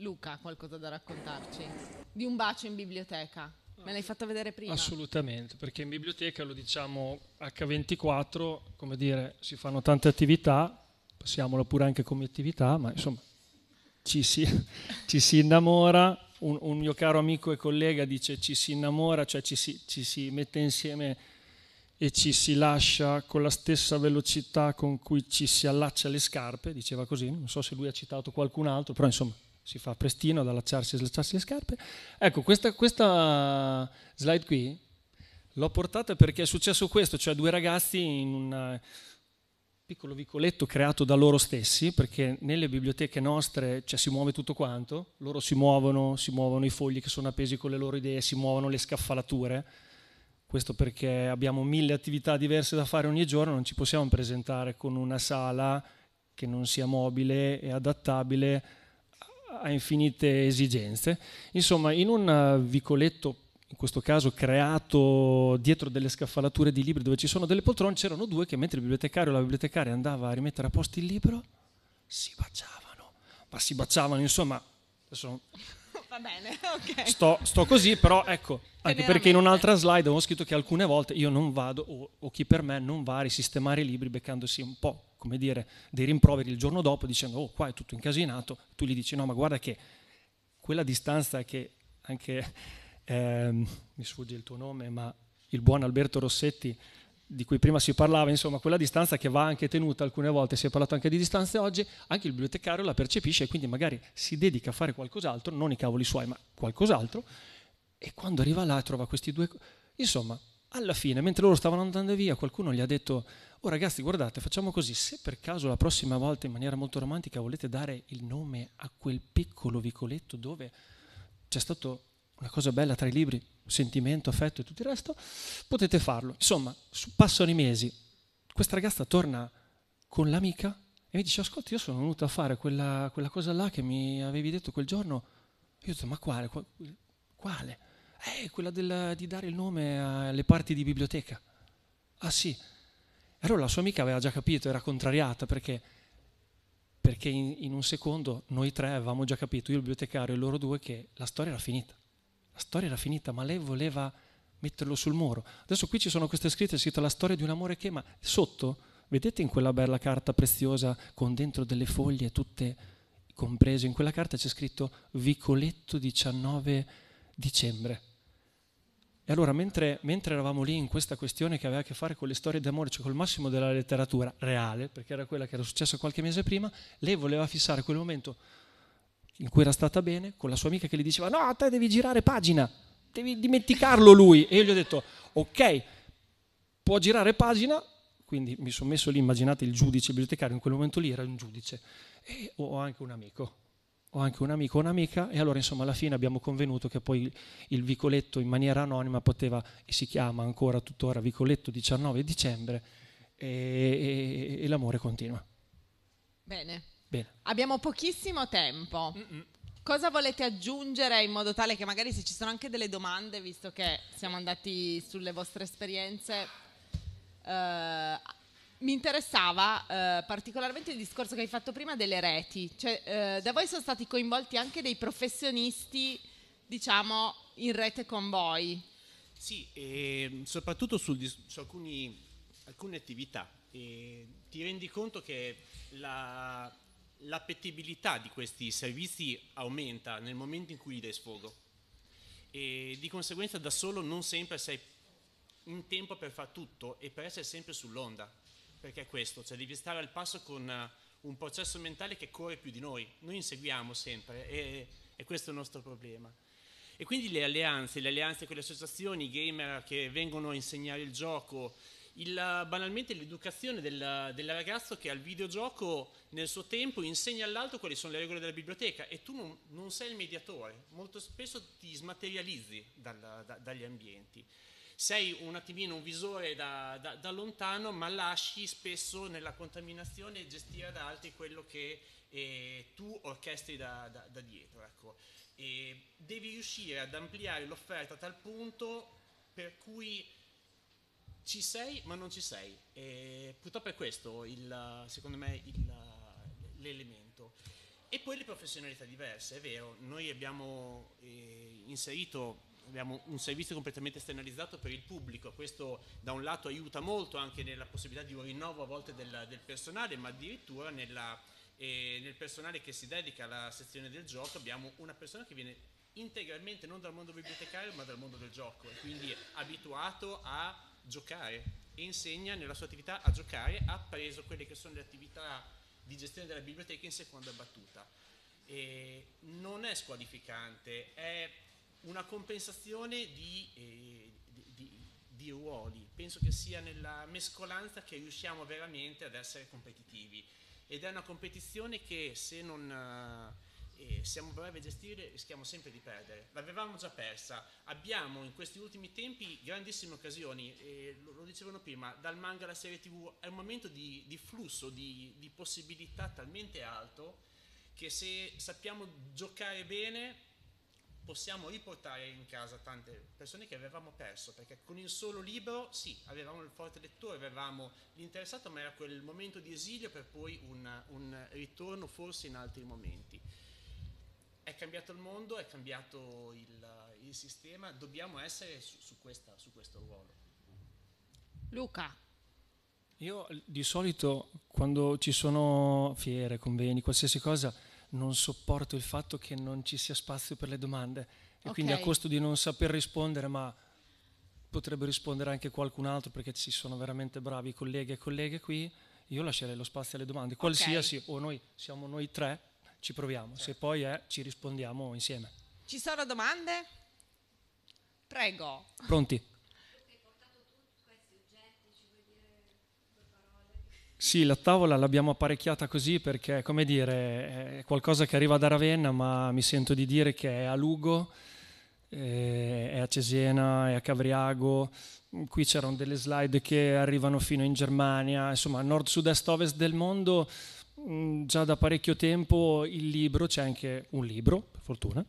Luca ha qualcosa da raccontarci di un bacio in biblioteca. Me l'hai fatto vedere prima? Assolutamente, perché in biblioteca lo diciamo H24, come dire, si fanno tante attività, passiamola pure anche come attività, ma insomma ci si, ci si innamora. Un, un, mio caro amico e collega dice ci si innamora, cioè ci si, ci si mette insieme e ci si lascia con la stessa velocità con cui ci si allaccia le scarpe, diceva così, non so se lui ha citato qualcun altro, però insomma si fa prestino ad allacciarsi e slacciarsi le scarpe. Ecco, questa, questa slide qui l'ho portata perché è successo questo, cioè due ragazzi in un eh, piccolo vicoletto creato da loro stessi, perché nelle biblioteche nostre cioè, si muove tutto quanto, loro si muovono, si muovono i fogli che sono appesi con le loro idee, si muovono le scaffalature, questo perché abbiamo mille attività diverse da fare ogni giorno, non ci possiamo presentare con una sala che non sia mobile e adattabile a infinite esigenze. Insomma, in un eh, vicoletto, in questo caso creato dietro delle scaffalature di libri dove ci sono delle poltrone, c'erano due che mentre il bibliotecario o la bibliotecaria andava a rimettere a posto il libro, si baciavano. Ma si baciavano, insomma, adesso va bene, ok. Sto, sto, così, però ecco, anche perché in un'altra slide avevo scritto che alcune volte io non vado, o, o, chi per me non va a risistemare i libri beccandosi un po' come dire, dei rimproveri il giorno dopo dicendo oh qua è tutto incasinato, tu gli dici no ma guarda che quella distanza che anche, ehm, mi sfugge il tuo nome, ma il buon Alberto Rossetti di cui prima si parlava, insomma, quella distanza che va anche tenuta alcune volte, si è parlato anche di distanze oggi, anche il bibliotecario la percepisce e quindi magari si dedica a fare qualcos'altro, non i cavoli suoi, ma qualcos'altro, e quando arriva là trova questi due... Insomma, alla fine, mentre loro stavano andando via, qualcuno gli ha detto, oh ragazzi guardate, facciamo così, se per caso la prossima volta in maniera molto romantica volete dare il nome a quel piccolo vicoletto dove c'è stato una cosa bella tra i libri, sentimento, affetto e tutto il resto, potete farlo. Insomma, passano i mesi, questa ragazza torna con l'amica e mi dice, ascolta, io sono venuta a fare quella, quella cosa là che mi avevi detto quel giorno. Io ho detto, ma quale? Quale? Eh, quella del, di dare il nome eh, alle parti di biblioteca. Ah sì. Allora la sua amica aveva già capito, era contrariata perché, perché in, in un secondo noi tre avevamo già capito, io il bibliotecario e loro due, che la storia era finita. La storia era finita, ma lei voleva metterlo sul muro. Adesso qui ci sono queste scritte, è scritta la storia di un amore che, ma sotto, vedete in quella bella carta preziosa con dentro delle foglie tutte comprese, in quella carta c'è scritto Vicoletto 19 dicembre. E allora, mentre, mentre, eravamo lì in questa questione che aveva a che fare con le storie d'amore, cioè col massimo della letteratura reale, perché era quella che era successa qualche mese prima, lei voleva fissare quel momento in cui era stata bene con la sua amica che le diceva: No, te devi girare pagina, devi dimenticarlo lui. E io gli ho detto: Ok, può girare pagina. Quindi mi sono messo lì, immaginate il giudice bibliotecario, in quel momento lì era un giudice e ho anche un amico o anche un amico, o un'amica, e allora insomma alla fine abbiamo convenuto che poi il vicoletto in maniera anonima poteva, e si chiama ancora tuttora vicoletto 19 dicembre, e, e, e l'amore continua. Bene. Bene. Abbiamo pochissimo tempo. Mm-mm. Cosa volete aggiungere in modo tale che magari se ci sono anche delle domande, visto che siamo andati sulle vostre esperienze, eh, mi interessava eh, particolarmente il discorso che hai fatto prima delle reti, cioè eh, da voi sono stati coinvolti anche dei professionisti, diciamo, in rete con voi. Sì, eh, soprattutto sul, su alcuni, alcune attività. ti rendi conto che la, l'appetibilità di questi servizi aumenta nel momento in cui gli dai sfogo e di conseguenza da solo non sempre sei in tempo per fare tutto e per essere sempre sull'onda perché è questo, cioè devi stare al passo con eh, un processo mentale che corre più di noi, noi inseguiamo sempre e, e questo è il nostro problema. E quindi le alleanze, le alleanze con le associazioni, i gamer che vengono a insegnare il gioco, il, banalmente l'educazione del, del, ragazzo che al videogioco nel suo tempo insegna all'altro quali sono le regole della biblioteca e tu non, non sei il mediatore, molto spesso ti smaterializzi dal, da, dagli ambienti sei un attimino un visore da, da, da lontano, ma lasci spesso nella contaminazione gestire da altri quello che eh, tu orchestri da, da dietro. Ecco. devi riuscire ad ampliare l'offerta a tal punto per cui ci sei ma non ci sei. E purtroppo è questo il, secondo me il, l'elemento. E poi le professionalità diverse, è vero, noi abbiamo eh, inserito abbiamo un servizio completamente esternalizzato per il pubblico, questo da un lato aiuta molto anche nella possibilità di un rinnovo a volte del, del personale, ma addirittura nella, eh, nel personale che si dedica alla sezione del gioco abbiamo una persona che viene integralmente non dal mondo bibliotecario ma dal mondo del gioco e quindi abituato a giocare e insegna nella sua attività a giocare, ha preso quelle che sono le attività di gestione della biblioteca in seconda battuta. E non è squalificante, è una compensazione di, eh, di, di, di, ruoli, penso che sia nella mescolanza che riusciamo veramente ad essere competitivi ed è una competizione che se non eh, eh siamo bravi a gestire rischiamo sempre di perdere, l'avevamo già persa, abbiamo in questi ultimi tempi grandissime occasioni, eh, lo, lo, dicevano prima, dal manga alla serie tv è un momento di, flusso, di possibilità talmente alto che se sappiamo giocare bene possiamo riportare in casa tante persone che avevamo perso, perché con il solo libro sì, avevamo il forte lettore, avevamo l'interessato, ma era quel momento di esilio per poi un, un ritorno forse in altri momenti. È cambiato il mondo, è cambiato il, il sistema, dobbiamo essere su, su, questa, su questo ruolo. Luca. Io di solito quando ci sono fiere, conveni, qualsiasi cosa, non sopporto il fatto che non ci sia spazio per le domande e okay. quindi a costo di non saper rispondere, ma potrebbe rispondere anche qualcun altro perché ci sono veramente bravi colleghi e colleghe qui, io lascerei lo spazio alle domande, qualsiasi, okay. o noi siamo noi tre, ci proviamo, certo. se poi è ci rispondiamo insieme. Ci sono domande? Prego. Pronti? Sì, la tavola l'abbiamo apparecchiata così perché, come dire, è qualcosa che arriva da Ravenna, ma mi sento di dire che è a Lugo, eh, è a Cesena, è a Cavriago. Qui c'erano delle slide che arrivano fino in Germania, insomma, nord, sud, est, ovest del mondo. Mm, già da parecchio tempo il libro, c'è anche un libro, per fortuna,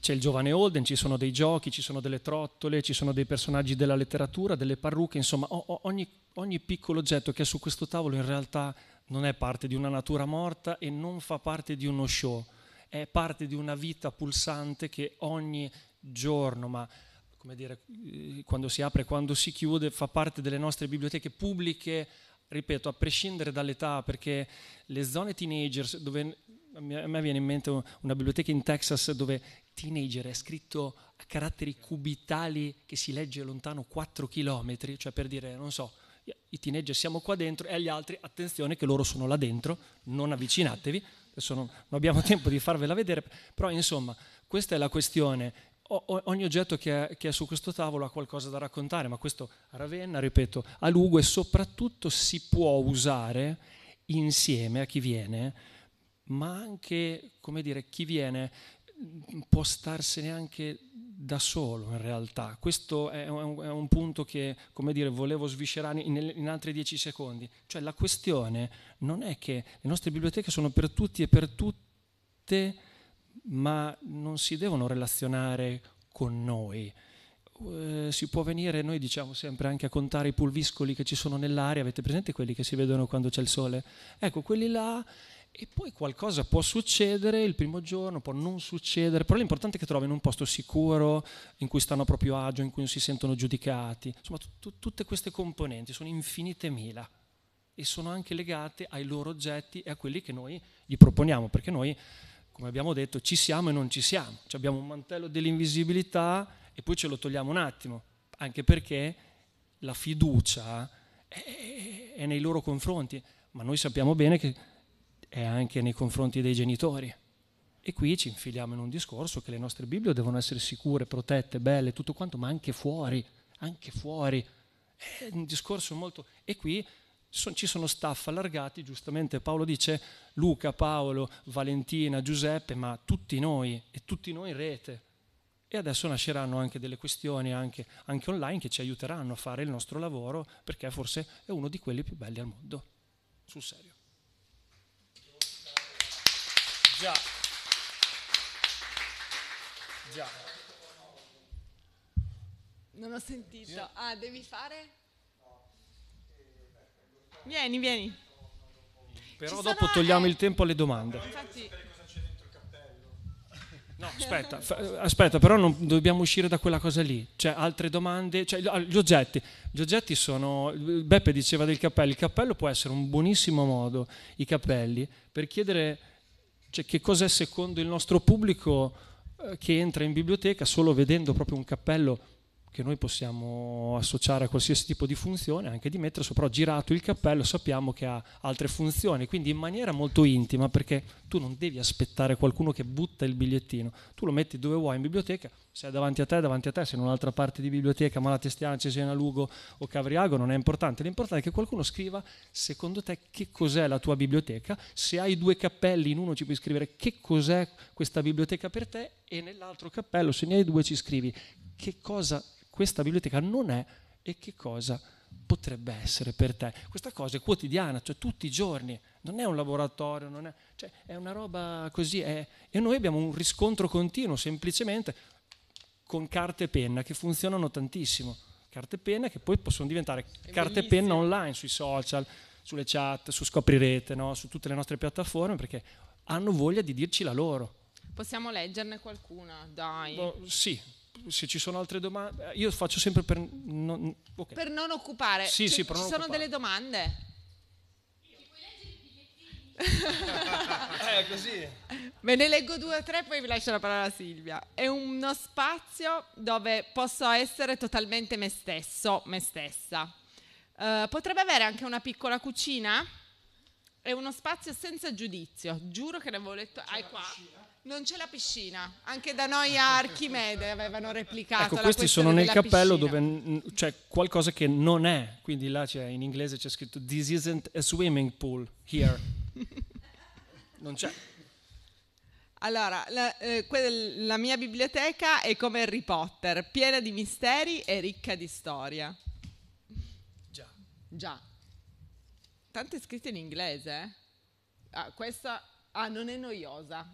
c'è il giovane Holden, ci sono dei giochi, ci sono delle trottole, ci sono dei personaggi della letteratura, delle parrucche, insomma ogni, ogni piccolo oggetto che è su questo tavolo in realtà non è parte di una natura morta e non fa parte di uno show, è parte di una vita pulsante che ogni giorno, ma come dire, eh, quando si apre, quando si chiude, fa parte delle nostre biblioteche pubbliche, ripeto, a prescindere dall'età, perché le zone teenagers, dove a me viene in mente una biblioteca in Texas dove teenager è scritto a caratteri cubitali che si legge lontano 4 km, cioè per dire, non so, i teenager siamo qua dentro e agli altri attenzione che loro sono là dentro, non avvicinatevi, adesso non, non abbiamo tempo di farvela vedere, però insomma questa è la questione, o, ogni oggetto che è, che è, su questo tavolo ha qualcosa da raccontare, ma questo a Ravenna, ripeto, a Lugo e soprattutto si può usare insieme a chi viene, ma anche, come dire, chi viene può starsene anche da solo in realtà. Questo è un, è un punto che, come dire, volevo sviscerare in, in, altri dieci secondi. Cioè la questione non è che le nostre biblioteche sono per tutti e per tutte, ma non si devono relazionare con noi. Eh, si può venire, noi diciamo sempre, anche a contare i pulviscoli che ci sono nell'aria, avete presente quelli che si vedono quando c'è il sole? Ecco, quelli là e poi qualcosa può succedere il primo giorno, può non succedere, però l'importante è che trovino un posto sicuro in cui stanno a proprio agio, in cui non si sentono giudicati. Insomma, tutte queste componenti sono infinite mila e sono anche legate ai loro oggetti e a quelli che noi gli proponiamo, perché noi, come abbiamo detto, ci siamo e non ci siamo. Cioè abbiamo un mantello dell'invisibilità e poi ce lo togliamo un attimo, anche perché la fiducia è, è nei loro confronti, ma noi sappiamo bene che è anche nei confronti dei genitori. E qui ci infiliamo in un discorso che le nostre Bibbie devono essere sicure, protette, belle, tutto quanto, ma anche fuori, anche fuori. È un discorso molto... E qui son, ci sono staff allargati, giustamente Paolo dice Luca, Paolo, Valentina, Giuseppe, ma tutti noi e tutti noi in rete. E adesso nasceranno anche delle questioni anche, anche online che ci aiuteranno a fare il nostro lavoro perché forse è uno di quelli più belli al mondo. Sul serio. Già. Già. Non ho sentito. Io? Ah, devi fare? Vieni, vieni. Però Ci dopo sono, togliamo eh, il tempo alle domande. Infatti... No, aspetta, aspetta, però non dobbiamo uscire da quella cosa lì. Cioè, altre domande, cioè, gli oggetti. Gli oggetti sono Beppe diceva del cappello, il cappello può essere un buonissimo modo i cappelli per chiedere cioè, che cos'è secondo il nostro pubblico eh, che entra in biblioteca solo vedendo proprio un cappello che noi possiamo associare a qualsiasi tipo di funzione, anche di Metreso, però girato il cappello sappiamo che ha altre funzioni, quindi in maniera molto intima, perché tu non devi aspettare qualcuno che butta il bigliettino, tu lo metti dove vuoi in biblioteca, se è davanti a te, davanti a te, se in un'altra parte di biblioteca, Malatestiana, Cesena, Lugo o Cavriago, non è importante, l'importante è che qualcuno scriva secondo te che cos'è la tua biblioteca, se hai due cappelli in uno ci puoi scrivere che cos'è questa biblioteca per te e nell'altro cappello, se ne hai due, ci scrivi che cosa questa biblioteca non è e che cosa potrebbe essere per te. Questa cosa è quotidiana, cioè tutti i giorni, non è un laboratorio, non è, cioè, è una roba così. È, e noi abbiamo un riscontro continuo, semplicemente con carta e penna, che funzionano tantissimo. Carta e penna che poi possono diventare è carta bellissimo. e penna online sui social, sulle chat, su Scoprirete, no? su tutte le nostre piattaforme, perché hanno voglia di dirci la loro. Possiamo leggerne qualcuna, dai. Bo, sì, se ci sono altre domande, io faccio sempre per non, okay. per non occupare. Sì, cioè, sì, per ci sono occupare. delle domande? Io. puoi leggere i bigliettini? eh, così. Me ne leggo due o tre, poi vi lascio la parola a Silvia. È uno spazio dove posso essere totalmente me stesso, me stessa. Uh, potrebbe avere anche una piccola cucina? È uno spazio senza giudizio. Giuro che ne avevo letto. Hai ah, qua. Cucina. Non c'è la piscina, anche da noi a Archimede avevano ecco, replicato. Ecco, questi sono nel cappello piscina. dove c'è qualcosa che non è, quindi là c'è, in inglese c'è scritto This isn't a swimming pool here. non c'è. Allora, la, eh, quella, la mia biblioteca è come Harry Potter, piena di misteri e ricca di storia. Già. Già. è scritte in inglese. Eh. Ah, questa ah, non è noiosa.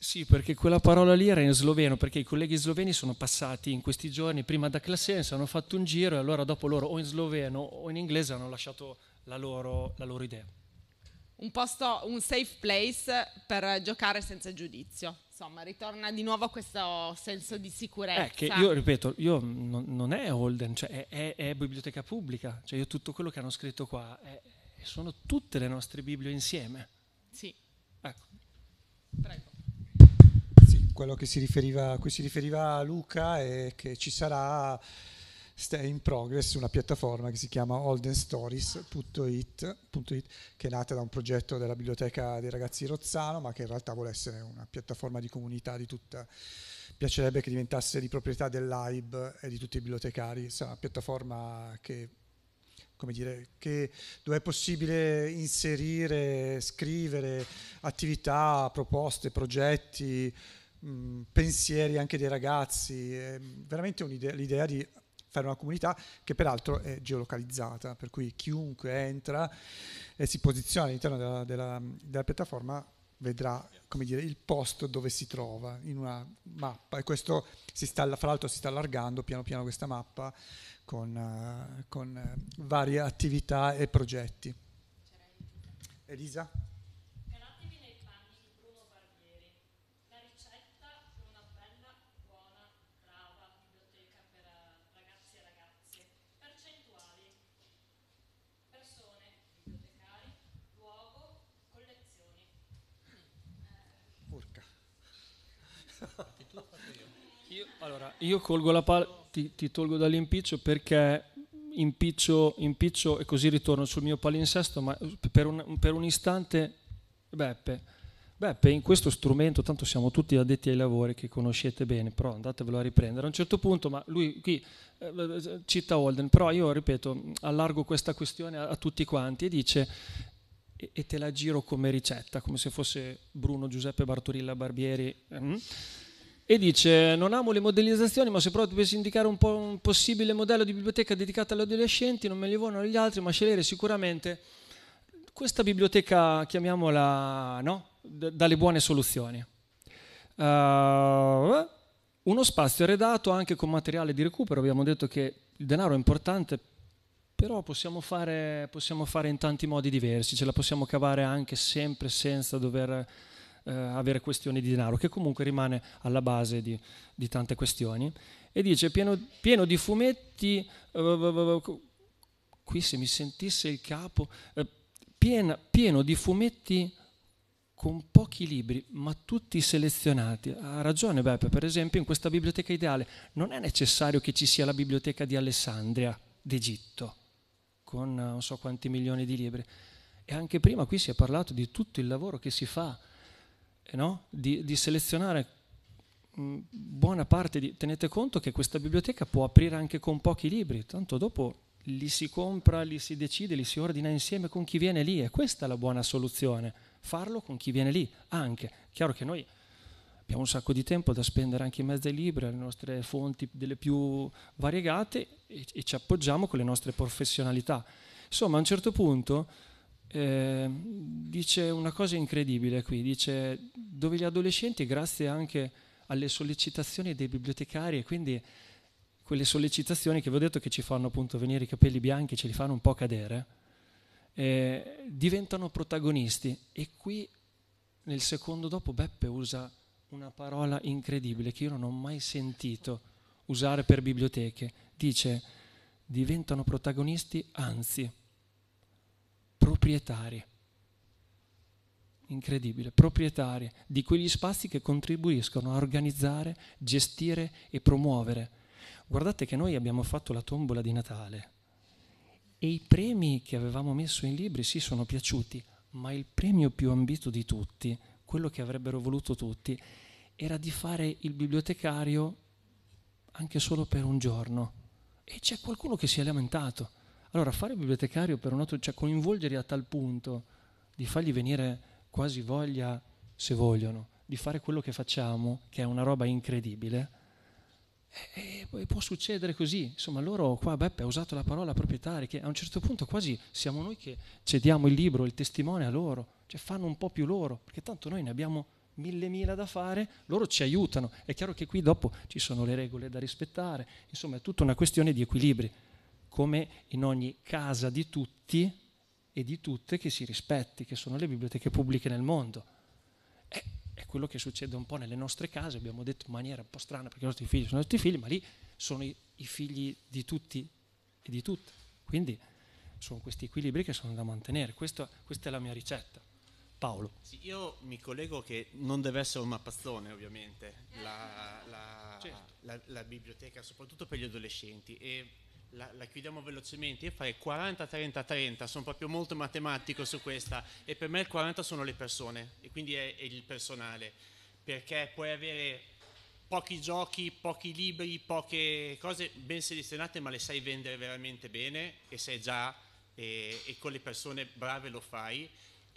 Sì, perché quella parola lì era in sloveno, perché i colleghi sloveni sono passati in questi giorni prima da Classenza, hanno fatto un giro e allora dopo loro o in sloveno o in inglese hanno lasciato la loro, la loro idea. Un posto, un safe place per giocare senza giudizio. Insomma, ritorna di nuovo questo senso di sicurezza. Eh, che io ripeto, io non, non è Holden, cioè è, è, è, biblioteca pubblica. Cioè io tutto quello che hanno scritto qua è, sono tutte le nostre Bibbie insieme. Sì. Ecco. Prego quello riferiva, a cui si riferiva Luca è che ci sarà in progress una piattaforma che si chiama oldenstories.it che è nata da un progetto della biblioteca dei ragazzi di Rozzano ma che in realtà vuole essere una piattaforma di comunità di tutta piacerebbe che diventasse di proprietà dell'AIB e di tutti i bibliotecari sarà una piattaforma che come dire, che, dove è possibile inserire, scrivere attività, proposte, progetti, Mm, pensieri anche dei ragazzi, è veramente l'idea di fare una comunità che peraltro è geolocalizzata, per cui chiunque entra e si posiziona all'interno della, della, della piattaforma vedrà come dire, il posto dove si trova in una mappa e questo sta, fra l'altro si sta allargando piano piano questa mappa con, eh, con eh, varie attività e progetti. Elisa? io, allora, io colgo la palla, ti, ti, tolgo dall'impiccio perché impiccio, impiccio e così ritorno sul mio palinsesto, ma per un, per un istante, Beppe, Beppe, in questo strumento, tanto siamo tutti addetti ai lavori che conoscete bene, però andatevelo a riprendere. A un certo punto, ma lui qui eh, cita Holden, però io ripeto, allargo questa questione a, a tutti quanti e dice e, e te la giro come ricetta, come se fosse Bruno Giuseppe Bartorilla Barbieri. Eh? Mm e dice non amo le modellizzazioni ma se proprio dovessi indicare un, po un possibile modello di biblioteca dedicata agli adolescenti non me li vogliono gli altri ma scegliere sicuramente questa biblioteca chiamiamola no? D dalle buone soluzioni uh, uno spazio arredato anche con materiale di recupero abbiamo detto che il denaro è importante però possiamo fare, possiamo fare, in tanti modi diversi, ce la possiamo cavare anche sempre senza dover eh, avere questioni di denaro, che comunque rimane alla base di, di tante questioni. E dice, pieno, pieno di fumetti, eh, qui se mi sentisse il capo, eh, pieno, pieno di fumetti con pochi libri, ma tutti selezionati. Ha ragione Beppe, per esempio in questa biblioteca ideale non è necessario che ci sia la biblioteca di Alessandria d'Egitto con eh, non so quanti milioni di libri. E anche prima qui si è parlato di tutto il lavoro che si fa, eh, no? di, di, selezionare mm, buona parte di... Tenete conto che questa biblioteca può aprire anche con pochi libri, tanto dopo li si compra, li si decide, li si ordina insieme con chi viene lì e questa è la buona soluzione, farlo con chi viene lì anche. Chiaro che noi abbiamo un sacco di tempo da spendere anche in mezzo ai libri, alle nostre fonti delle più variegate e, e ci appoggiamo con le nostre professionalità. Insomma, a un certo punto eh, dice una cosa incredibile qui, dice dove gli adolescenti, grazie anche alle sollecitazioni dei bibliotecari e quindi quelle sollecitazioni che vi ho detto che ci fanno appunto venire i capelli bianchi, ce li fanno un po' cadere, eh, diventano protagonisti. E qui nel secondo dopo Beppe usa una parola incredibile che io non ho mai sentito usare per biblioteche. Dice, diventano protagonisti, anzi, proprietari. Incredibile, proprietari di quegli spazi che contribuiscono a organizzare, gestire e promuovere. Guardate che noi abbiamo fatto la tombola di Natale e i premi che avevamo messo in libri sì sono piaciuti, ma il premio più ambito di tutti, quello che avrebbero voluto tutti era di fare il bibliotecario anche solo per un giorno. E c'è qualcuno che si è lamentato. Allora, fare il bibliotecario per un altro, cioè coinvolgerli a tal punto di fargli venire quasi voglia, se vogliono, di fare quello che facciamo, che è una roba incredibile, e, e, può succedere così. Insomma, loro qua Beppe ha usato la parola proprietari, che a un certo punto quasi siamo noi che cediamo il libro, il testimone a loro. Cioè fanno un po' più loro, perché tanto noi ne abbiamo mille mila da fare, loro ci aiutano. È chiaro che qui dopo ci sono le regole da rispettare, insomma è tutta una questione di equilibri, come in ogni casa di tutti e di tutte che si rispetti, che sono le biblioteche pubbliche nel mondo. È, è quello che succede un po' nelle nostre case, abbiamo detto in maniera un po' strana perché i nostri figli sono i nostri figli, ma lì sono i, i figli di tutti e di tutte. Quindi sono questi equilibri che sono da mantenere. Questo, questa è la mia ricetta. Paolo. Sì, io mi collego che non deve essere un mappazzone ovviamente eh. la, la, certo. la, la biblioteca, soprattutto per gli adolescenti. E la, la, chiudiamo velocemente, io farei 40-30-30, sono proprio molto matematico su questa e per me il 40 sono le persone e quindi è, è il personale, perché puoi avere pochi giochi, pochi libri, poche cose ben selezionate ma le sai vendere veramente bene e sei già e, e con le persone brave lo fai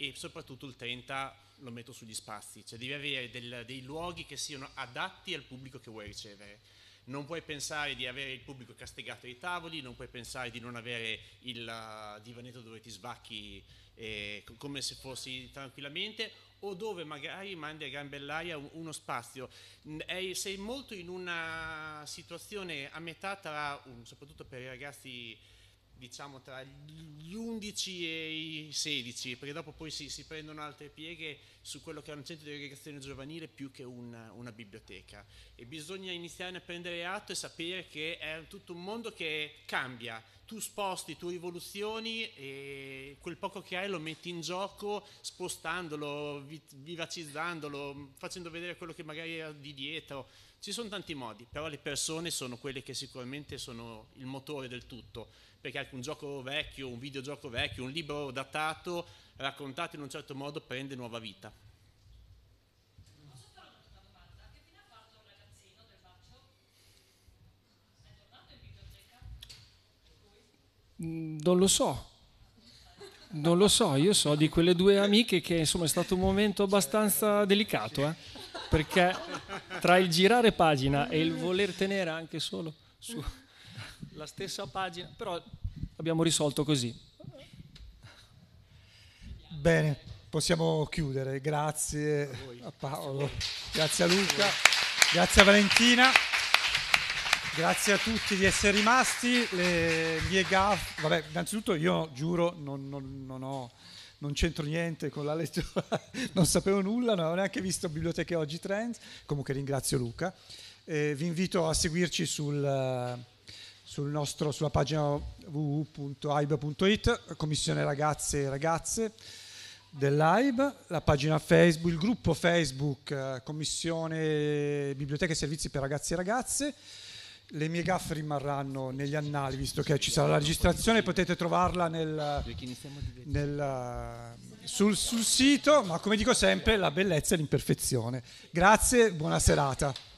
e soprattutto il 30 lo metto sugli spazi, cioè devi avere del, dei luoghi che siano adatti al pubblico che vuoi ricevere. Non puoi pensare di avere il pubblico castegato ai tavoli, non puoi pensare di non avere il uh, divanetto dove ti sbacchi eh, come se fossi tranquillamente o dove magari mandi a gambe bell'aria uno spazio. sei molto in una situazione a metà tra, soprattutto per i ragazzi diciamo tra gli 11 e i 16, perché dopo poi si, si prendono altre pieghe su quello che è un centro di aggregazione giovanile più che una, una biblioteca e bisogna iniziare a prendere atto e sapere che è tutto un mondo che cambia, tu sposti, tu rivoluzioni e quel poco che hai lo metti in gioco spostandolo, vivacizzandolo, facendo vedere quello che magari è di dietro. Ci sono tanti modi, però le persone sono quelle che sicuramente sono il motore del tutto perché anche un gioco vecchio, un videogioco vecchio, un libro datato, raccontato in un certo modo, prende nuova vita. Mm, non lo so, non lo so, io so di quelle due amiche che insomma è stato un momento abbastanza delicato, eh? perché tra il girare pagina e il voler tenere anche solo su la stessa pagina, però abbiamo risolto così. Bene, possiamo chiudere. Grazie a, a Paolo, grazie a Luca, grazie a Valentina. Grazie a tutti di essere rimasti. Le mie gaffe. Vabbè, innanzitutto io giuro non, non, non, ho, non c'entro niente con la lettura, non sapevo nulla, non avevo neanche visto Biblioteche Oggi Trends. Comunque ringrazio Luca. Eh, vi invito a seguirci sul sul nostro, sulla pagina www.aib.it, Commissione Ragazze e Ragazze dell'AIB, la pagina Facebook, il gruppo Facebook eh, Commissione Biblioteche e Servizi per Ragazze e Ragazze. Le mie gaffe rimarranno negli annali, visto che ci sarà la registrazione, potete trovarla nel, nel, sul, sul sito, ma come dico sempre, la bellezza e l'imperfezione. Grazie, buona serata.